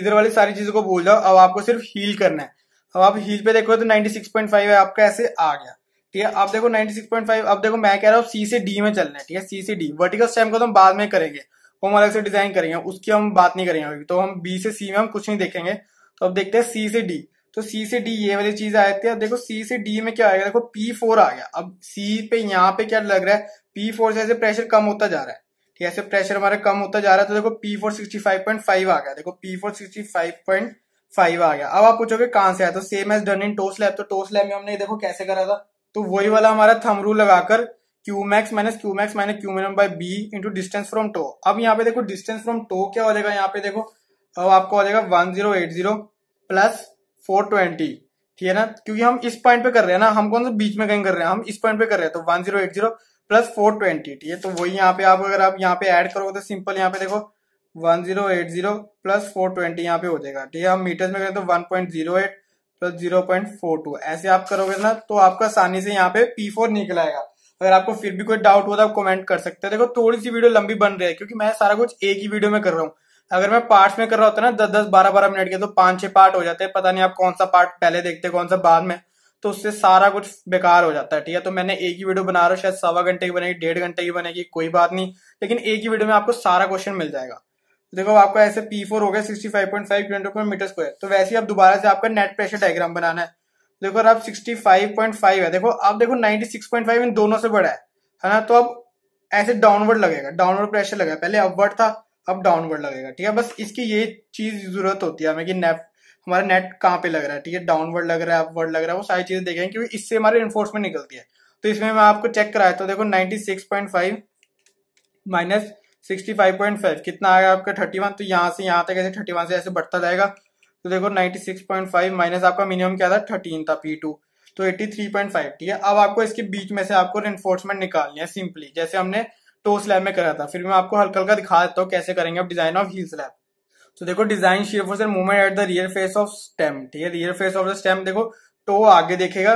A: इधर वाली सारी चीजों को भूल जाओ अब आपको सिर्फ हील करना है अब आप हील पे देखोगे तो सिक्स पॉइंट है आपका ऐसे आ गया ठीक है अब देखो 96.5 अब देखो मैं कह रहा हूँ सी से डी में चलना है ठीक है सी से डी वर्टिकल स्टेम को तो हम बाद में करेंगे वो हम अलग से डिजाइन करेंगे उसकी हम बात नहीं करेंगे अभी तो हम बी से सी में हम कुछ नहीं देखेंगे तो अब देखते हैं सी से डी तो सी से डी ये वाली चीज आए है अब देखो सी से डी में क्या आएगा देखो पी फोर आ गया अब सी पे यहाँ पे क्या लग रहा है पी फोर से ऐसे प्रेशर कम होता जा रहा है ठीक है ऐसे प्रेशर हमारा कम होता जा रहा है तो देखो P four sixty five point five आ गया देखो P four sixty five point five आ गया अब आप पूछोगे कहां से आया तो same as done in toe slab तो टोस लैब में हमने देखो कैसे करा था तो वही वाला हमारा थम रूल लगाकर Q max minus Q max minus Q min by B into distance from toe अब यहाँ पे देखो डिस्टेंस फ्रॉम टो क्या हो जाएगा यहाँ पे देखो अब आपको हो जाएगा one zero eight zero plus four twenty ठीक है ना क्योंकि हम इस पॉइंट पे कर रहे हैं ना हम कौन सा बीच में कहीं कर रहे हैं हम इस पॉइंट पे कर रहे हैं तो one zero eight zero plus four twenty ठीक है तो वही यहाँ पे आप अगर आप यहाँ पे ऐड करोगे तो सिंपल यहाँ पे देखो one zero eight zero plus four twenty यहाँ पे हो जाएगा ठीक है हम मीटर्स में करें तो one point zero eight plus zero point four two ऐसे आप करोगे ना तो आपका आसानी से यहाँ पे पी फोर निकल आएगा अगर आपको फिर भी कोई डाउट हो तो आप कमेंट कर सकते हैं देखो थोड़ी सी वीडियो लंबी बन रही है क्योंकि मैं सारा कुछ एक ही वीडियो में कर रहा हूँ अगर मैं पार्ट्स में कर रहा होता ना दस दस बारह बारह मिनट के तो पांच छह पार्ट हो जाते हैं पता नहीं आप कौन सा पार्ट पहले देखते कौन सा बाद में तो उससे सारा कुछ बेकार हो जाता है ठीक है तो मैंने एक ही वीडियो बना रहा हूँ शायद सवा घंटे की बनेगी डेढ़ घंटे की बनेगी कोई बात नहीं लेकिन एक ही वीडियो में आपको सारा क्वेश्चन मिल जाएगा देखो आपका ऐसे पी फोर हो गया sixty five point five kilometre per metre square तो वैसे ही आप दोबारा से आपका नेट प्रेशर डायग्राम बनाना है देखो अब सिक्सटी फाइव पॉइंट फाइव है देखो अब देखो नाइनटी सिक्स पॉइंट फाइव इन दोनों से बड़ा है है ना तो अब ऐसे डाउनवर्ड लगेगा डाउनवर्ड प्रेशर लगेगा पहले अपवर्ड था अब डाउनवर्ड लगेगा ठीक है बस इसकी ये चीज जरूरत होती है हमें कि नेट हमारा नेट कहाँ पे लग रहा है ठीक है डाउनवर्ड लग रहा है अपवर्ड लग रहा है वो सारी चीजें देखेंगे क्योंकि इससे हमारी इन्फोर्समेंट निकलती है तो इसमें मैं आपको चेक कराया तो देखो ninety six point five minus sixty five point five कितना आएगा आपका थर्टी वन तो यहाँ से यहाँ तक ऐसे थर्टी वन से ऐसे बढ़ता जाएगा तो देखो 96.5 सिक्स पॉइंट फाइव माइनस आपका मिनिमम क्या था थर्टीन था पी टू तो एट्टी थ्री पॉइंट फाइव ठीक है अब आपको इसके बीच में से आपको रेनफोर्समेंट निकालनी है सिंपली जैसे हमने टो स्लैब में करा था फिर मैं आपको हल्का हल्का दिखा देता हूँ कैसे करेंगे आप डिजाइन ऑफ हील स्लैब तो देखो design shear force movement at the rear face of stem ठीक है rear face of the stem देखो तो आगे देखेगा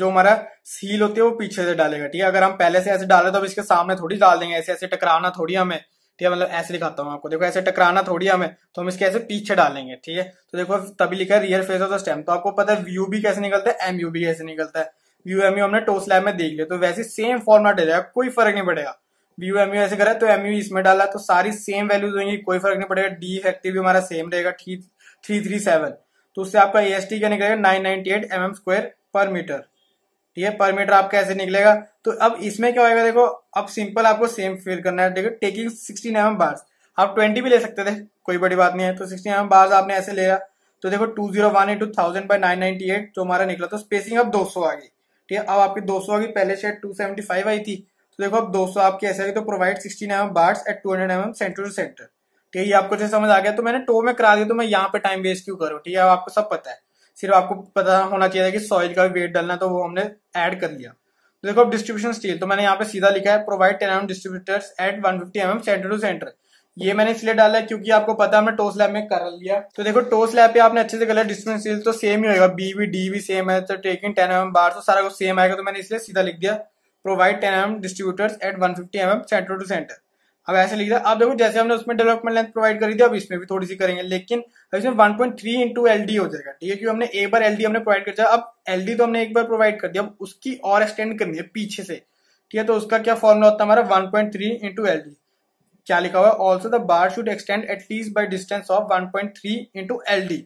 A: जो हमारा सील होती है वो पीछे से डालेगा ठीक है अगर हम पहले से ऐसे डाले तो अब इसके सामने थोड़ी डाल देंगे ऐसे ऐसे टकराना थोड़ी हमें ठीक है मतलब ऐसे दिखाता हूँ आपको देखो ऐसे टकराना थोड़ी हमें तो हम इसके ऐसे पीछे डालेंगे ठीक है तो देखो तभी लिखा है real face of the stem तो आपको पता है व्यू भी कैसे निकलता है एम यू भी कैसे निकलता है व्यू एम यू हमने टोस लैब में देख लिया तो वैसे सेम फॉर्मेट हो जाएगा कोई फर्क नहीं पड़ेगा व्यू एम यू ऐसे करा तो एम यू इसमें डाला तो सारी सेम वैल्यूज होंगी कोई फर्क नहीं पड़ेगा डी इफेक्टिव भी हमारा सेम रहेगा थ्री थ्री सेवन तो उससे आपका ए एस टी क्या निकलेगा nine ninety eight M M square per metre ठीक है पर मीटर आपका ऐसे निकलेगा तो अब इसमें क्या होगा देखो अब सिंपल आपको सेम फिल करना है देखो टेकिंग सिक्सटीन एम बार्स आप ट्वेंटी भी ले सकते थे कोई बड़ी बात नहीं है तो सिक्सटीन एम बार्स आपने ऐसे लिया तो देखो two zero one into thousand by nine ninety eight जो हमारा निकला तो स्पेसिंग अब दो सौ आ गई ठीक है अब आपकी दो सौ आ गई पहले शेड टू सेवेंटी फाइव आई थी तो देखो अब दो सौ आपकी ऐसे आई तो provide sixteen M bars at two hundred M centre to centre ठीक है ये आपको समझ आ गया तो मैंने टो में करा दिया तो मैं यहाँ पे टाइम वेस्ट क्यों करूँ ठीक है अब आपको सब पता है सिर्फ आपको पता होना चाहिए कि सॉइल का वेट डालना तो वो हमने ऐड कर लिया तो देखो अब डिस्ट्रीब्यूशन स्टील तो मैंने यहाँ पे सीधा लिखा है provide ten M distributors at one fifty M centre to centre ये मैंने इसलिए डाला है क्योंकि आपको पता हमने टोस लैब में कर लिया तो देखो टोस लैब पे आपने अच्छे से कर लिया डिस्ट्रीब्यूशन स्टील तो सेम ही होगा बी भी डी भी सेम है तो टेकिंग टेन एम बार तो सारा कुछ सेम आएगा तो मैंने इसलिए सीधा लिख दिया provide ten M distributors at one fifty M centre to centre अब ऐसे लिख दिया अब देखो जैसे हमने उसमें डेवलपमेंट लेंथ प्रोवाइड करी थी अब इसमें भी थोड़ी सी करेंगे लेकिन अब इसमें 1.3 पॉइंट थ्री इंटू एल हो जाएगा ठीक है क्योंकि हमने एक बार एल हमने प्रोवाइड कर दिया अब एल तो हमने एक बार प्रोवाइड कर दिया अब उसकी और एक्सटेंड करनी है पीछे से ठीक है तो उसका क्या फॉर्मूला होता है हमारा one point three into L क्या लिखा हुआ है also the bar should extend at least by distance of one point three into L D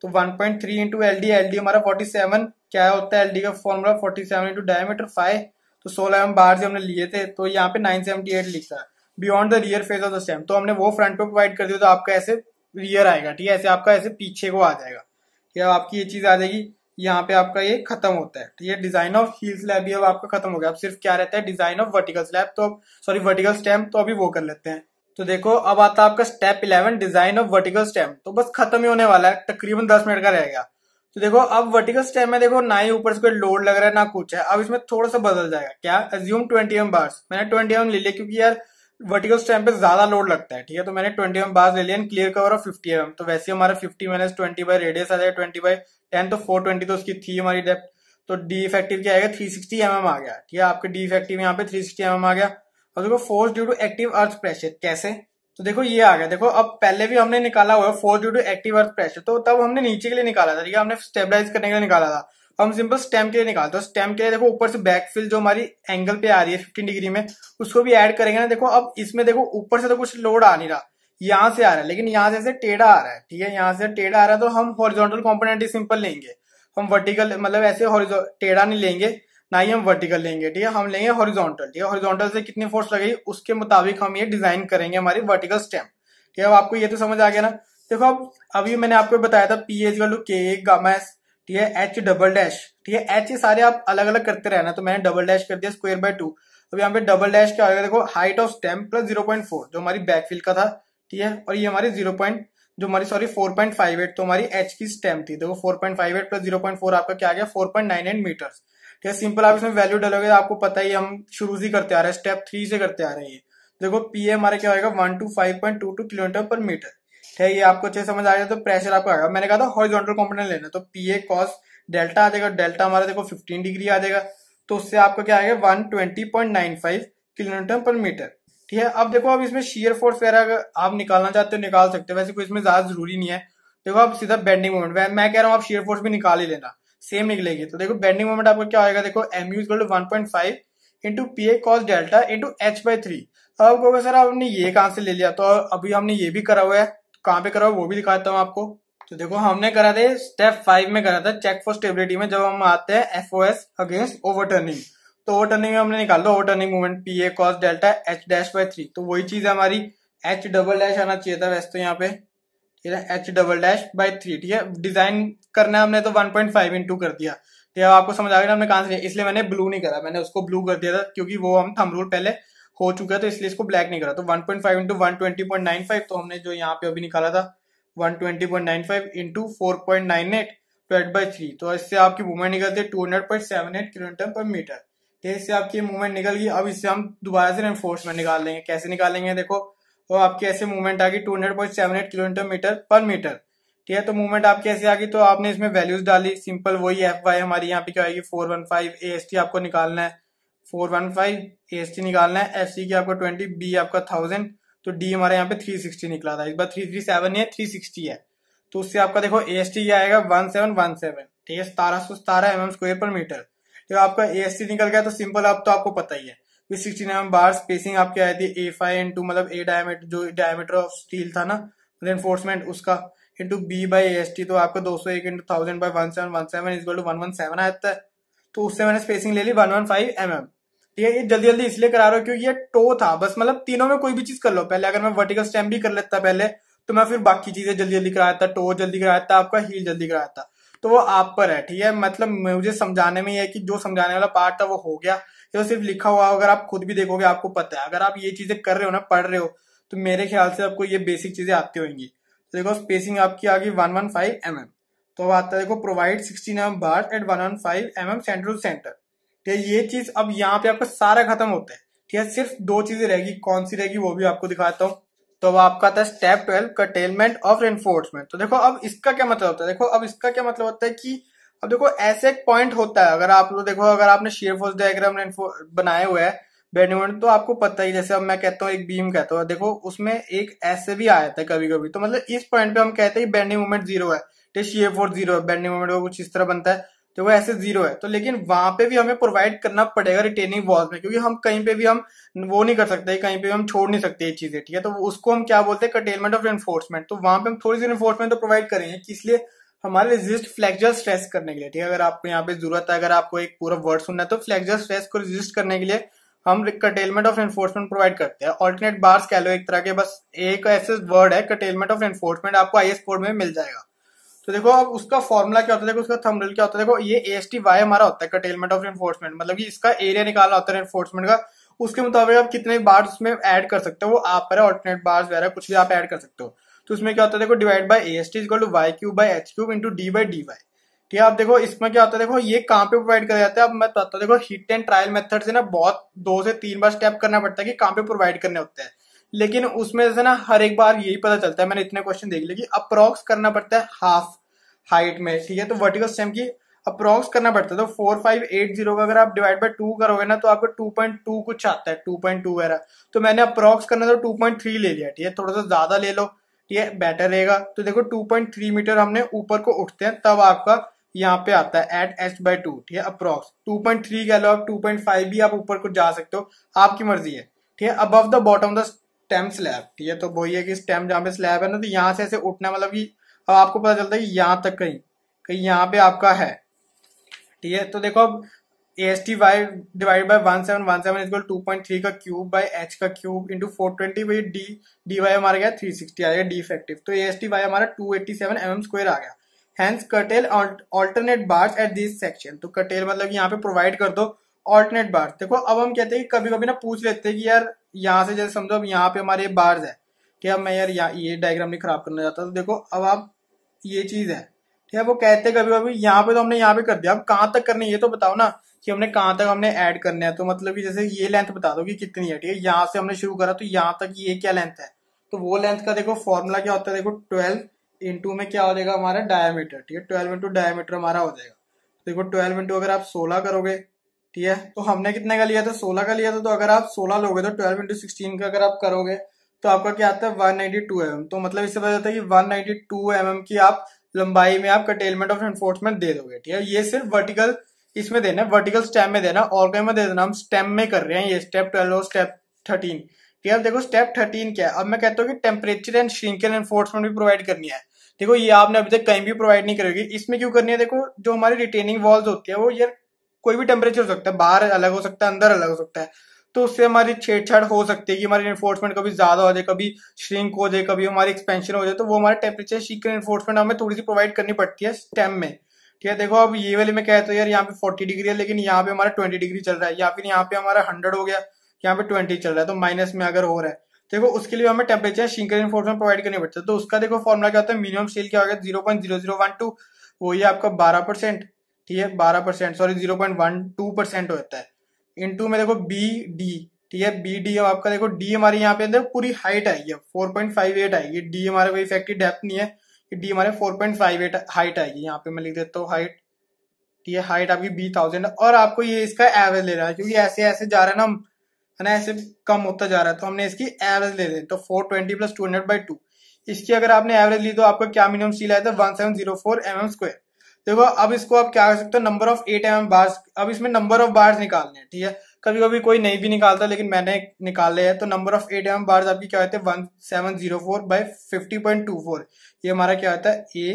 A: तो one point three into L D L D हमारा सेवन क्या होता है एल डी का formula forty seven into diameter five तो सोलह M बार से हमने लिए थे तो यहाँ पे एट लिखा है beyond the rear face of the stem तो हमने वो फ्रंट पे प्रोवाइड कर दिया तो आपका ऐसे रियर आएगा ठीक है ऐसे आपका ऐसे पीछे को आ जाएगा ठीक है आपकी ये चीज आ जाएगी यहाँ पे आपका ये खत्म होता है ठीक है डिजाइन ऑफ हील स्लैब भी अब आपका खत्म हो गया अब सिर्फ क्या रहता है डिजाइन ऑफ वर्टिकल स्लैब तो सॉरी वर्टिकल स्टेम तो अभी वो कर लेते हैं तो देखो अब आता है आपका step eleven design of vertical stem तो बस खत्म ही होने वाला है तकरीबन दस मिनट का रहेगा तो देखो अब वर्टिकल स्टेम में देखो ना ही ऊपर से कोई लोड लग रहा है ना कुछ है अब इसमें थोड़ा सा बदल जाएगा क्या एज्यूम ट्वेंटी एम बार्स मैंने ट्वेंटी एम ले लिया क्योंकि यार वर्टिकल स्टैंड पे ज्यादा लोड लगता है ठीक है तो मैंने ट्वेंटी एम बार ले लिया clear cover of fifty M तो वैसे हमारा fifty minus twenty by radius आ जाएगा ट्वेंटी बाई टेन तो फोर ट्वेंटी तो उसकी थी हमारी डेप्थ तो डी इफेक्टिव क्या आएगा थ्री सिक्सटी एम एम आ गया ठीक है आपके डी इफेक्टिव यहाँ पे थ्री सिक्सटी एम एम आ गया और देखो force due to active earth pressure कैसे तो देखो ये आ गया देखो अब पहले भी हमने निकाला हुआ force due to active earth pressure तो तब हमने नीचे के लिए निकाला था ठीक है हमने स्टेबलाइज करने के लिए निकाला था हम सिंपल स्टेम के लिए निकालते हैं स्टेम के लिए देखो ऊपर से बैकफिल जो हमारी एंगल पे आ रही है फिफ्टीन डिग्री में उसको भी ऐड करेंगे ना देखो अब इसमें देखो ऊपर से तो कुछ लोड आ नहीं रहा यहां से आ रहा है लेकिन यहां से टेढ़ा आ रहा है ठीक है यहां से टेढ़ा आ रहा है तो हम हॉरिजॉन्टल कॉम्पोनेंट ही सिंपल लेंगे हम वर्टिकल मतलब ऐसे टेढ़ा नहीं लेंगे ना ही हम वर्टिकल लेंगे ठीक है हम लेंगे हॉरिजॉन्टल ठीक है हॉरिजॉन्टल से कितनी फोर्स लगेगी उसके मुताबिक हम ये डिजाइन करेंगे हमारी वर्टिकल स्टेम ठीक है अब आपको ये तो समझ आ गया ना देखो अब अभी मैंने आपको बताया था पी एच वालू के गामा एस ठीक है एच डबल डैश ठीक है एच सारे आप अलग अलग करते रहना तो मैंने डबल डैश कर दिया स्क्वेयर बाय टू अब यहाँ पे डबल डैश क्या होगा देखो height of stem plus zero point four जो हमारी बैकफिल का था ठीक है और ये हमारी जीरो पॉइंट जो हमारी sorry four point five eight तो हमारी एच की स्टेम थी देखो four point five eight plus zero point four आपका क्या गया four point nine eight metre ठीक है सिंपल आप इसमें वैल्यू डालोगे तो आपको पता ही हम शुरू से करते आ रहे हैं स्टेप थ्री से करते आ रहे हैं देखो पी ए हमारा क्या होगा one two five point two two kilometre per metre है ये आपको अच्छे समझ आ गया तो प्रेशर आपको आएगा मैंने कहा था हॉरिजॉन्टल कॉम्पोनेंट लेना तो पी ए कॉस डेल्टा आ जाएगा डेल्टा हमारा देखो फिफ्टीन डिग्री आ जाएगा तो उससे आपको क्या आएगा one twenty point nine five kilometre per metre ठीक है अब देखो अब इसमें शेयर फोर्स वगैरह अगर आप निकालना चाहते हो निकाल सकते हो वैसे कोई इसमें ज्यादा जरूरी नहीं है देखो आप सीधा बेंडिंग मोमेंट मैं कह रहा हूँ आप शेयर फोर्स भी निकाल ही लेना सेम निकलेगी तो देखो बेंडिंग मोमेंट आपको क्या आएगा देखो M U equal to one point five into P A cos delta into H by three अब कहोगे सर आपने ये कहां से ले लिया तो अभी हमने ये भी करा हुआ है कहाँ पे करा वो भी दिखाता हूँ आपको तो देखो हमने करा था स्टेप फाइव में करा था चेक फॉर स्टेबिलिटी में जब हम आते हैं F O S against overturning तो टर्निंग में हमने निकाल दो turning movement P A cos delta H dash by three तो वही चीज हमारी एच डबल डैश आना चाहिए था वैसे तो यहाँ पे ठीक है H double dash by three ठीक है डिजाइन करना हमने तो वन पॉइंट फाइव इंटू कर दिया ठीक तो है आपको समझ आ गया हमने कहा से इसलिए मैंने ब्लू नहीं करा मैंने उसको ब्लू कर दिया था क्योंकि वो हम थम रूल पहले हो चुका था इसलिए इसको ब्लैक नहीं करा तो 1.5 point five into one twenty point nine five तो हमने जो यहाँ पे अभी निकाला था one twenty point nine five into four point nine eight तो बाई थ्री तो इससे आपकी मूवमेंट निकलती है two hundred point seven eight kilometre per metre तो इससे आपकी मूवमेंट निकल गई अब इससे हम दोबारा से एनफोर्समेंट निकाल लेंगे कैसे निकालेंगे देखो तो आपकी ऐसे मूवमेंट आ गई two hundred point seven eight kilometre metre per metre ठीक है तो मूवमेंट आपकी ऐसे आ गई तो आपने इसमें वैल्यूज डाली सिंपल वही एफ वाई हमारी यहाँ पे क्या आएगी four one five A S T आपको निकालना है four one five S T निकालना है एफ सी की आपका ट्वेंटी बी आपका थाउजेंड तो डी हमारे यहाँ पे थ्री सिक्सटी निकला था इस बार थ्री थ्री सेवन है थ्री सिक्सटी है तो उससे आपका देखो ए एस टी क्या आएगा वन सेवन वन सेवन ठीक है सतारह सौ सतारह M M square per metre जब आपका ए एस टी निकल गया तो सिंपल आप तो आपको पता ही है with sixty M bar spacing आपकी आई थी ए फाइव इंटू मतलब ए डायमीटर जो डायमीटर ऑफ स्टील था ना एनफोर्समेंट मतलब उसका into B by S T तो आपका दो सौ एक into thousand by one seven one seven is two one one seven आता है तो उससे मैंने स्पेसिंग ले ली one one five M M ये जल्दी जल्दी इसलिए करा रहा हूँ क्योंकि ये टो था बस मतलब तीनों में कोई भी चीज कर लो पहले अगर मैं वर्टिकल स्टैम भी कर लेता पहले तो मैं फिर बाकी चीजें जल्दी जल्दी कराया था टो जल्दी कराया था आपका हील जल्दी कराया था तो वो आप पर है ठीक है मतलब मुझे समझाने में यह है कि जो समझाने वाला पार्ट था वो हो गया जो तो सिर्फ लिखा हुआ अगर आप खुद भी देखोगे आपको पता है अगर आप ये चीजें कर रहे हो ना पढ़ रहे हो तो मेरे ख्याल से आपको ये बेसिक चीजें आती होंगी तो देखो स्पेसिंग आपकी आ गई one one five M M तो आता है देखो provide sixteen M bar at one one five M M centre to centre ठीक है ये चीज अब यहाँ पे आपका सारा खत्म होता है ठीक है सिर्फ दो चीजें रहेगी कौन सी रहेगी वो भी आपको दिखाता हूँ तो अब आपका था step twelve curtailment of enforcement तो देखो अब इसका क्या मतलब होता है देखो अब इसका क्या मतलब होता है कि अब देखो ऐसे एक पॉइंट होता है अगर आप लोग देखो अगर आपने शेयर फोर्स डायग्राम बनाए हुए है बेनिफिट तो आपको पता ही जैसे अब मैं कहता हूँ एक बीम कहता हूँ देखो उसमें एक ऐसे भी आया था कभी कभी तो मतलब इस पॉइंट पे हम कहते हैं बेंडिंग मूवमेंट जीरो है ठीक शेयर फोर्स जीरो है बेंडिंग मूवमेंट कुछ इस तरह बनता है तो वो ऐसे जीरो है तो लेकिन वहां पे भी हमें प्रोवाइड करना पड़ेगा रिटेनिंग वॉल्स में क्योंकि हम कहीं पे भी हम वो नहीं कर सकते कहीं पे भी हम छोड़ नहीं सकते ये चीजें ठीक है तो उसको हम क्या बोलते हैं कटेलमेंट ऑफ एनफोर्समेंट तो वहां पे हम थोड़ी सी एनफोर्समेंट तो प्रोवाइड करेंगे इसलिए हमारे रिजिस्ट फ्लेक्चर स्ट्रेस करने के लिए ठीक है अगर आपको यहाँ पे जरूरत है अगर आपको एक पूरा वर्ड सुनना है तो फ्लेक्चर स्ट्रेस को रिजिस्ट करने के लिए हम कटेलमेंट ऑफ एनफोर्समेंट प्रोवाइड करते हैं ऑल्टरनेट बार्स कह लो एक तरह के बस एक ऐसे वर्ड है कटेलमेंट ऑफ एनफोर्समेंट आपको आई एस कोड में मिल जाएगा तो देखो अब उसका फॉर्मूला क्या होता है देखो उसका थंबनेल क्या होता है देखो ये एस टी वाई हमारा होता है कटेलमेंट ऑफ एनफोर्समेंट मतलब कि इसका एरिया निकालना होता है एनफोर्समेंट का उसके मुताबिक आप कितने बार उसमें ऐड कर सकते हो वो आप पर ऑल्टरनेट बार वगैरह कुछ भी आप ऐड कर सकते हो तो उसमें क्या होता है देखो divide by S T equal to Y Q by H cube into D by D Y ठीक है आप देखो इसमें क्या होता है देखो ये कहाँ पे प्रोवाइड कर जाता है अब मैं बताता हूँ देखो हिट एंड ट्रायल मेथड से ना बहुत दो से तीन बार स्टेप करना पड़ता है कि कहाँ पे प्रोवाइड करने होते हैं लेकिन उसमें से ना हर एक बार यही पता चलता है मैंने इतने क्वेश्चन देख लिया कि अप्रोक्स करना पड़ता है हाफ हाइट में ठीक है तो वर्टिकल स्टेम की अप्रोक्स करना पड़ता है तो फोर फाइव एट जीरो का अगर आप डिवाइड बाय टू करोगे ना तो आपको टू पॉइंट टू कुछ आता है टू पॉइंट टू वगैरह तो मैंने अप्रोक्स करना तो टू पॉइंट थ्री ले लिया ठीक है थोड़ा सा ज्यादा ले लो ठीक है बेटर रहेगा तो देखो टू पॉइंट थ्री मीटर हमने ऊपर को उठते हैं तब आपका यहाँ पे आता है एट एच बाई टू ठीक है अप्रोक्स टू पॉइंट थ्री कह लो आप टू पॉइंट फाइव भी आप ऊपर को जा सकते हो आपकी मर्जी है ठीक है above the bottom the stem slab तो ये तो वही है कि स्टेम जहाँ पे स्लैब है ना तो यहाँ से ऐसे उठना मतलब कि अब आपको पता चलता है कि यहाँ तक कहीं कहीं यहाँ पे आपका है ठीक है तो देखो अब A S T Y divide by one seven one seven equal to point three का क्यूब बाई एच का क्यूब इंटू फोर ट्वेंटी वही डी डी वाई हमारा गया थ्री सिक्सटी आ गया डी इफेक्टिव तो ए एस टी वाई हमारा two eighty seven M M square आ गया hence curtail alternate bars at this section तो कटेल मतलब यहाँ पे प्रोवाइड कर दो ऑल्टरनेट बार देखो अब हम कहते हैं कि कभी कभी ना पूछ लेते हैं कि यार यहाँ से जैसे समझो अब यहाँ पे हमारे बार्स है कि अब मैं यार ये डायग्राम नहीं खराब करना चाहता तो देखो अब आप ये चीज है ठीक है वो कहते कभी कभी यहाँ पे तो हमने यहाँ पे कर दिया अब कहाँ तक करनी है ये तो बताओ ना कि हमने कहाँ तक हमने ऐड करना है तो मतलब कि जैसे ये लेंथ बता दो कि कितनी है ठीक है यहाँ से हमने शुरू करा तो यहाँ तक ये क्या लेंथ है तो वो लेंथ का देखो फॉर्मूला क्या होता है देखो ट्वेल्व इंटू में क्या हो जाएगा हमारा डायमीटर ठीक है ट्वेल्व इंटू डायमीटर हमारा हो जाएगा देखो ट्वेल्व इंटू अगर आप सोलह करोगे ठीक है तो हमने कितने का लिया था सोलह का लिया था तो अगर आप सोलह लोगे तो ट्वेल्व इंटू सिक्सटीन का अगर आप करोगे तो आपका क्या आता है वन नाइनटी टू एम तो मतलब इससे पता चलता है कि वन नाइनटी टू एम की आप लंबाई में आप कटेलमेंट ऑफ एनफोर्समेंट दे दोगे ठीक है ये सिर्फ वर्टिकल इसमें देना है वर्टिकल स्टेम में देना और कहीं में दे देना हम स्टेम में कर रहे हैं ये स्टेप ट्वेल्व और स्टेप थर्टीन ठीक है देखो स्टेप थर्टीन क्या है अब मैं कहता हूँ कि टेम्परेचर एंड श्रिंकल एनफोर्समेंट भी प्रोवाइड करनी है देखो ये आपने अभी तक कहीं भी प्रोवाइड नहीं करेगी इसमें क्यों करनी है देखो जो हमारी रिटेनिंग वॉल्स होती है वो यार कोई भी टेम्परेचर हो सकता है बाहर अलग हो सकता है अंदर अलग हो सकता है तो उससे हमारी छेड़छाड़ हो सकती है कि हमारी इन्फोर्समेंट कभी ज्यादा हो जाए कभी श्रिंक हो जाए कभी हमारी एक्सपेंशन हो जाए तो वो हमारे टेम्परेचर सीख इन्फोर्समेंट हमें थोड़ी सी प्रोवाइड करनी पड़ती है स्टेम में ठीक है देखो अब ये वाले में कहते हैं यार यहाँ पे फोर्टी डिग्री है लेकिन यहाँ पे हमारा ट्वेंटी डिग्री चल रहा है या फिर यहाँ पे हमारा हंड्रेड हो गया यहाँ पे ट्वेंटी चल रहा है तो माइनस में अगर हो रहा है तो देखो उसके लिए हमें टेम्परेचर शिंकर इन्फोर्समेंट प्रोवाइड करनी पड़ती है तो उसका देखो फॉर्मुला क्या होता है मिनिमम सेल क्या हो गया zero point zero zero one two वही आपका बारह परसेंट ठीक है बारह percent sorry zero point one two percent होता है टू में देखो बी डी ठीक है बी डी अब आपका देखो डी हमारे यहाँ पे देखो पूरी हाइट आएगी फोर पॉइंट फाइव एट आएगी डी हमारे कोई इफेक्टिव डेप्थ नहीं है कि डी हमारे four point five eight height आएगी यहाँ पे मैं लिख देता हूँ हाइट ठीक है हाइट आपकी बी थाउजेंड और आपको ये इसका एवरेज ले रहा है क्योंकि ऐसे ऐसे जा रहा है ना हम है ना ऐसे कम होता जा रहा है तो हमने इसकी एवरेज ले ली तो four twenty plus two hundred by two इसकी अगर आपने एवरेज ली तो आपका क्या मिनिमम स्टील आया था one seven zero four m M square देखो अब इसको आप क्या कर सकते हो number of eight m bars अब इसमें नंबर ऑफ बार्स निकालने हैं ठीक है कभी कभी कोई नहीं भी निकालता लेकिन मैंने निकाले हैं तो number of eight m bars आपकी क्या होते हैं one seven zero four by fifty point two four ये हमारा क्या होता है ए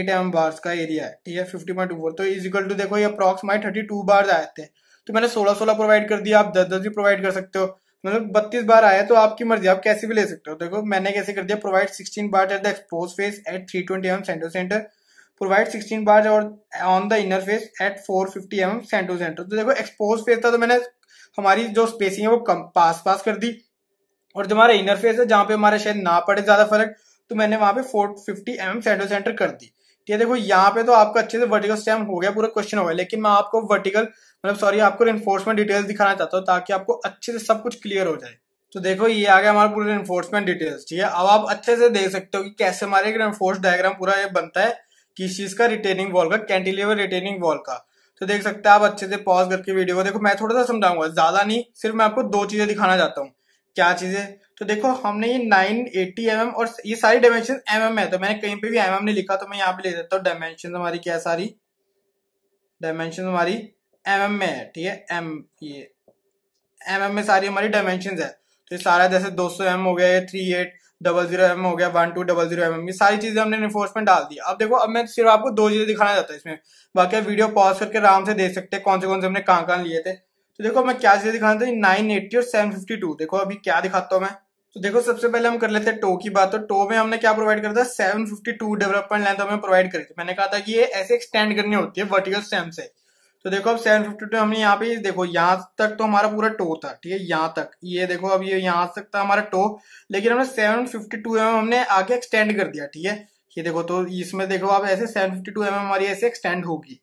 A: एट एम बार्स का एरिया है ठीक है फिफ्टी पॉइंट टू फोर तो इज इक्वल टू देखो ये अप्रॉक्सीमेट थर्टी टू बार्स आए थे तो मैंने सोलह सोलह प्रोवाइड कर दिया आप दस दस भी प्रोवाइड कर सकते हो मतलब बत्तीस बार आया तो आपकी मर्जी आप कैसे भी ले सकते हो देखो मैंने कैसे कर दिया provide sixteen bars at the expose face at three twenty m center center provide 16 bar और on the inner face at 450 fifty M center center तो देखो एक्सपोज फेस था तो मैंने हमारी जो स्पेसिंग है वो कम पास पास कर दी और जो हमारा इनर फेस है जहाँ पे हमारे शायद ना पड़े ज्यादा फर्क तो मैंने वहां पे four fifty M center center कर दी ठीक है देखो यहाँ पे तो आपका अच्छे से वर्टिकल स्टैम हो गया पूरा क्वेश्चन हो गया लेकिन मैं आपको वर्टिकल मतलब सॉरी आपको इन्फोर्समेंट डिटेल्स दिखाना चाहता हूँ ताकि आपको अच्छे से सब कुछ क्लियर हो जाए तो देखो ये आ गया हमारा पूरा इन्फोर्समेंट डिटेल्स ठीक है अब आप अच्छे से देख सकते हो कि कैसे हमारे एक डायग्राम पूरा ये बनता है किस चीज का रिटेनिंग वॉल का कैंटिलीवर रिटेनिंग वॉल का तो देख सकते हैं आप अच्छे से पॉज करके वीडियो को देखो मैं थोड़ा सा समझाऊंगा ज्यादा नहीं सिर्फ मैं आपको दो चीजें दिखाना चाहता हूँ क्या चीजें तो देखो हमने ये 980 एम mm और ये सारी डायमेंशन एम mm है तो मैंने कहीं पे भी एम mm नहीं लिखा तो मैं यहाँ पे ले देता हूँ डायमेंशन हमारी क्या सारी डायमेंशन हमारी एम mm में है ठीक है एम ये एम mm में सारी हमारी डायमेंशन है तो ये सारा जैसे दो सौ mm एम हो गया ये three eight double zero m हो गया one two double zero M M ये सारी चीजें हमने इन्फोर्समेंट डाल दी अब देखो अब मैं सिर्फ आपको दो चीजें दिखाना चाहता हूँ इसमें बाकी आप वीडियो पॉज करके आराम से देख सकते हैं कौन से कौन से हमने कहाँ कहाँ लिए थे तो देखो मैं क्या चीजें दिखाना था नाइन एट्टी और सेवन फिफ्टी टू देखो अभी क्या दिखाता हूँ मैं तो देखो सबसे पहले हम कर लेते हैं टो की बात तो टो में हमने क्या प्रोवाइड करा था seven fifty two development length हमें प्रोवाइड करी थी मैंने कहा था कि ये ऐसे एक्सटेंड करनी होती है वर्टिकल सेम से तो देखो अब सेवन फिफ्टी टू हमने यहाँ पे देखो यहाँ तक तो हमारा पूरा टो था ठीक है यहाँ तक ये देखो अब ये यहाँ तक था हमारा टो लेकिन हमने सेवन फिफ्टी टू एम हमने आगे एक्सटेंड कर दिया ठीक है ये देखो तो इसमें देखो आप ऐसे सेवन फिफ्टी टू एम हमारी ऐसे एक्सटेंड होगी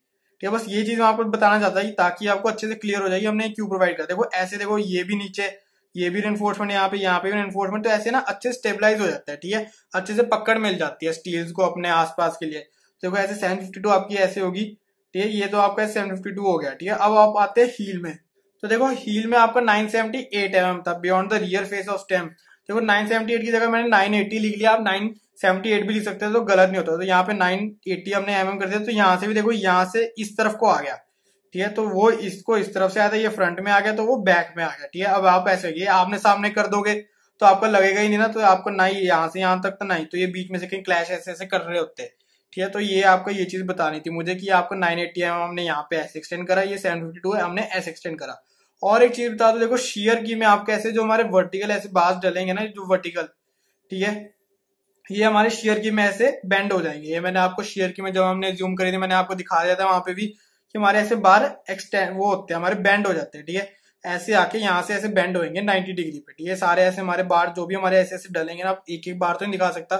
A: ठीक है बस ये चीज मैं आपको बताना चाहता है ताकि आपको अच्छे से क्लियर हो जाएगी हमने क्यों प्रोवाइड कर देखो ऐसे देखो ये भी नीचे ये भी रेनफोर्समेंट यहाँ पे यहाँ पे भी रेनफोर्समेंट तो ऐसे ना अच्छे स्टेबलाइज हो जाता है ठीक है अच्छे से पकड़ मिल जाती है स्टील्स को अपने आसपास के लिए देखो ऐसे सेवन फिफ्टी टू आपकी ऐसे होगी ठीक है ये तो आपका सेवन फिफ्टी टू हो गया ठीक है अब आप आते हैं हील में तो देखो हील में आपका nine seventy eight M M था beyond the rear face of stem देखो नाइन सेवेंटी एट की जगह मैंने नाइन एटी लिख लिया आप नाइन सेवेंटी एट भी लिख सकते हैं तो गलत नहीं होता तो यहाँ पे नाइन एटी हमने एम mm एम कर दिया तो यहाँ से भी देखो यहाँ से इस तरफ को आ गया ठीक है तो वो इसको इस तरफ से आया था ये फ्रंट में आ गया तो वो बैक में आ गया ठीक है अब आप ऐसे ये आपने सामने कर दोगे तो आपका लगेगा ही नहीं ना तो आपको ना ही यहाँ से यहाँ तक तो नहीं तो ये बीच में से कहीं क्लैश ऐसे ऐसे कर रहे होते हैं ठीक है तो ये आपको ये चीज बतानी थी मुझे कि आपको नाइन एट्टी एम हमने यहाँ पे एस एक्सटेंड करा ये सेवन फिफ्टी टू है हमने एस एक्सटेंड करा और एक चीज बता दो देखो शेयर की में आप कैसे जो हमारे वर्टिकल ऐसे बास डलेंगे ना जो वर्टिकल ठीक है ये हमारे शेयर की में ऐसे बेंड हो जाएंगे ये मैंने आपको शेयर की में जब हमने जूम करी थी मैंने आपको दिखा दिया था वहां पे भी कि हमारे ऐसे बार एक्सटेंड वो होते हैं हमारे बैंड हो जाते हैं ठीक है ऐसे आके यहाँ से ऐसे बैंड होंगे 90 डिग्री पे ठीक है सारे ऐसे हमारे बार जो भी हमारे ऐसे ऐसे डलेंगे ना आप एक एक बार तो नहीं दिखा सकता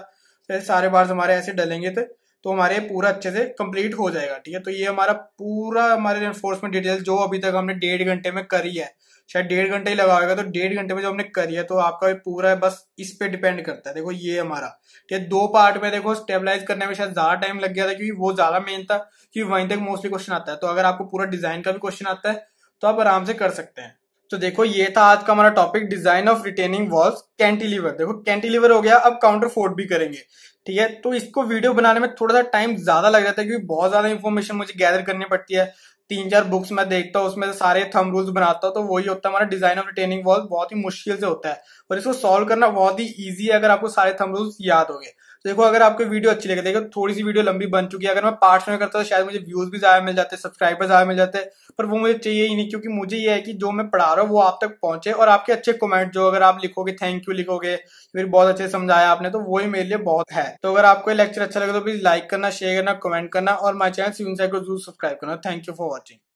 A: तो सारे बार हमारे ऐसे डलेंगे तो तो हमारे पूरा अच्छे से कंप्लीट हो जाएगा ठीक है तो ये हमारा पूरा हमारे एनफोर्समेंट डिटेल जो अभी तक हमने डेढ़ घंटे में करी है शायद डेढ़ घंटे ही लगा होगा तो डेढ़ घंटे में जो हमने करी है तो आपका पूरा है बस इस पे डिपेंड करता है देखो ये हमारा ठीक है दो पार्ट में देखो स्टेबलाइज करने में शायद ज्यादा टाइम लग गया था क्योंकि वो ज्यादा मेन था क्योंकि वहीं तक मोस्टली क्वेश्चन आता है तो अगर आपको पूरा डिजाइन का भी क्वेश्चन आता है तो आप आराम से कर सकते हैं तो देखो ये था आज का हमारा topic design of retaining walls cantilever देखो कैंटिलीवर हो गया अब काउंटर फोर्ट भी करेंगे ठीक है तो इसको वीडियो बनाने में थोड़ा सा टाइम ज्यादा लग जाता है क्योंकि बहुत ज्यादा इन्फॉर्मेशन मुझे गैदर करनी पड़ती है तीन चार बुक्स मैं देखता हूँ उसमें सारे थम रूल्स बनाता हूँ तो वही होता है हमारा डिजाइन ऑफ रिटेनिंग वॉल बहुत ही मुश्किल से होता है और इसको सॉल्व करना बहुत ही ईजी है अगर आपको सारे थम रूल्स याद हो गए देखो अगर आपको वीडियो अच्छी लगे देखो थोड़ी सी वीडियो लंबी बन चुकी है अगर मैं पार्ट्स में करता तो शायद मुझे व्यूज भी ज्यादा मिल जाते सब्सक्राइबर ज्यादा मिल जाते पर वो मुझे चाहिए ही नहीं क्योंकि मुझे ये है कि जो मैं पढ़ा रहा हूँ वो आप तक पहुंचे और आपके अच्छे कमेंट जो अगर आप लिखोगे थैंक यू लिखोगे फिर बहुत अच्छे समझाया आपने तो वही मेरे लिए बहुत है तो अगर आपको लेक्चर अच्छा लगे तो प्लीज लाइक करना शेयर करना कमेंट करना और माई चैनल सब्सक्राइब करना थैंक यू फॉर वॉचिंग